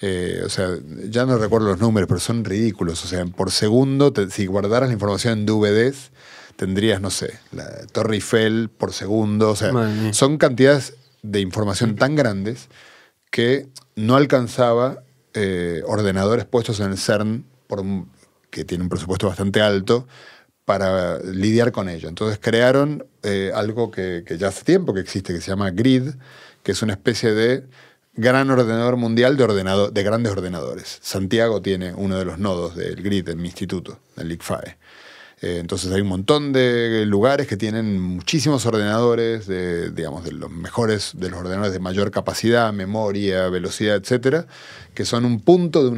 Eh, o sea, ya no recuerdo los números, pero son ridículos. O sea, por segundo, si guardaras la información en DVDs, tendrías, no sé, la Torre Eiffel por segundo. O sea, son cantidades de información tan grandes que no alcanzaba eh, ordenadores puestos en el CERN, por que tiene un presupuesto bastante alto, para lidiar con ello. Entonces crearon eh, algo que, ya hace tiempo que existe, que se llama Grid, que es una especie de gran ordenador mundial de, ordenado, de grandes ordenadores. Santiago tiene uno de los nodos del Grid en mi instituto, el ICFAE. Eh, entonces hay un montón de lugares que tienen muchísimos ordenadores, de, digamos, de los mejores, de los ordenadores de mayor capacidad, memoria, velocidad, etcétera, que son un punto de,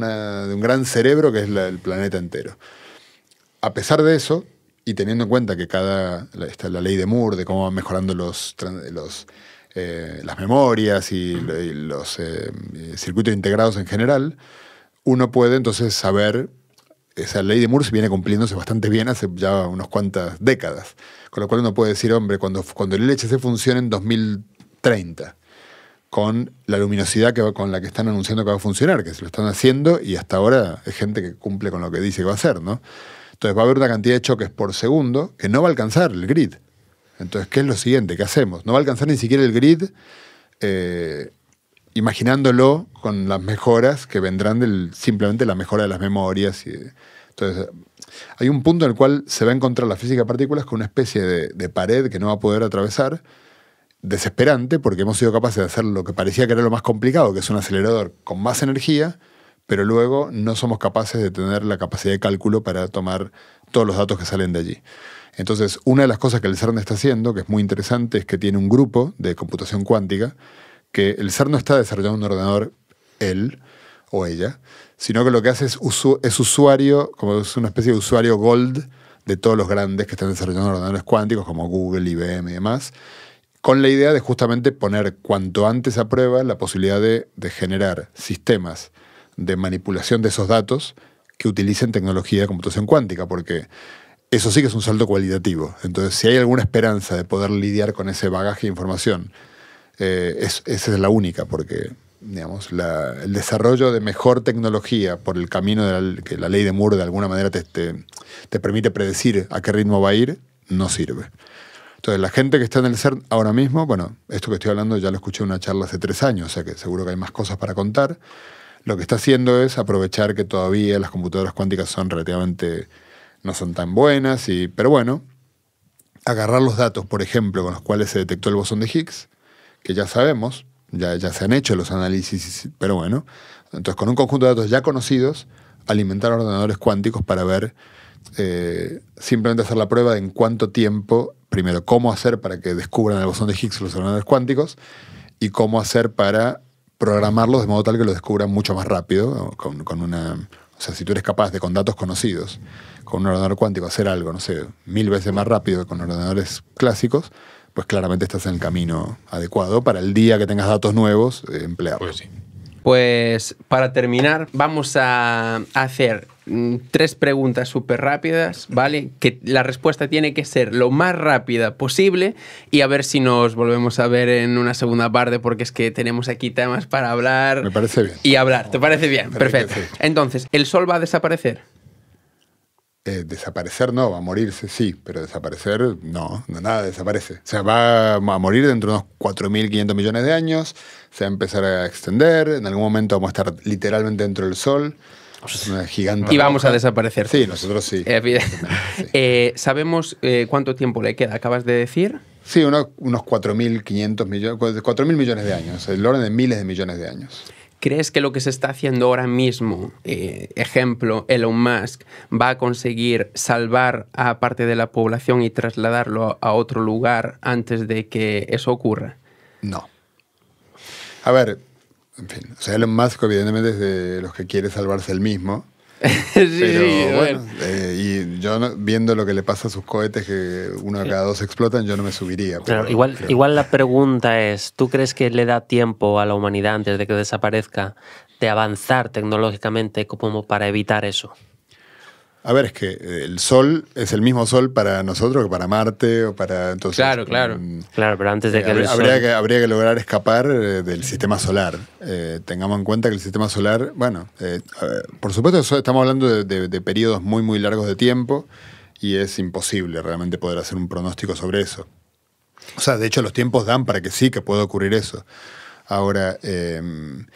un gran cerebro que es el planeta entero. A pesar de eso, y teniendo en cuenta que cada, está la ley de Moore, de cómo van mejorando los, los eh, las memorias y, los eh, circuitos integrados en general, uno puede entonces saber, esa ley de Moore se viene cumpliéndose bastante bien hace ya unas cuantas décadas, con lo cual uno puede decir, hombre, cuando, cuando el LHC funcione en 2030, con la luminosidad que con la que están anunciando que va a funcionar, que se lo están haciendo y hasta ahora es gente que cumple con lo que dice que va a hacer, ¿no? Entonces va a haber una cantidad de choques por segundo que no va a alcanzar el grid. Entonces, ¿qué es lo siguiente? ¿Qué hacemos? No va a alcanzar ni siquiera el grid eh, imaginándolo con las mejoras que vendrán del simplemente la mejora de las memorias. entonces, hay un punto en el cual se va a encontrar la física de partículas con una especie de pared que no va a poder atravesar, desesperante, porque hemos sido capaces de hacer lo que parecía que era lo más complicado, que es un acelerador con más energía, pero luego no somos capaces de tener la capacidad de cálculo para tomar todos los datos que salen de allí. Entonces, una de las cosas que el CERN está haciendo, que es muy interesante, es que tiene un grupo de computación cuántica, que el CERN no está desarrollando un ordenador él o ella, sino que lo que hace es, usuario, como es una especie de usuario gold de todos los grandes que están desarrollando ordenadores cuánticos, como Google, IBM y demás, con la idea de justamente poner cuanto antes a prueba la posibilidad de generar sistemas de manipulación de esos datos que utilicen tecnología de computación cuántica, porque eso sí que es un salto cualitativo. Entonces, si hay alguna esperanza de poder lidiar con ese bagaje de información, eh, esa es la única, porque digamos, el desarrollo de mejor tecnología por el camino de que la ley de Moore de alguna manera te, te, permite predecir a qué ritmo va a ir, no sirve. Entonces, la gente que está en el CERN ahora mismo, bueno, esto que estoy hablando ya lo escuché en una charla hace tres años, o sea que seguro que hay más cosas para contar lo que está haciendo es aprovechar que todavía las computadoras cuánticas son relativamente, no son tan buenas, y, pero bueno, agarrar los datos, por ejemplo, con los cuales se detectó el bosón de Higgs, que ya sabemos, ya, ya se han hecho los análisis, pero bueno, entonces con un conjunto de datos ya conocidos, alimentar ordenadores cuánticos para ver, eh, simplemente hacer la prueba de en cuánto tiempo, primero, cómo hacer para que descubran el bosón de Higgs los ordenadores cuánticos, y cómo hacer para programarlos de modo tal que los descubran mucho más rápido, con, una... O sea, si tú eres capaz de, con datos conocidos, con un ordenador cuántico, hacer algo, no sé, mil veces más rápido que con ordenadores clásicos, pues claramente estás en el camino adecuado para el día que tengas datos nuevos, eh, emplearlos. Pues pues para terminar, vamos a hacer mm, tres preguntas súper rápidas, ¿vale? Que la respuesta tiene que ser lo más rápida posible y a ver si nos volvemos a ver en una segunda parte porque es que tenemos aquí temas para hablar. Me parece bien. Y hablar, ¿te parece bien? Perfecto. Entonces, ¿el sol va a desaparecer? Eh, desaparecer no, va a morirse sí, pero desaparecer no, no nada desaparece. O sea, va a morir dentro de unos 4.500 millones de años, se va a empezar a extender, en algún momento vamos a estar literalmente dentro del Sol. Es una gigante. Y vamos a desaparecer. Sí, nosotros sí. Eh, <laughs> eh, ¿Sabemos cuánto tiempo le queda? Acabas de decir. Sí, unos, unos 4.500 millones, 4.000 millones de años, el orden de miles de millones de años. ¿Crees que lo que se está haciendo ahora mismo, eh, ejemplo, Elon Musk, va a conseguir salvar a parte de la población y trasladarlo a otro lugar antes de que eso ocurra? No. A ver, en fin, o sea, Elon Musk evidentemente es de los que quiere salvarse él mismo <laughs> sí, bueno, eh, y yo viendo lo que le pasa a sus cohetes, que uno de cada dos explotan, yo no me subiría. Pero igual, igual la pregunta es, ¿tú crees que le da tiempo a la humanidad antes de que desaparezca de avanzar tecnológicamente como para evitar eso? A ver, es que eh, el Sol es el mismo Sol para nosotros que para Marte o para entonces. Claro, mm, claro. claro, pero antes de eh, que, habría, habría, que lograr escapar eh, del sistema solar. tengamos en cuenta que el sistema solar, bueno, por supuesto estamos hablando de, periodos muy muy largos de tiempo y es imposible realmente poder hacer un pronóstico sobre eso. O sea, de hecho los tiempos dan para que sí que pueda ocurrir eso. Ahora. Em,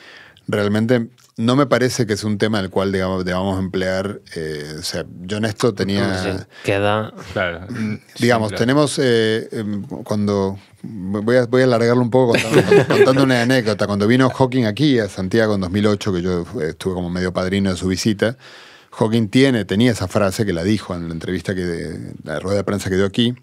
realmente no me parece que es un tema del cual digamos, debamos emplear. Eh, o sea, yo en esto tenía. queda. Mm, digamos, tenemos. Eh, em, cuando. Voy a, voy a alargarlo un poco contando, <laughs> una anécdota. Cuando vino Hawking aquí a Santiago en 2008, que yo estuve como medio padrino de su visita, Hawking tiene, tenía esa frase que la dijo en la entrevista que de, la rueda de prensa que dio aquí,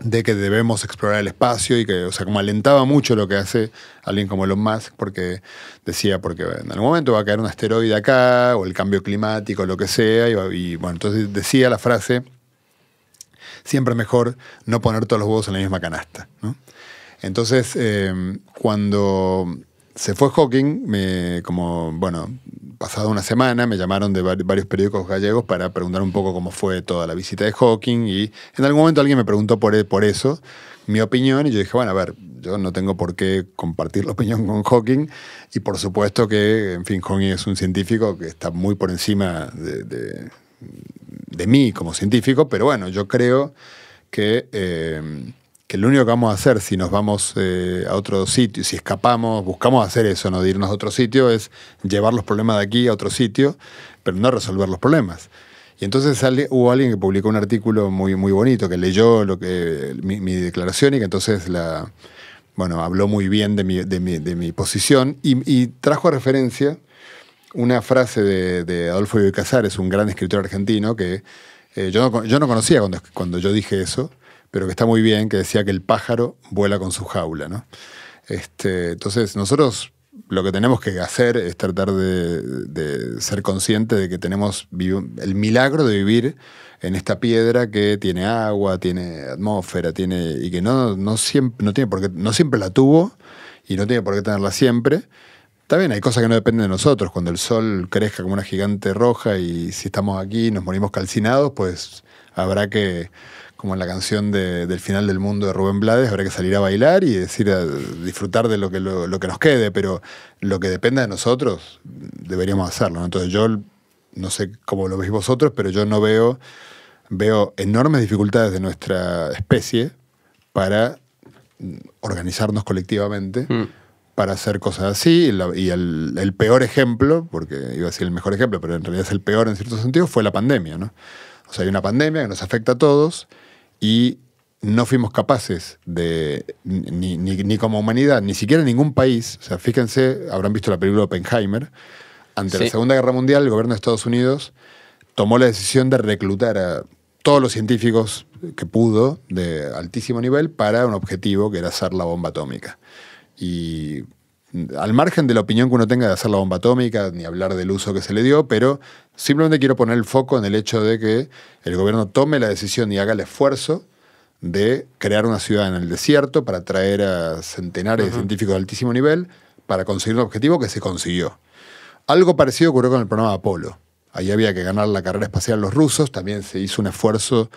de que debemos explorar el espacio y que, o sea, como alentaba mucho lo que hace alguien como Elon Musk, porque decía, porque en algún momento va a caer un asteroide acá, o el cambio climático, lo que sea, y, bueno, entonces decía la frase, siempre mejor no poner todos los huevos en la misma canasta. ¿no? Entonces, eh, cuando se fue Hawking, me, como, bueno, pasada una semana me llamaron de varios periódicos gallegos para preguntar un poco cómo fue toda la visita de Hawking y en algún momento alguien me preguntó e-, por, eso, mi opinión, y yo dije, bueno, a ver, yo no tengo por qué compartir la opinión con Hawking y por supuesto que, en fin, Hawking es un científico que está muy por encima de, mí como científico, pero bueno, yo creo que... Eh, que lo único que vamos a hacer si nos vamos eh, a otro sitio, si escapamos, buscamos hacer eso, no de irnos a otro sitio, es llevar los problemas de aquí a otro sitio, pero no resolver los problemas. Y entonces sale, hubo alguien que publicó un artículo muy, muy bonito, que leyó lo que, mi, declaración y que entonces la, bueno, habló muy bien de mi, de mi, de mi posición y, trajo a referencia una frase de, Adolfo Bioy Casares, un gran escritor argentino, que eh, yo, no, yo no conocía cuando, cuando yo dije eso, pero que está muy bien, que decía que el pájaro vuela con su jaula. Este, entonces, nosotros lo que tenemos que hacer es tratar de, ser conscientes de que tenemos el milagro de vivir en esta piedra que tiene agua, tiene atmósfera, tiene y que no, no siempre no tiene no siempre la tuvo y no tiene por qué tenerla siempre. También hay cosas que no dependen de nosotros. Cuando el sol crezca como una gigante roja y si estamos aquí y nos morimos calcinados, pues habrá que como en la canción del final del mundo de Rubén Blades, habrá que salir a bailar y decir, disfrutar de lo que, nos quede, pero lo que dependa de nosotros, deberíamos hacerlo. Entonces yo no sé cómo lo veis vosotros, pero yo no veo, veo enormes dificultades de nuestra especie para organizarnos colectivamente. Mm. para hacer cosas así, y, el, peor ejemplo, porque iba a ser el mejor ejemplo, pero en realidad es el peor en cierto sentido, fue la pandemia, O sea, hay una pandemia que nos afecta a todos, y no fuimos capaces de, ni, como humanidad, ni siquiera ningún país, o sea, fíjense, habrán visto la película Oppenheimer, ante la Segunda Guerra Mundial, el gobierno de Estados Unidos tomó la decisión de reclutar a todos los científicos que pudo de altísimo nivel para un objetivo que era hacer la bomba atómica. Y al margen de la opinión que uno tenga de hacer la bomba atómica, ni hablar del uso que se le dio, pero simplemente quiero poner el foco en el hecho de que el gobierno tome la decisión y haga el esfuerzo de crear una ciudad en el desierto para traer a centenares de científicos de altísimo nivel para conseguir un objetivo que se consiguió. Algo parecido ocurrió con el programa Apolo. Ahí había que ganar la carrera espacial los rusos, también se hizo un esfuerzo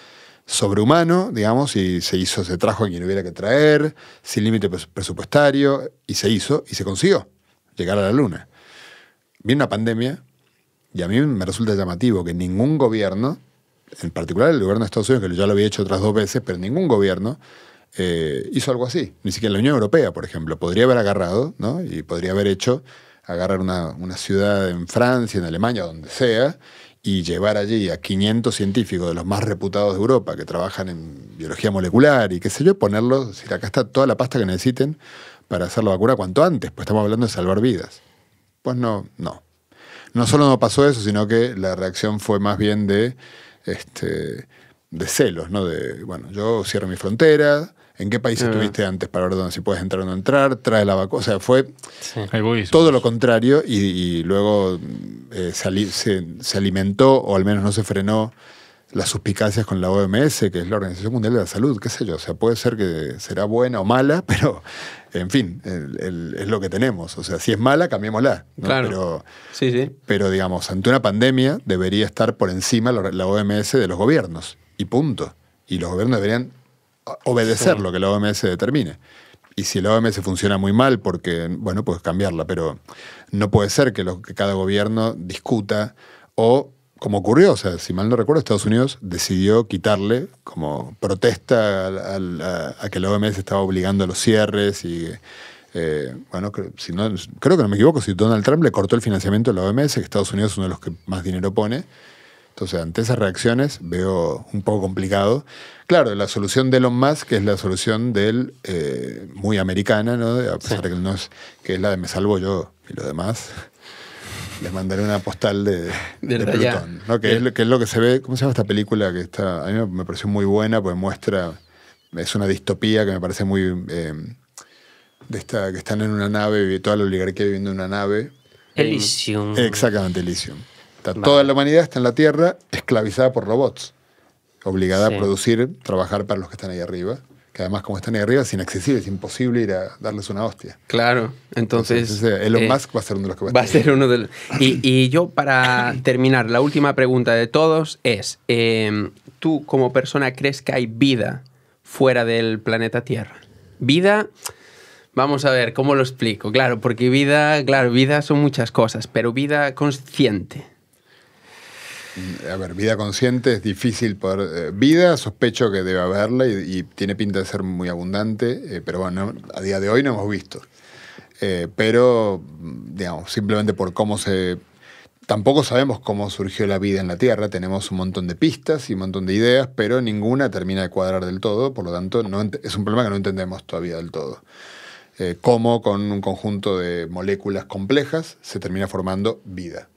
sobrehumano, digamos, y se hizo, se trajo a quien hubiera que traer, sin límite presupuestario, y se hizo, y se consiguió llegar a la Luna. Vi una pandemia, y a mí me resulta llamativo que ningún gobierno, en particular el gobierno de Estados Unidos, que ya lo había hecho otras dos veces, pero ningún gobierno eh, hizo algo así. Ni siquiera la Unión Europea, por ejemplo, podría haber agarrado, ¿no? Y podría haber hecho agarrar una, una ciudad en Francia, en Alemania, donde sea, y llevar allí a 500 científicos de los más reputados de Europa que trabajan en biología molecular y qué sé yo, ponerlos, acá está toda la pasta que necesiten para hacer la vacuna cuanto antes, pues estamos hablando de salvar vidas. Pues no, no. No solo no pasó eso, sino que la reacción fue más bien de, este, de celos, ¿no? De, bueno, yo cierro mi frontera, en qué país estuviste antes para ver si puedes entrar o no entrar, trae la vacuna. O sea, fue todo lo contrario y, luego eh, se, alimentó o al menos no se frenó las suspicacias con la OMS, que es la Organización Mundial de la Salud, qué sé yo. O sea, puede ser que será buena o mala, <laughs> pero en fin, es lo que tenemos. O sea, si es mala, cambiémosla. Claro. Pero, pero digamos, ante una pandemia debería estar por encima la OMS de los gobiernos. Y punto. Y los gobiernos deberían obedecer lo que la OMS determine. Y si la OMS funciona muy mal, porque, bueno, pues cambiarla, pero no puede ser que, lo, que cada gobierno discuta o, como ocurrió, o sea, si mal no recuerdo, Estados Unidos decidió quitarle como protesta a, que la OMS estaba obligando a los cierres y... Eh, bueno, creo que no me equivoco, si Donald Trump le cortó el financiamiento a la OMS, que Estados Unidos es uno de los que más dinero pone, entonces, ante esas reacciones veo un poco complicado. Claro, la solución de Elon Musk es la solución del eh, muy americana, ¿no? A pesar que no es, que es la de me salvo yo y lo demás. Les mandaré una postal de, de, Plutón, que, es, que, es, lo que se ve. ¿Cómo se llama esta película? que está A mí me pareció muy buena porque muestra. Es una distopía que me parece muy. Eh, de esta, que están en una nave, toda la oligarquía viviendo en una nave. Elysium. Exactamente, Elysium. Toda la humanidad está en la Tierra esclavizada por robots, obligada a producir, trabajar para los que están ahí arriba que además como están ahí arriba es inaccesible, es imposible ir a darles una hostia. Claro, entonces... Elon eh, Musk va a ser uno de los que va, a ser uno de los... y, yo para terminar, la última pregunta de todos es, em, ¿tú como persona crees que hay vida fuera del planeta Tierra? Vida... Vamos a ver, ¿cómo lo explico? Claro, porque vida, claro, vida son muchas cosas, pero vida consciente. Mm, a ver, vida consciente es difícil poder... Eh, vida, sospecho que debe haberla y, tiene pinta de ser muy abundante, eh, pero bueno, a día de hoy no hemos visto. Eh, pero, mm, digamos, simplemente por cómo se... Tampoco sabemos cómo surgió la vida en la Tierra, tenemos un montón de pistas y un montón de ideas, pero ninguna termina de cuadrar del todo, por lo tanto es un problema que no entendemos todavía del todo. cómo con un conjunto de moléculas complejas se termina formando vida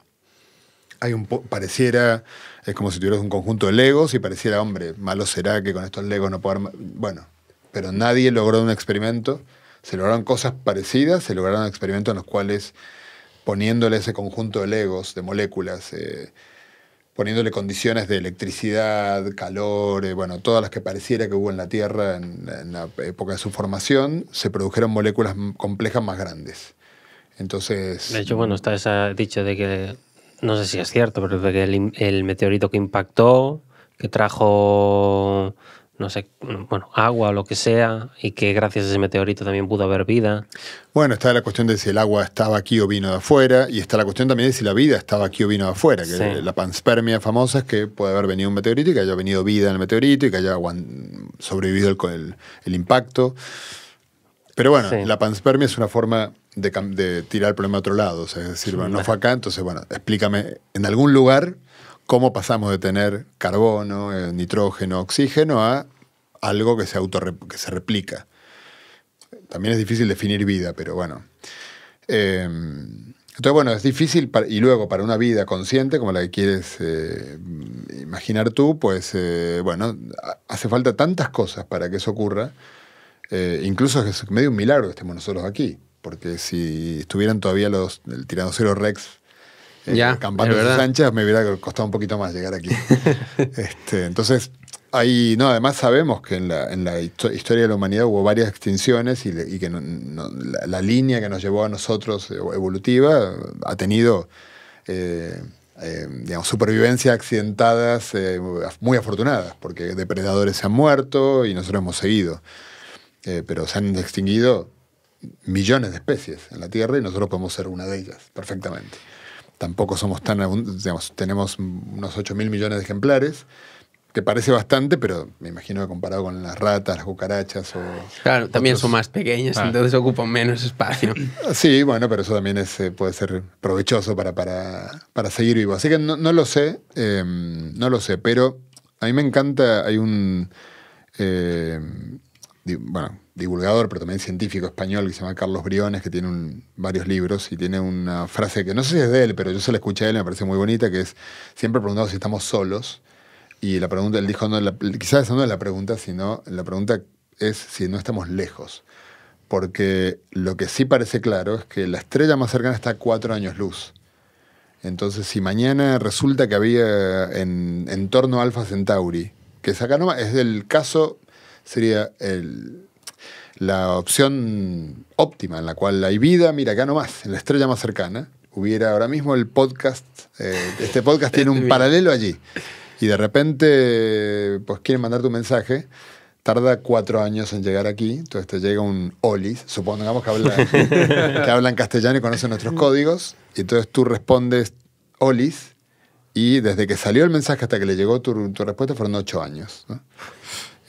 un pareciera, es como si tuvieras un conjunto de legos y pareciera, hombre, malo será que con estos legos no puedo Bueno, pero nadie logró un experimento. Se lograron cosas parecidas, se lograron experimentos en los cuales poniéndole ese conjunto de legos, de moléculas, eh, poniéndole condiciones de electricidad, calor, eh, bueno, todas las que pareciera que hubo en la Tierra en, en la época de su formación, se produjeron moléculas complejas más grandes. Entonces. De hecho, bueno, está esa dicha de que no sé si es cierto, pero que el, meteorito que impactó, que trajo no sé, bueno, agua o lo que sea, y que gracias a ese meteorito también pudo haber vida. Bueno, está la cuestión de si el agua estaba aquí o vino de afuera, y está la cuestión también de si la vida estaba aquí o vino de afuera, la panspermia famosa es que puede haber venido un meteorito y que haya venido vida en el meteorito y que haya sobrevivido el, el, impacto. Pero bueno, la panspermia es una forma de, tirar el problema a otro lado. es decir, no fue acá, entonces, bueno, explícame, en algún lugar, cómo pasamos de tener carbono, eh, nitrógeno, oxígeno a algo que se, auto que se replica. También es difícil definir vida, pero bueno. Em, entonces, bueno, es difícil, y luego para una vida consciente como la que quieres eh, imaginar tú, pues, eh, bueno, hace falta tantas cosas para que eso ocurra. incluso es medio un milagro que estemos nosotros aquí porque si estuvieran todavía los, el Rex eh, en sus anchas, me hubiera costado un poquito más llegar aquí. <laughs> Este, entonces, ahí no, además sabemos que en la, historia de la humanidad hubo varias extinciones y, que la, línea que nos llevó a nosotros eh, evolutiva ha tenido... Eh, eh supervivencia accidentadas eh, muy afortunadas, porque depredadores se han muerto y nosotros hemos seguido. pero se han extinguido millones de especies en la Tierra y nosotros podemos ser una de ellas, perfectamente. Tampoco somos tan, digamos, tenemos unos 8 mil millones de ejemplares, que parece bastante, pero me imagino que comparado con las ratas, las cucarachas o... Claro, también son más pequeñas, ah. entonces ocupan menos espacio. <clears throat> Sí, bueno, pero eso también eh, puede ser provechoso para, para, para seguir vivo. Así que no, lo sé, em, no lo sé, pero a mí me encanta, hay un... Eh, bueno, divulgador, pero también científico español que se llama Carlos Briones, que tiene varios libros y tiene una frase que no sé si es de él, pero yo se la escuché a él y me parece muy bonita, que es siempre preguntado si estamos solos. Y la pregunta, él dijo, no, quizás esa no es la pregunta, sino la pregunta es si no estamos lejos. Porque lo que sí parece claro es que la estrella más cercana está a cuatro años luz. Entonces, si mañana resulta que había en, torno a Alfa Centauri, que es acá nomás, es el caso, sería el, la opción óptima en la cual hay vida, mira, acá nomás, en la estrella más cercana, hubiera ahora mismo el podcast, eh, este podcast tiene un <laughs> este paralelo allí, y de repente, pues quieren mandar tu mensaje, tarda cuatro años en llegar aquí, entonces te llega un olis, supongamos que habla, <laughs> que castellano y conocen nuestros códigos, y entonces tú respondes olis, y desde que salió el mensaje hasta que le llegó tu, tu respuesta fueron ocho años. ¿no?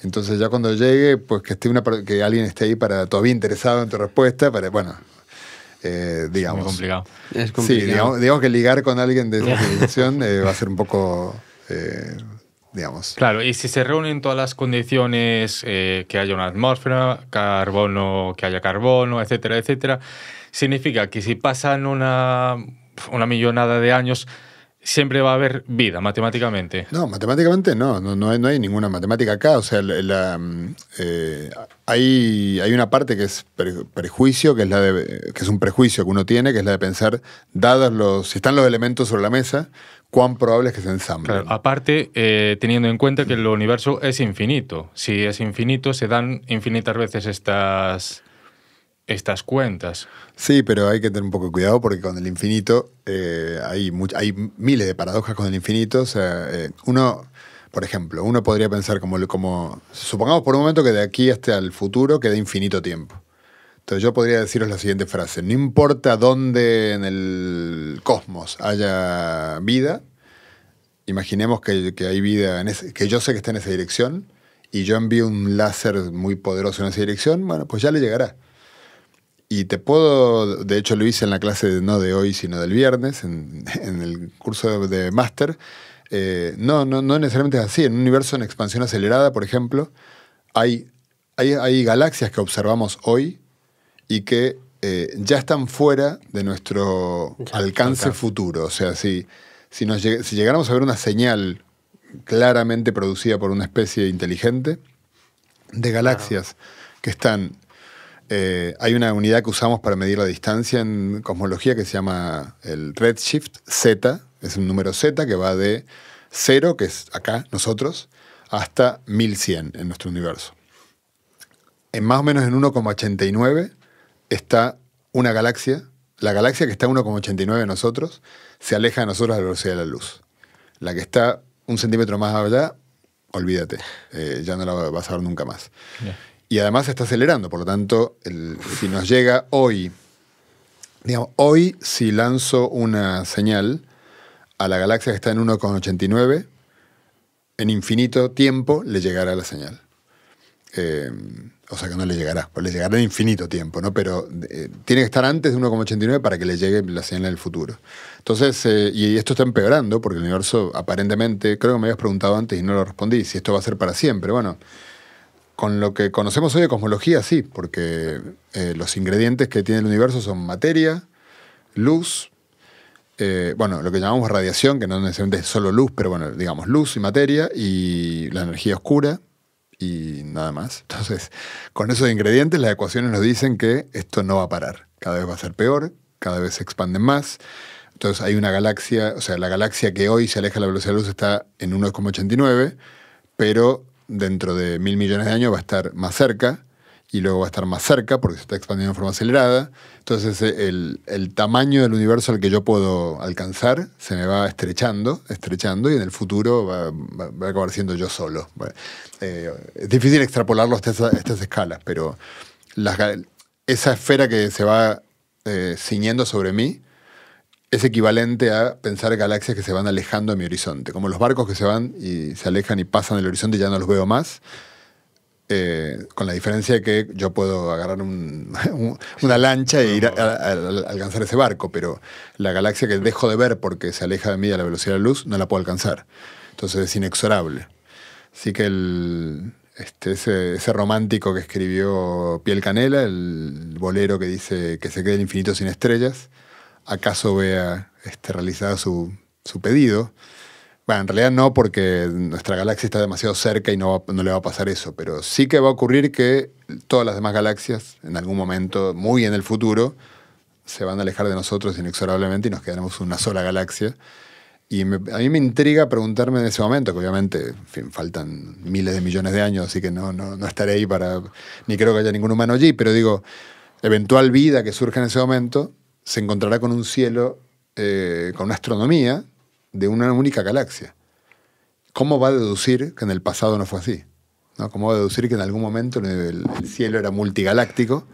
Entonces ya cuando llegue, pues que, esté una, que alguien esté ahí para todavía interesado en tu respuesta, para, bueno, eh, digamos. Muy complicado. Es complicado. Sí, digamos, que ligar con alguien de esa dirección eh, va a ser un <laughs> poco, eh, digamos. Claro, y si se reúnen todas las condiciones, que haya una atmósfera, carbono, que haya carbono, etcétera, etcétera, significa que si pasan una, una millonada de años, siempre va a haber vida matemáticamente. No, matemáticamente no, no, no, hay, ninguna matemática acá. O sea, eh, hay, hay, una parte que es prejuicio, que es, la de, que es un prejuicio que uno tiene, que es la de pensar, dadas los, si están los elementos sobre la mesa, cuán probable es que se ensamblen. Claro, aparte, eh, teniendo en cuenta que el universo es infinito. Si es infinito, se dan infinitas veces estas estas cuentas. Sí, pero hay que tener un poco de cuidado porque con el infinito eh, hay, hay miles de paradojas con el infinito. O sea, eh, uno, por ejemplo, uno podría pensar como, como, supongamos por un momento que de aquí hasta el futuro queda infinito tiempo. Entonces yo podría deciros la siguiente frase, no importa dónde en el cosmos haya vida, imaginemos que, que hay vida, en que yo sé que está en esa dirección, y yo envío un láser muy poderoso en esa dirección, bueno, pues ya le llegará y te puedo, de hecho lo hice en la clase no de hoy, sino del viernes, en, <laughs> el curso de, máster. Eh, no, no, no necesariamente es así. En un universo en expansión acelerada, por ejemplo, hay, hay, galaxias que observamos hoy y que eh, ya están fuera de nuestro alcance, futuro. O sea, si, si, llegáramos a ver una señal claramente producida por una especie inteligente de galaxias que están eh, hay una unidad que usamos para medir la distancia en cosmología que se llama el redshift Z, es un número Z que va de 0, que es acá, nosotros, hasta 1100 en nuestro universo. En más o menos en 1,89 está una galaxia, la galaxia que está a 1,89 de nosotros, se aleja de nosotros a la velocidad de la luz. La que está un centímetro más allá, olvídate, eh, ya no la vas a ver nunca más. Y además se está acelerando, por lo tanto, si nos llega hoy, digamos, hoy si lanzo una señal a la galaxia que está en 1,89, en infinito tiempo le llegará la señal. Eh, o sea que no le llegará, pues le llegará en infinito tiempo, ¿no? Pero eh, tiene que estar antes de 1,89 para que le llegue la señal en el futuro. Entonces, eh, y esto está empeorando porque el universo aparentemente, creo que me habías preguntado antes y no lo respondí, si esto va a ser para siempre. Bueno, con lo que conocemos hoy de cosmología, sí, porque eh, los ingredientes que tiene el universo son materia, luz, eh, bueno, lo que llamamos radiación, que no necesariamente es solo luz, pero bueno, digamos luz y materia, y la energía oscura, y nada más. <laughs> Entonces, con esos ingredientes, las ecuaciones nos dicen que esto no va a parar. Cada vez va a ser peor, cada vez se expande más. Entonces, hay una galaxia, o sea, la galaxia que hoy se aleja de la velocidad de la luz está en 1,89, pero dentro de mil millones de años va a estar más cerca y luego va a estar más cerca porque se está expandiendo de forma acelerada. Entonces eh, el, tamaño del universo al que yo puedo alcanzar se me va estrechando, estrechando y en el futuro va, a acabar siendo yo solo. Eh, es difícil extrapolarlo a estas, escalas, pero esa esfera que se va eh, ciñendo sobre mí es equivalente a pensar galaxias que se van alejando de mi horizonte, como los barcos que se van y se alejan y pasan del horizonte y ya no los veo más. Eh, con la diferencia de que yo puedo agarrar <laughs> una lancha e ir a, alcanzar ese barco, pero la galaxia que dejo de ver porque se aleja de mí a la velocidad de la luz no la puedo alcanzar. Entonces es inexorable. Así que este, ese, romántico que escribió Piel Canela, el bolero que dice que se queda el infinito sin estrellas, acaso vea este, realizada su, pedido. Bueno, en realidad no, porque nuestra galaxia está demasiado cerca y no, le va a pasar eso, pero sí que va a ocurrir que todas las demás galaxias, en algún momento, muy en el futuro, se van a alejar de nosotros inexorablemente y nos quedaremos una sola galaxia. Y a mí me intriga preguntarme en ese momento, que obviamente faltan miles de millones de años, así que no, no estaré ahí para, ni creo que haya ningún humano allí, pero digo, eventual vida que surja en ese momento, se encontrará con un cielo, eh, con una astronomía de una única galaxia. ¿Cómo va a deducir que en el pasado no fue así? ¿Cómo va a deducir que en algún momento el cielo era multigaláctico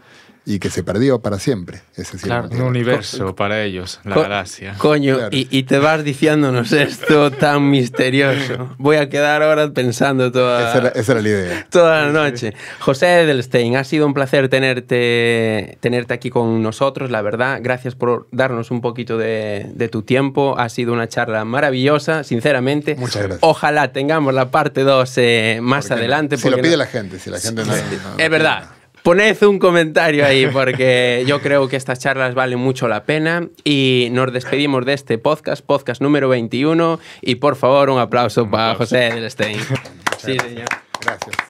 y que se perdió para siempre. Es decir, un universo para ellos, la gracia Coño, y, te vas diciéndonos esto tan misterioso. Voy a quedar ahora pensando toda, esa era, era la, idea. toda la noche. José Edelstein, ha sido un placer tenerte, tenerte aquí con nosotros, la verdad. Gracias por darnos un poquito de, tu tiempo. Ha sido una charla maravillosa, sinceramente. Muchas gracias. Ojalá tengamos la parte 2 eh, más adelante. Porque lo pide la gente, si la gente no, Es verdad. Poned un comentario ahí porque yo creo que estas charlas valen mucho la pena y nos despedimos de este podcast, podcast número 21 y por favor un aplauso, para José Edelstein. sí, señor. Gracias.